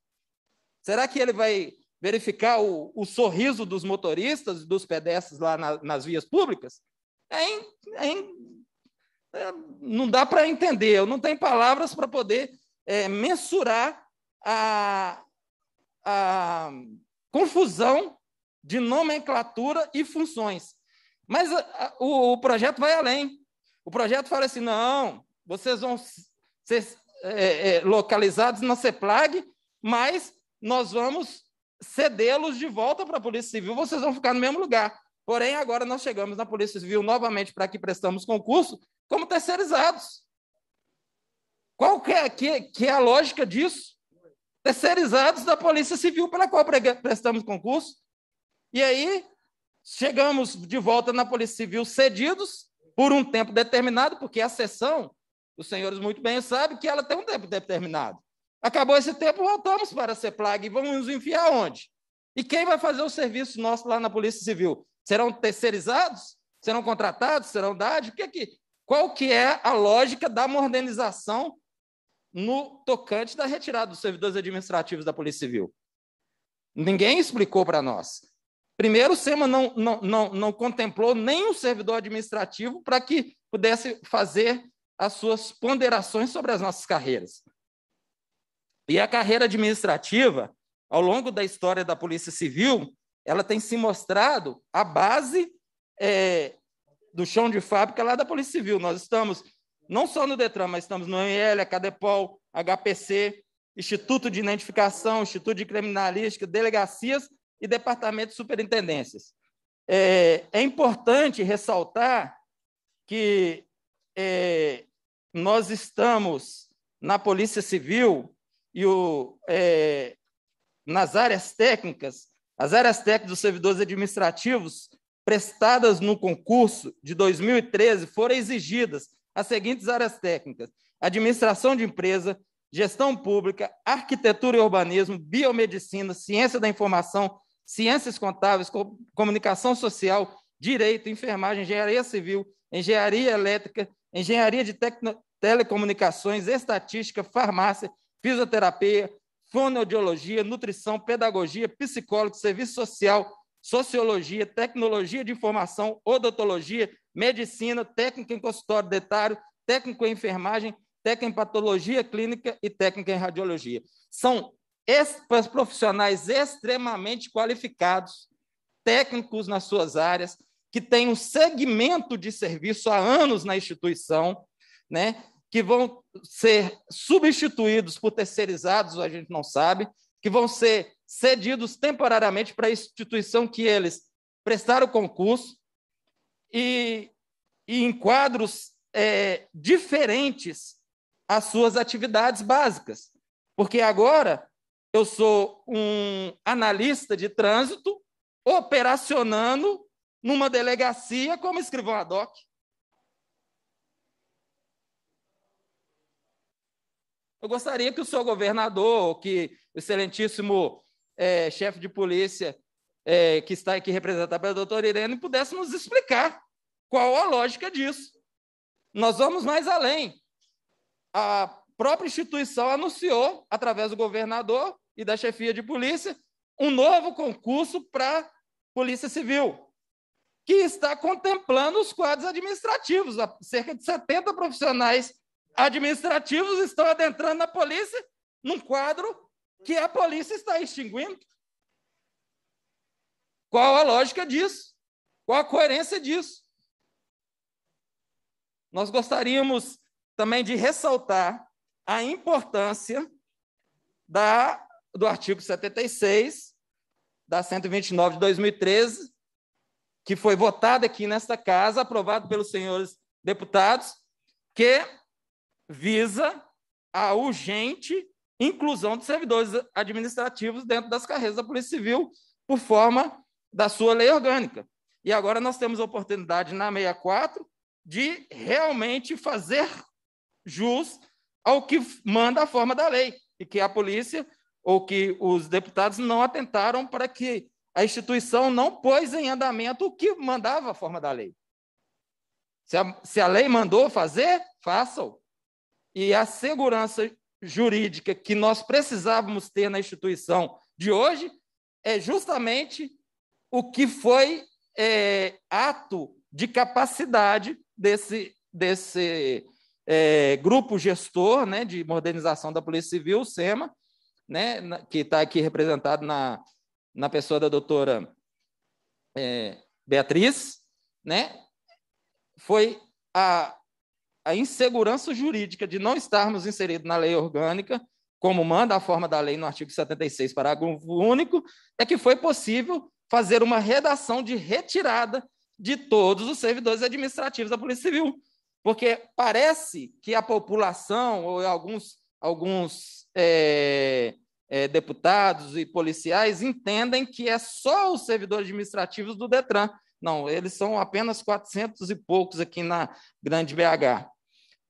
Será que ele vai verificar o, o sorriso dos motoristas, dos pedestres lá na, nas vias públicas? É, in, é in, é, não dá para entender, eu não tenho palavras para poder é, mensurar a, a confusão de nomenclatura e funções. Mas a, a, o, o, projeto vai além. O projeto fala assim: não, vocês vão ser é, é, localizados na CEPLAG, mas nós vamos cedê-los de volta para a Polícia Civil, vocês vão ficar no mesmo lugar. Porém, agora nós chegamos na Polícia Civil novamente para que prestamos concurso como terceirizados. Qual que é, que, que é a lógica disso? Terceirizados da Polícia Civil pela qual prestamos concurso. E aí Chegamos de volta na Polícia Civil cedidos por um tempo determinado, porque a sessão, os senhores muito bem sabem que ela tem um tempo determinado. Acabou esse tempo, voltamos para a CEPLAG e vamos nos enfiar onde? E quem vai fazer o serviço nosso lá na Polícia Civil? Serão terceirizados? Serão contratados? Serão dados? O que é que, qual que é a lógica da modernização no tocante da retirada dos servidores administrativos da Polícia Civil? Ninguém explicou para nós. Primeiro, o SEMA não, não, não, não contemplou nenhum servidor administrativo para que pudesse fazer as suas ponderações sobre as nossas carreiras. E a carreira administrativa, ao longo da história da Polícia Civil, ela tem se mostrado a base é, do chão de fábrica lá da Polícia Civil. Nós estamos não só no Detran, mas estamos no ML, Cadepol, HPC, Instituto de Identificação, Instituto de Criminalística, delegacias e departamento de superintendências. É, é importante ressaltar que é, nós estamos na Polícia Civil e o, é, nas áreas técnicas, as áreas técnicas dos servidores administrativos prestadas no concurso de 2013 foram exigidas as seguintes áreas técnicas: administração de empresa, gestão pública, arquitetura e urbanismo, biomedicina, ciência da informação, ciências contábeis, comunicação social, direito, enfermagem, engenharia civil, engenharia elétrica, engenharia de telecomunicações, estatística, farmácia, fisioterapia, fonoaudiologia, nutrição, pedagogia, psicólogo, serviço social, sociologia, tecnologia de informação, odontologia, medicina, técnica em consultório dentário, técnico em enfermagem, técnico em patologia clínica e técnica em radiologia. São para profissionais extremamente qualificados, técnicos nas suas áreas, que têm um segmento de serviço há anos na instituição, né? que vão ser substituídos por terceirizados, a gente não sabe, que vão ser cedidos temporariamente para a instituição que eles prestaram o concurso e, e em quadros é, diferentes às suas atividades básicas. Porque agora eu sou um analista de trânsito operacionando numa delegacia como escrivão ad hoc. Eu gostaria que o senhor governador, que o excelentíssimo é, chefe de polícia é, que está aqui representado pela doutora Irene, pudesse nos explicar qual a lógica disso. Nós vamos mais além. A própria instituição anunciou, através do governador e da chefia de polícia, um novo concurso para Polícia Civil, que está contemplando os quadros administrativos. Cerca de 70 profissionais administrativos estão adentrando na polícia num quadro que a polícia está extinguindo. Qual a lógica disso? Qual a coerência disso? Nós gostaríamos também de ressaltar a importância da, do artigo 76 da 129 de 2013, que foi votado aqui nesta casa, aprovado pelos senhores deputados, que visa a urgente inclusão de servidores administrativos dentro das carreiras da Polícia Civil, por forma da sua lei orgânica. E agora nós temos a oportunidade na 64 de realmente fazer jus ao que manda a forma da lei, e que a polícia ou que os deputados não atentaram para que a instituição não pôs em andamento o que mandava a forma da lei. Se a, se a lei mandou fazer, façam. E a segurança jurídica que nós precisávamos ter na instituição de hoje é justamente o que foi é, ato de capacidade desse, desse é, grupo gestor né, de modernização da Polícia Civil, SEMA, né, que está aqui representado na, na pessoa da doutora é, Beatriz, né, foi a, a insegurança jurídica de não estarmos inseridos na lei orgânica, como manda a forma da lei no artigo 76, parágrafo único, é que foi possível fazer uma redação de retirada de todos os servidores administrativos da Polícia Civil. Porque parece que a população, ou alguns, alguns é, é, deputados e policiais, entendem que é só os servidores administrativos do Detran. Não, eles são apenas 400 e poucos aqui na Grande BH.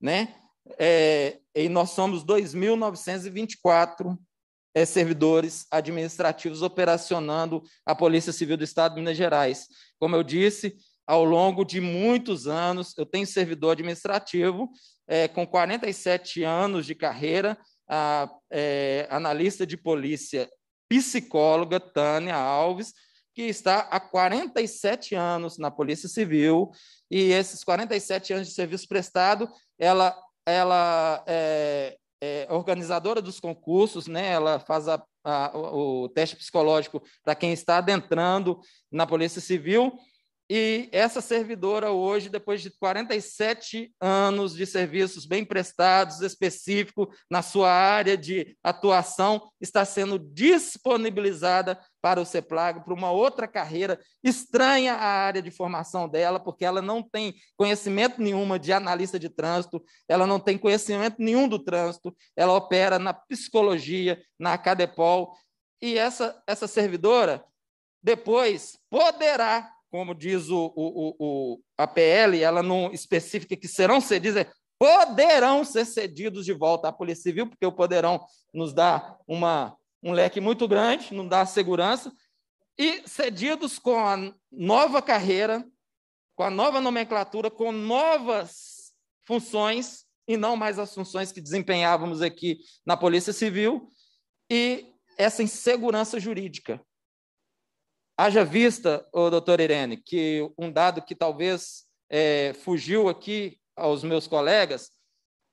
Né? É, e nós somos 2.924 é, servidores administrativos operacionando a Polícia Civil do Estado de Minas Gerais. Como eu disse, ao longo de muitos anos. Eu tenho servidor administrativo é, com 47 anos de carreira, a, é, analista de polícia, psicóloga Tânia Alves, que está há 47 anos na Polícia Civil, e esses 47 anos de serviço prestado, ela, ela é, é organizadora dos concursos, né? ela faz a, o teste psicológico para quem está adentrando na Polícia Civil, e essa servidora hoje, depois de 47 anos de serviços bem prestados, específico na sua área de atuação, está sendo disponibilizada para o CEPLAG, para uma outra carreira estranha à área de formação dela, porque ela não tem conhecimento nenhuma de analista de trânsito, ela não tem conhecimento nenhum do trânsito, ela opera na psicologia, na Cadepol, e essa, essa servidora depois poderá como diz o, o, o, a PL, ela não especifica que serão cedidos, é poderão ser cedidos de volta à Polícia Civil, porque o poderão nos dá uma, um leque muito grande, não dá segurança, e cedidos com a nova carreira, com a nova nomenclatura, com novas funções, e não mais as funções que desempenhávamos aqui na Polícia Civil, e essa insegurança jurídica, Haja vista, oh, Irene, que um dado que talvez é, fugiu aqui aos meus colegas,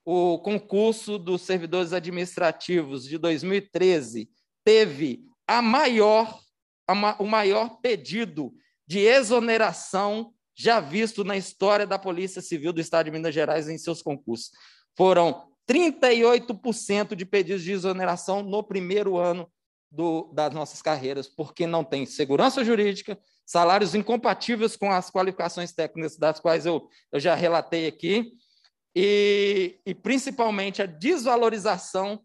o concurso dos servidores administrativos de 2013 teve a maior, a ma, o maior pedido de exoneração já visto na história da Polícia Civil do Estado de Minas Gerais em seus concursos. Foram 38% de pedidos de exoneração no primeiro ano do, das nossas carreiras, porque não tem segurança jurídica, salários incompatíveis com as qualificações técnicas das quais eu, eu já relatei aqui, e, e principalmente a desvalorização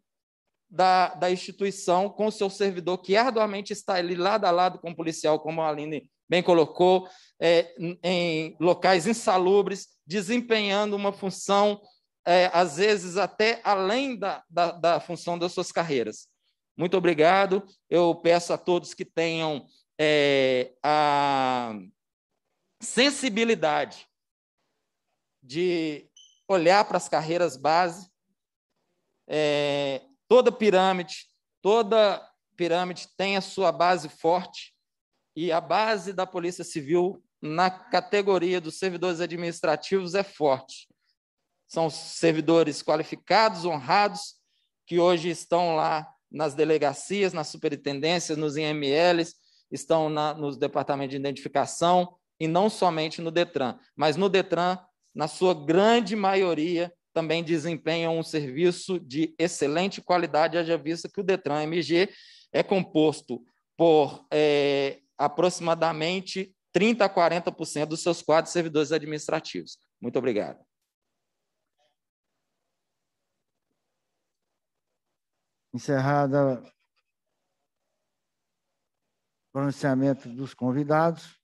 da, da, instituição com o seu servidor, que arduamente está ali lado a lado com o policial, como a Aline bem colocou, é, em locais insalubres, desempenhando uma função, é, às vezes até além da, da, da função das suas carreiras. Muito obrigado. Eu peço a todos que tenham é, a sensibilidade de olhar para as carreiras base. É, toda pirâmide, toda pirâmide tem a sua base forte e a base da Polícia Civil na categoria dos servidores administrativos é forte. São servidores qualificados, honrados, que hoje estão lá nas delegacias, nas superintendências, nos IMLs, estão na, nos departamentos de identificação e não somente no Detran. Mas no Detran, na sua grande maioria, também desempenham um serviço de excelente qualidade, haja vista que o Detran MG é composto por é, aproximadamente 30% a 40% dos seus quadros servidores administrativos. Muito obrigado. Encerrada o pronunciamento dos convidados,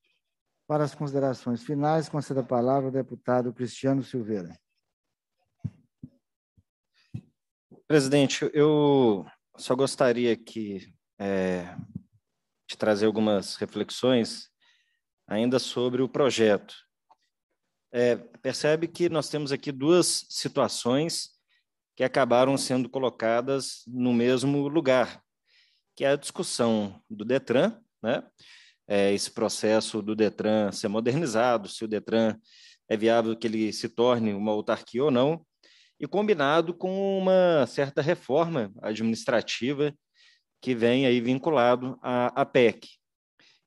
para as considerações finais, concedo a palavra ao deputado Cristiano Silveira. Presidente, eu só gostaria aqui é, de trazer algumas reflexões ainda sobre o projeto. É, percebe que nós temos aqui duas situações que acabaram sendo colocadas no mesmo lugar, que é a discussão do Detran, né? É, esse processo do Detran ser modernizado, se o Detran é viável que ele se torne uma autarquia ou não, e combinado com uma certa reforma administrativa que vem aí vinculado à, à PEC.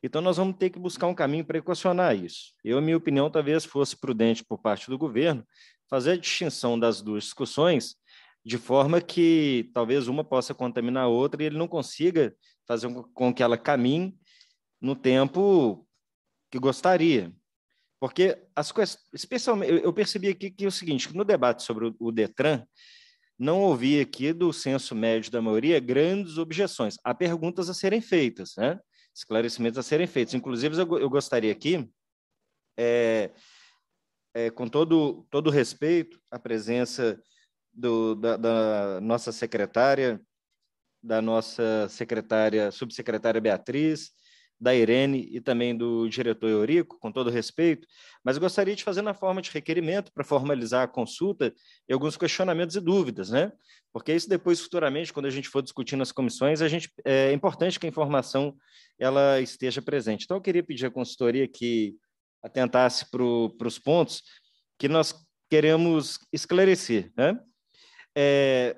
Então, nós vamos ter que buscar um caminho para equacionar isso. Eu, minha opinião, talvez fosse prudente por parte do governo fazer a distinção das duas discussões de forma que talvez uma possa contaminar a outra e ele não consiga fazer com que ela caminhe no tempo que gostaria. Porque as coisas especialmente, eu percebi aqui que é o seguinte, no debate sobre o Detran, não ouvi aqui do senso médio da maioria grandes objeções. Há perguntas a serem feitas, né? esclarecimentos a serem feitos. Inclusive, eu, eu gostaria aqui, é, é, com todo, todo respeito à presença do, da, da nossa secretária, da nossa secretária, subsecretária Beatriz, da Irene e também do diretor Eurico, com todo respeito, mas gostaria de fazer na forma de requerimento para formalizar a consulta e alguns questionamentos e dúvidas, né? Porque isso depois, futuramente, quando a gente for discutir nas comissões, a gente, é, é importante que a informação ela esteja presente. Então, eu queria pedir à consultoria que atentasse para os pontos que nós queremos esclarecer, né? É,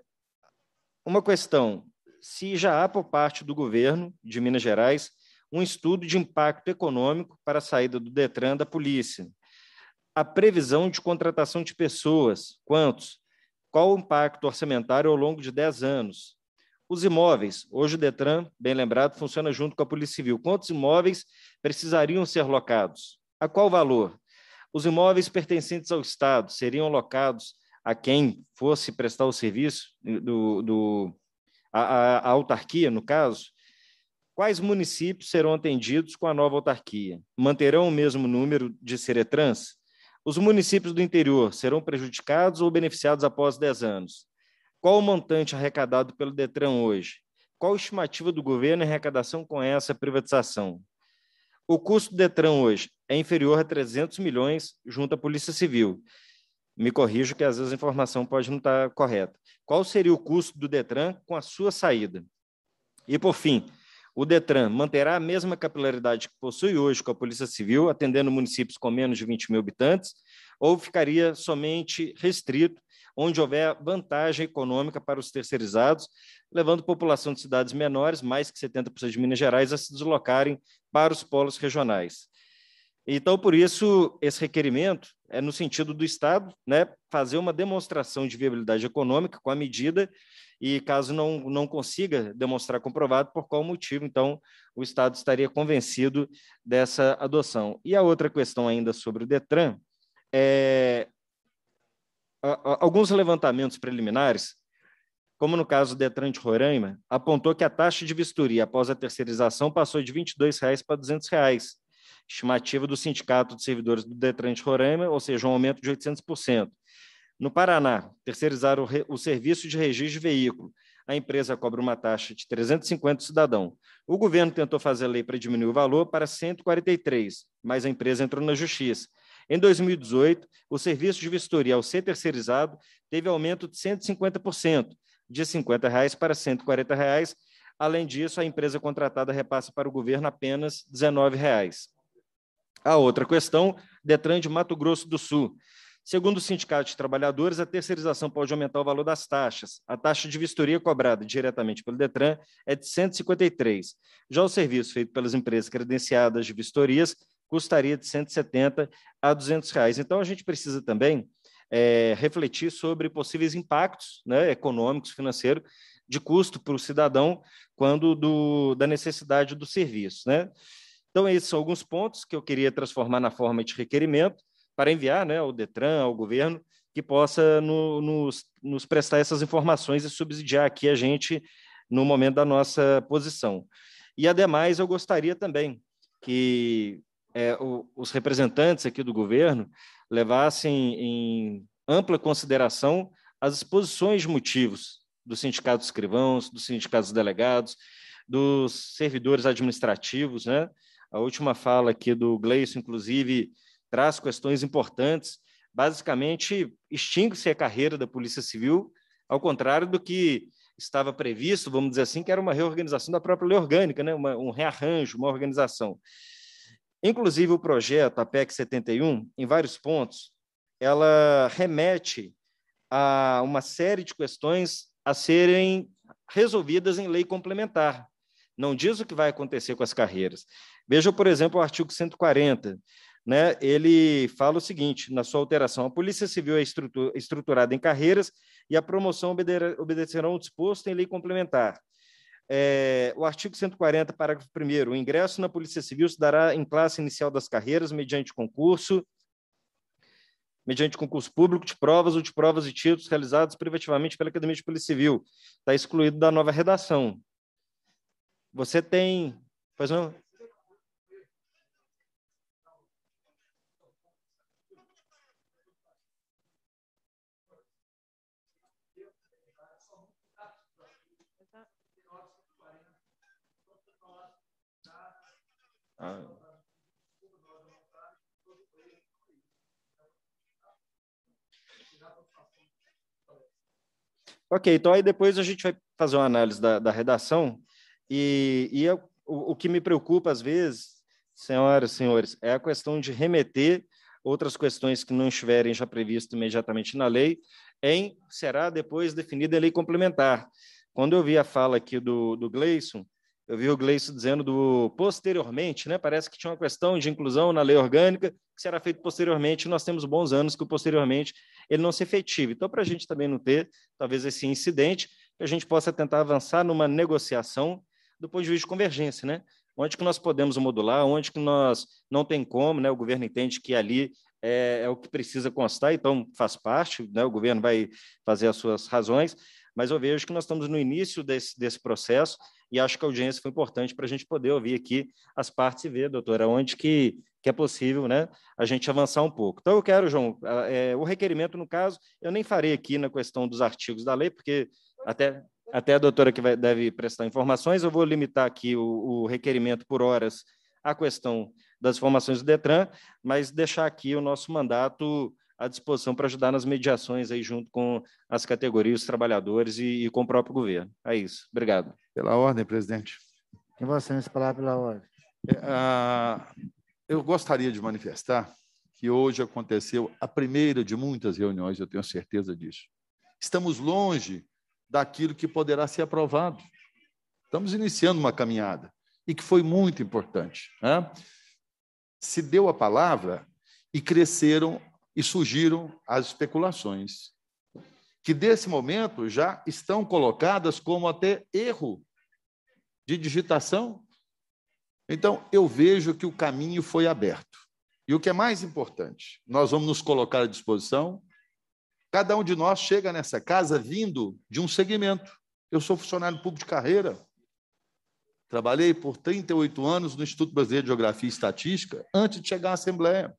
uma questão: se já há por parte do governo de Minas Gerais um estudo de impacto econômico para a saída do Detran da polícia, a previsão de contratação de pessoas, quantos, qual o impacto orçamentário ao longo de 10 anos, os imóveis, hoje o Detran, bem lembrado, funciona junto com a Polícia Civil. Quantos imóveis precisariam ser locados? A qual valor? Os imóveis pertencentes ao Estado seriam locados a quem fosse prestar o serviço do, do a, a, a autarquia, no caso, quais municípios serão atendidos com a nova autarquia? Manterão o mesmo número de seretrans? Os municípios do interior serão prejudicados ou beneficiados após 10 anos? Qual o montante arrecadado pelo Detran hoje? Qual a estimativa do governo em arrecadação com essa privatização? O custo do Detran hoje é inferior a 300 milhões junto à Polícia Civil me corrijo que às vezes a informação pode não estar tá correta. Qual seria o custo do Detran com a sua saída? E por fim, o Detran manterá a mesma capilaridade que possui hoje com a Polícia Civil, atendendo municípios com menos de 20 mil habitantes, ou ficaria somente restrito onde houver vantagem econômica para os terceirizados, levando a população de cidades menores, mais que 70% de Minas Gerais, a se deslocarem para os polos regionais? Então, por isso, esse requerimento é no sentido do Estado né, fazer uma demonstração de viabilidade econômica com a medida e, caso não, não consiga demonstrar comprovado, por qual motivo, então, o Estado estaria convencido dessa adoção. E a outra questão ainda sobre o DETRAN é... Alguns levantamentos preliminares como no caso do Detran de Roraima, apontou que a taxa de vistoria após a terceirização passou de R$ reais para R$ reais estimativa do Sindicato de Servidores do Detran de Roraima, ou seja, um aumento de 800%. No Paraná, terceirizar o, re, o serviço de registro de veículo. A empresa cobra uma taxa de 350 cidadão. O governo tentou fazer a lei para diminuir o valor para 143, mas a empresa entrou na justiça. Em 2018, o serviço de vistoria ao ser terceirizado teve aumento de 150%, de R$ 50 reais para R$ 140. Reais. Além disso, a empresa contratada repassa para o governo apenas R$ 19. Reais. A outra questão, Detran de Mato Grosso do Sul. Segundo o Sindicato de Trabalhadores, a terceirização pode aumentar o valor das taxas. A taxa de vistoria cobrada diretamente pelo Detran é de 153. Já o serviço feito pelas empresas credenciadas de vistorias custaria de 170 a 200 reais. Então, a gente precisa também é, refletir sobre possíveis impactos né, econômicos, financeiros, de custo para o cidadão quando do, da necessidade do serviço. Né? Então, esses são alguns pontos que eu queria transformar na forma de requerimento para enviar né, ao DETRAN, ao governo, que possa no, nos, nos prestar essas informações e subsidiar aqui a gente no momento da nossa posição. E, ademais, eu gostaria também que é, o, os representantes aqui do governo levassem em ampla consideração as exposições de motivos do sindicato dos sindicatos escrivãos, dos sindicatos delegados, dos servidores administrativos, né? A última fala aqui do Gleison, inclusive, traz questões importantes. Basicamente, extingue-se a carreira da Polícia Civil, ao contrário do que estava previsto, vamos dizer assim, que era uma reorganização da própria lei orgânica, né? Uma, um rearranjo, uma organização. Inclusive, o projeto, a PEC 71, em vários pontos, ela remete a uma série de questões a serem resolvidas em lei complementar. Não diz o que vai acontecer com as carreiras. Veja, por exemplo, o artigo 140. Né? Ele fala o seguinte, na sua alteração: a Polícia Civil é estruturada em carreiras e a promoção obedecerão ao disposto em lei complementar. É, o artigo 140, parágrafo 1. O ingresso na Polícia Civil se dará em classe inicial das carreiras, mediante concurso, mediante concurso público de provas ou de provas e títulos realizados privativamente pela Academia de Polícia Civil. Está excluído da nova redação. Você tem. Pois não? Ah. Ok, então aí depois a gente vai fazer uma análise da, da redação e, e eu, o, o que me preocupa às vezes, senhoras e senhores, é a questão de remeter outras questões que não estiverem já previstas imediatamente na lei em será depois definida em lei complementar. Quando eu vi a fala aqui do, do Gleison, eu vi o Gleison dizendo do posteriormente, né? Parece que tinha uma questão de inclusão na lei orgânica, que será feito posteriormente, nós temos bons anos que o posteriormente ele não se efetive. Então, para a gente também não ter, talvez, esse incidente, que a gente possa tentar avançar numa negociação do ponto de vista de convergência, né? Onde que nós podemos modular, onde que nós não tem como, né? O governo entende que ali é, é o que precisa constar, então faz parte, né? O governo vai fazer as suas razões, mas eu vejo que nós estamos no início desse, desse processo e acho que a audiência foi importante para a gente poder ouvir aqui as partes e ver, doutora, onde que, que é possível né, a gente avançar um pouco. Então, eu quero, João, é, o requerimento, no caso, eu nem farei aqui na questão dos artigos da lei, porque até, até a doutora que vai, deve prestar informações, eu vou limitar aqui o, o requerimento por horas à questão das informações do Detran, mas deixar aqui o nosso mandato à disposição para ajudar nas mediações aí junto com as categorias, os trabalhadores e, e com o próprio governo. É isso. Obrigado. Pela ordem, presidente. Em você nessa palavra pela ordem. É, eu gostaria de manifestar que hoje aconteceu a primeira de muitas reuniões, eu tenho certeza disso. Estamos longe daquilo que poderá ser aprovado. Estamos iniciando uma caminhada e que foi muito importante. Né? Se deu a palavra e cresceram e surgiram as especulações, que desse momento já estão colocadas como até erro de digitação. Então, eu vejo que o caminho foi aberto. E o que é mais importante, nós vamos nos colocar à disposição. Cada um de nós chega nessa casa vindo de um segmento. Eu sou funcionário público de carreira. Trabalhei por 38 anos no Instituto Brasileiro de Geografia e Estatística antes de chegar à Assembleia.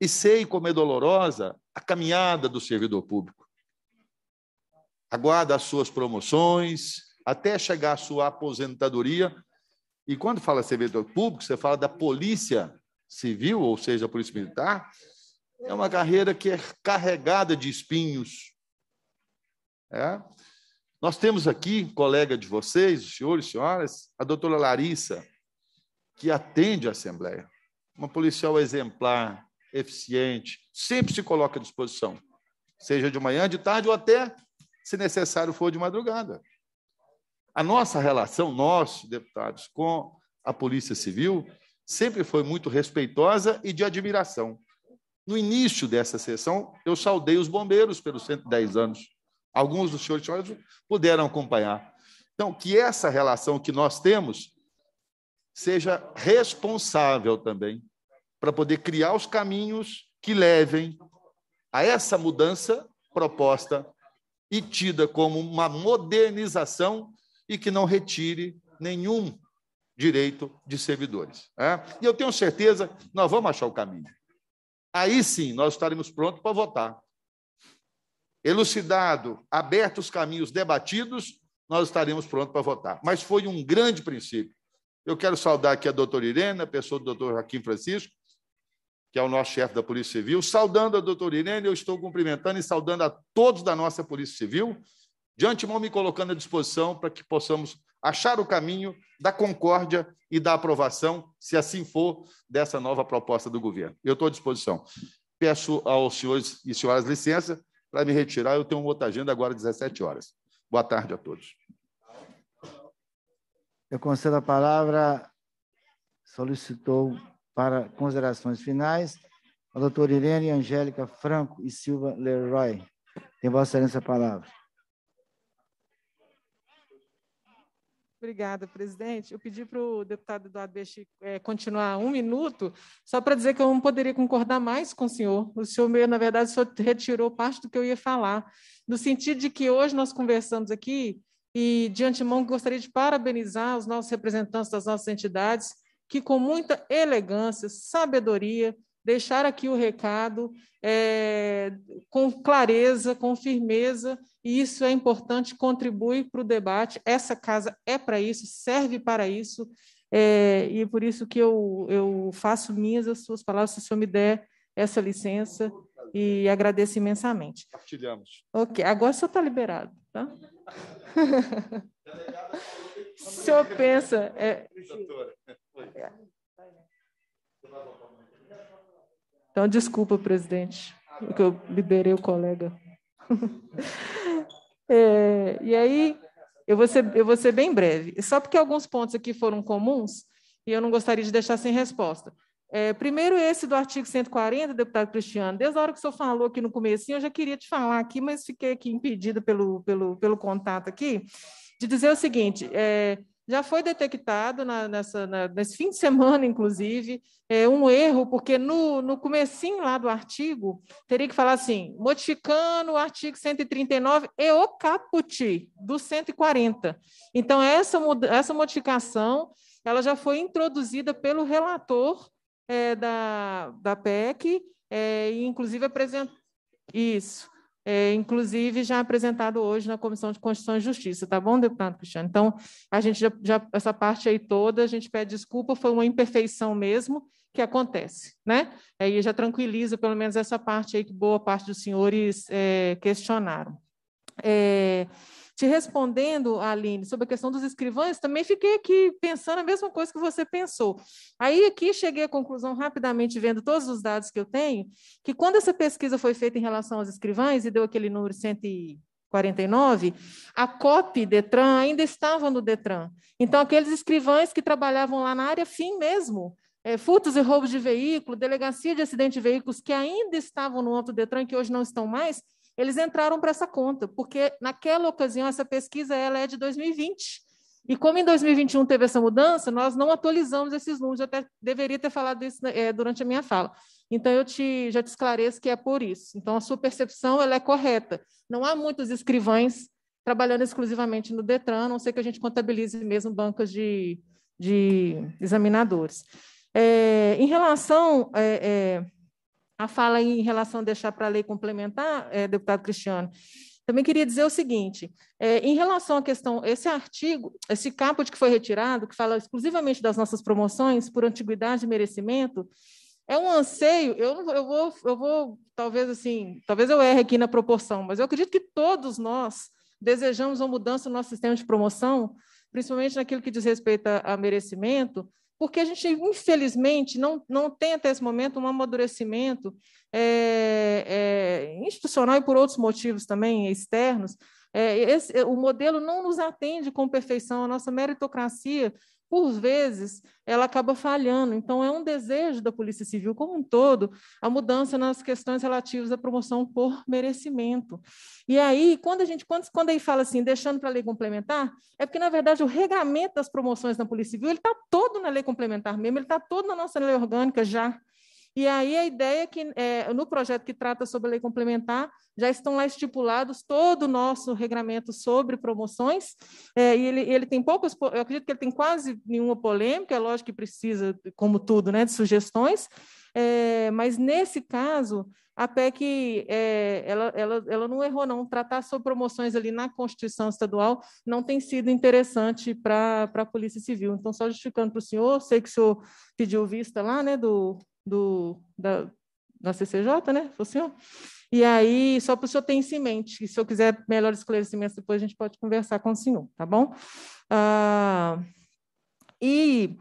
E sei como é dolorosa a caminhada do servidor público. Aguarda as suas promoções, até chegar à sua aposentadoria. E quando fala servidor público, você fala da polícia civil, ou seja, a polícia militar. É uma carreira que é carregada de espinhos. É? Nós temos aqui, colega de vocês, senhores e senhoras, a doutora Larissa, que atende a Assembleia. Uma policial exemplar, eficiente. Sempre se coloca à disposição, seja de manhã, de tarde ou até, se necessário for, de madrugada. A nossa relação, nós, deputados, com a Polícia Civil sempre foi muito respeitosa e de admiração. No início dessa sessão, eu saudei os bombeiros pelos 110 anos. Alguns dos senhores puderam acompanhar. Então, que essa relação que nós temos seja responsável também para poder criar os caminhos que levem a essa mudança proposta e tida como uma modernização e que não retire nenhum direito de servidores. É? E eu tenho certeza nós vamos achar o caminho. Aí sim nós estaremos prontos para votar. Elucidado, abertos os caminhos debatidos, nós estaremos prontos para votar. Mas foi um grande princípio. Eu quero saudar aqui a doutora Irene, a pessoa do doutor Joaquim Francisco, que é o nosso chefe da Polícia Civil, saudando a doutora Irene, eu estou cumprimentando e saudando a todos da nossa Polícia Civil, de antemão me colocando à disposição para que possamos achar o caminho da concórdia e da aprovação, se assim for, dessa nova proposta do governo. Eu estou à disposição. Peço aos senhores e senhoras licença para me retirar, eu tenho uma outra agenda agora às 17 horas. Boa tarde a todos. Eu concedo a palavra, solicitou para considerações finais, a doutora Irene Angélica Franco e Silva Leroy. Tem Vossa Excelência a palavra. Obrigada, presidente. Eu pedi para o deputado Eduardo Beixe é, continuar um minuto, só para dizer que eu não poderia concordar mais com o senhor. O senhor, meu, na verdade, o senhor retirou parte do que eu ia falar, no sentido de que hoje nós conversamos aqui e, de antemão, gostaria de parabenizar os nossos representantes das nossas entidades, que com muita elegância, sabedoria, deixar aqui o recado é, com clareza, com firmeza, e isso é importante, contribui para o debate. Essa casa é para isso, serve para isso, é, e é por isso que eu, eu faço minhas as suas palavras, se o senhor me der essa licença, e agradeço imensamente. Partilhamos. Ok, agora o senhor está liberado, tá? (laughs) o senhor pensa. É, é. Então, desculpa, presidente, que eu liberei o colega. (laughs) é, e aí, eu vou, ser, eu vou ser bem breve, só porque alguns pontos aqui foram comuns e eu não gostaria de deixar sem resposta. É, primeiro, esse do artigo 140, deputado Cristiano. Desde a hora que o senhor falou aqui no começo, eu já queria te falar aqui, mas fiquei aqui impedida pelo, pelo, pelo contato aqui, de dizer o seguinte: é, já foi detectado na, nessa, na, nesse fim de semana, inclusive, é, um erro, porque no, no comecinho lá do artigo, teria que falar assim, modificando o artigo 139 e o caput do 140. Então, essa, essa modificação ela já foi introduzida pelo relator é, da, da PEC, é, inclusive apresentou isso é, inclusive já apresentado hoje na Comissão de Constituição e Justiça, tá bom, deputado Cristiano? Então, a gente já, já, essa parte aí toda, a gente pede desculpa, foi uma imperfeição mesmo que acontece, né? Aí é, já tranquiliza pelo menos essa parte aí que boa parte dos senhores é, questionaram. É, te respondendo, Aline, sobre a questão dos escrivães, também fiquei aqui pensando a mesma coisa que você pensou. Aí aqui cheguei à conclusão rapidamente, vendo todos os dados que eu tenho, que quando essa pesquisa foi feita em relação aos escrivães e deu aquele número 149, a COP Detran ainda estava no Detran. Então, aqueles escrivães que trabalhavam lá na área fim mesmo, é, furtos e roubos de veículo, delegacia de acidente de veículos que ainda estavam no Alto Detran, que hoje não estão mais, eles entraram para essa conta, porque naquela ocasião essa pesquisa ela é de 2020. E como em 2021 teve essa mudança, nós não atualizamos esses números. Eu até deveria ter falado isso né, é, durante a minha fala. Então, eu te, já te esclareço que é por isso. Então, a sua percepção ela é correta. Não há muitos escrivães trabalhando exclusivamente no Detran, a não ser que a gente contabilize mesmo bancas de, de examinadores. É, em relação é, é a fala em relação a deixar para a lei complementar, é, deputado Cristiano, também queria dizer o seguinte: é, em relação à questão, esse artigo, esse caput que foi retirado, que fala exclusivamente das nossas promoções por antiguidade e merecimento, é um anseio. Eu, eu, vou, eu vou, talvez assim, talvez eu erre aqui na proporção, mas eu acredito que todos nós desejamos uma mudança no nosso sistema de promoção, principalmente naquilo que diz respeito a, a merecimento, porque a gente, infelizmente, não, não tem até esse momento um amadurecimento é, é, institucional e por outros motivos também externos. É, esse, o modelo não nos atende com perfeição, a nossa meritocracia por vezes, ela acaba falhando. Então, é um desejo da Polícia Civil como um todo a mudança nas questões relativas à promoção por merecimento. E aí, quando a gente quando, quando aí fala assim, deixando para a lei complementar, é porque, na verdade, o regamento das promoções na Polícia Civil ele está todo na lei complementar mesmo, ele está todo na nossa lei orgânica já. E aí a ideia é que, é, no projeto que trata sobre a lei complementar, já estão lá estipulados todo o nosso regramento sobre promoções, é, e ele, ele tem poucas, eu acredito que ele tem quase nenhuma polêmica, é lógico que precisa, como tudo, né, de sugestões, é, mas nesse caso, a PEC é, ela, ela, ela não errou, não. Tratar sobre promoções ali na Constituição Estadual não tem sido interessante para a Polícia Civil. Então, só justificando para o senhor, sei que o senhor pediu vista lá né, do, do, da, da CCJ, né? Falou assim, ó. E aí, só para o senhor ter isso em mente, e se eu quiser melhores esclarecimentos depois, a gente pode conversar com o senhor, tá bom? Ah, e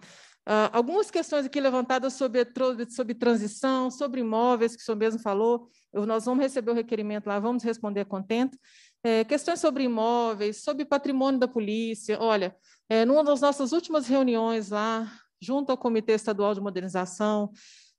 ah, algumas questões aqui levantadas sobre, sobre transição, sobre imóveis, que o senhor mesmo falou, eu, nós vamos receber o requerimento lá, vamos responder contento. É, questões sobre imóveis, sobre patrimônio da polícia. Olha, é, numa das nossas últimas reuniões lá, junto ao Comitê Estadual de Modernização,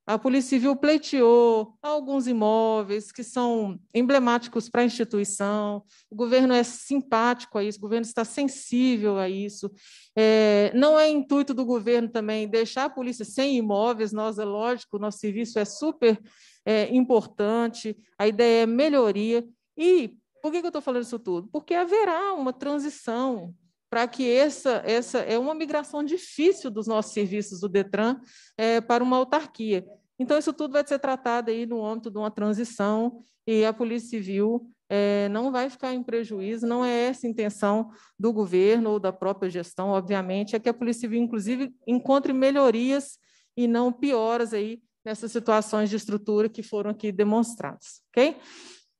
a Polícia Civil pleiteou alguns imóveis que são emblemáticos para a instituição. O governo é simpático a isso, o governo está sensível a isso. É, não é intuito do governo também deixar a polícia sem imóveis, nós, é lógico, nosso serviço é super é, importante, a ideia é melhoria. E por que, que eu estou falando isso tudo? Porque haverá uma transição para que essa, essa é uma migração difícil dos nossos serviços do Detran é, para uma autarquia. Então, isso tudo vai ser tratado aí no âmbito de uma transição e a Polícia Civil é, não vai ficar em prejuízo, não é essa a intenção do governo ou da própria gestão, obviamente, é que a Polícia Civil, inclusive, encontre melhorias e não pioras aí nessas situações de estrutura que foram aqui demonstradas, ok?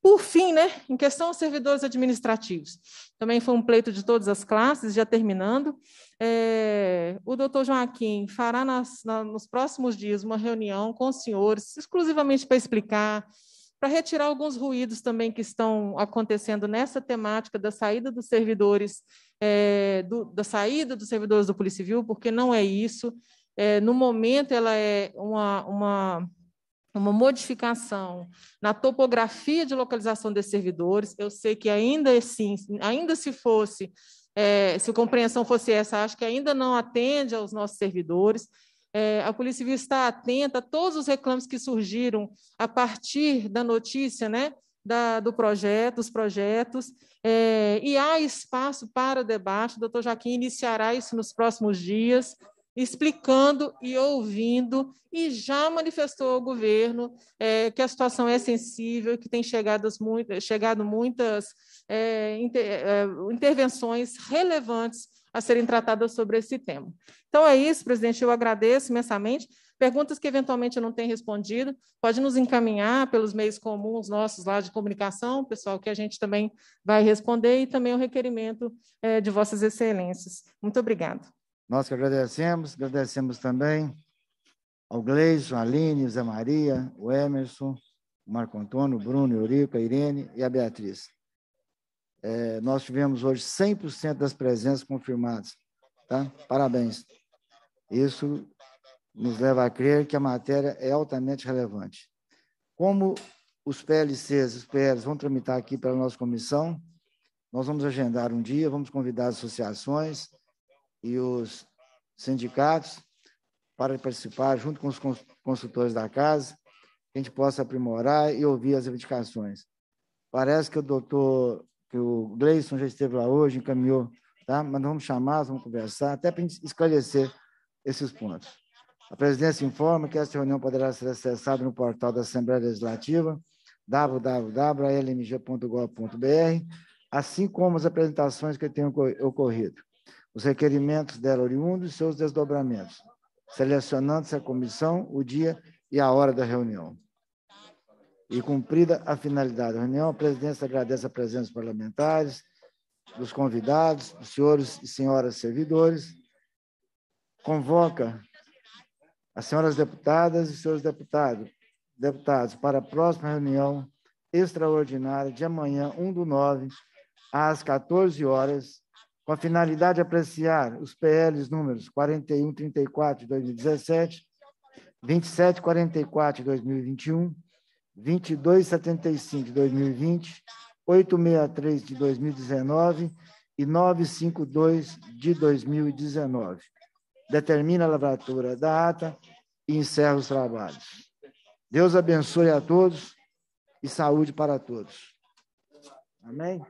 Por fim, né, em questão aos servidores administrativos também foi um pleito de todas as classes, já terminando. É, o doutor Joaquim fará nas, na, nos próximos dias uma reunião com os senhores, exclusivamente para explicar, para retirar alguns ruídos também que estão acontecendo nessa temática da saída dos servidores, é, do, da saída dos servidores do Polícia Civil, porque não é isso. É, no momento, ela é uma, uma uma modificação na topografia de localização desses servidores. Eu sei que ainda assim, ainda se fosse, é, se a compreensão fosse essa, acho que ainda não atende aos nossos servidores. É, a Polícia Civil está atenta a todos os reclames que surgiram a partir da notícia, né? Da, do projeto, dos projetos, é, e há espaço para debate. O doutor Jaquim iniciará isso nos próximos dias explicando e ouvindo, e já manifestou ao governo é, que a situação é sensível, que tem chegado muitas é, inter, é, intervenções relevantes a serem tratadas sobre esse tema. Então é isso, presidente, eu agradeço imensamente. Perguntas que eventualmente eu não tenho respondido, pode nos encaminhar pelos meios comuns nossos lá de comunicação, pessoal, que a gente também vai responder, e também o requerimento é, de Vossas Excelências. Muito obrigada. Nós que agradecemos, agradecemos também ao Gleison, a Aline, Zé Maria, o Emerson, o Marco Antônio, o Bruno, Eurico, a Irene e a Beatriz. É, nós tivemos hoje 100% das presenças confirmadas. Tá? Parabéns. Isso nos leva a crer que a matéria é altamente relevante. Como os PLCs, os PLs vão tramitar aqui para a nossa comissão, nós vamos agendar um dia, vamos convidar associações, e os sindicatos para participar, junto com os consultores da casa, que a gente possa aprimorar e ouvir as reivindicações. Parece que o doutor, que o Gleison já esteve lá hoje, encaminhou, tá? mas nós vamos chamar, vamos conversar, até para esclarecer esses pontos. A presidência informa que esta reunião poderá ser acessada no portal da Assembleia Legislativa, www.lmg.gov.br, assim como as apresentações que tenham ocorrido os requerimentos dela oriundos e seus desdobramentos, selecionando-se a comissão, o dia e a hora da reunião. E cumprida a finalidade da reunião, a presidência agradece a presença dos parlamentares, dos convidados, dos senhores e senhoras servidores, convoca as senhoras deputadas e senhores deputados, deputados para a próxima reunião extraordinária de amanhã, 1 do 9, às 14 horas, com a finalidade de apreciar os PLs números 4134 de 2017, 2744 de 2021, 2275 de 2020, 863 de 2019 e 952 de 2019. Determina a lavratura da ata e encerra os trabalhos. Deus abençoe a todos e saúde para todos. Amém?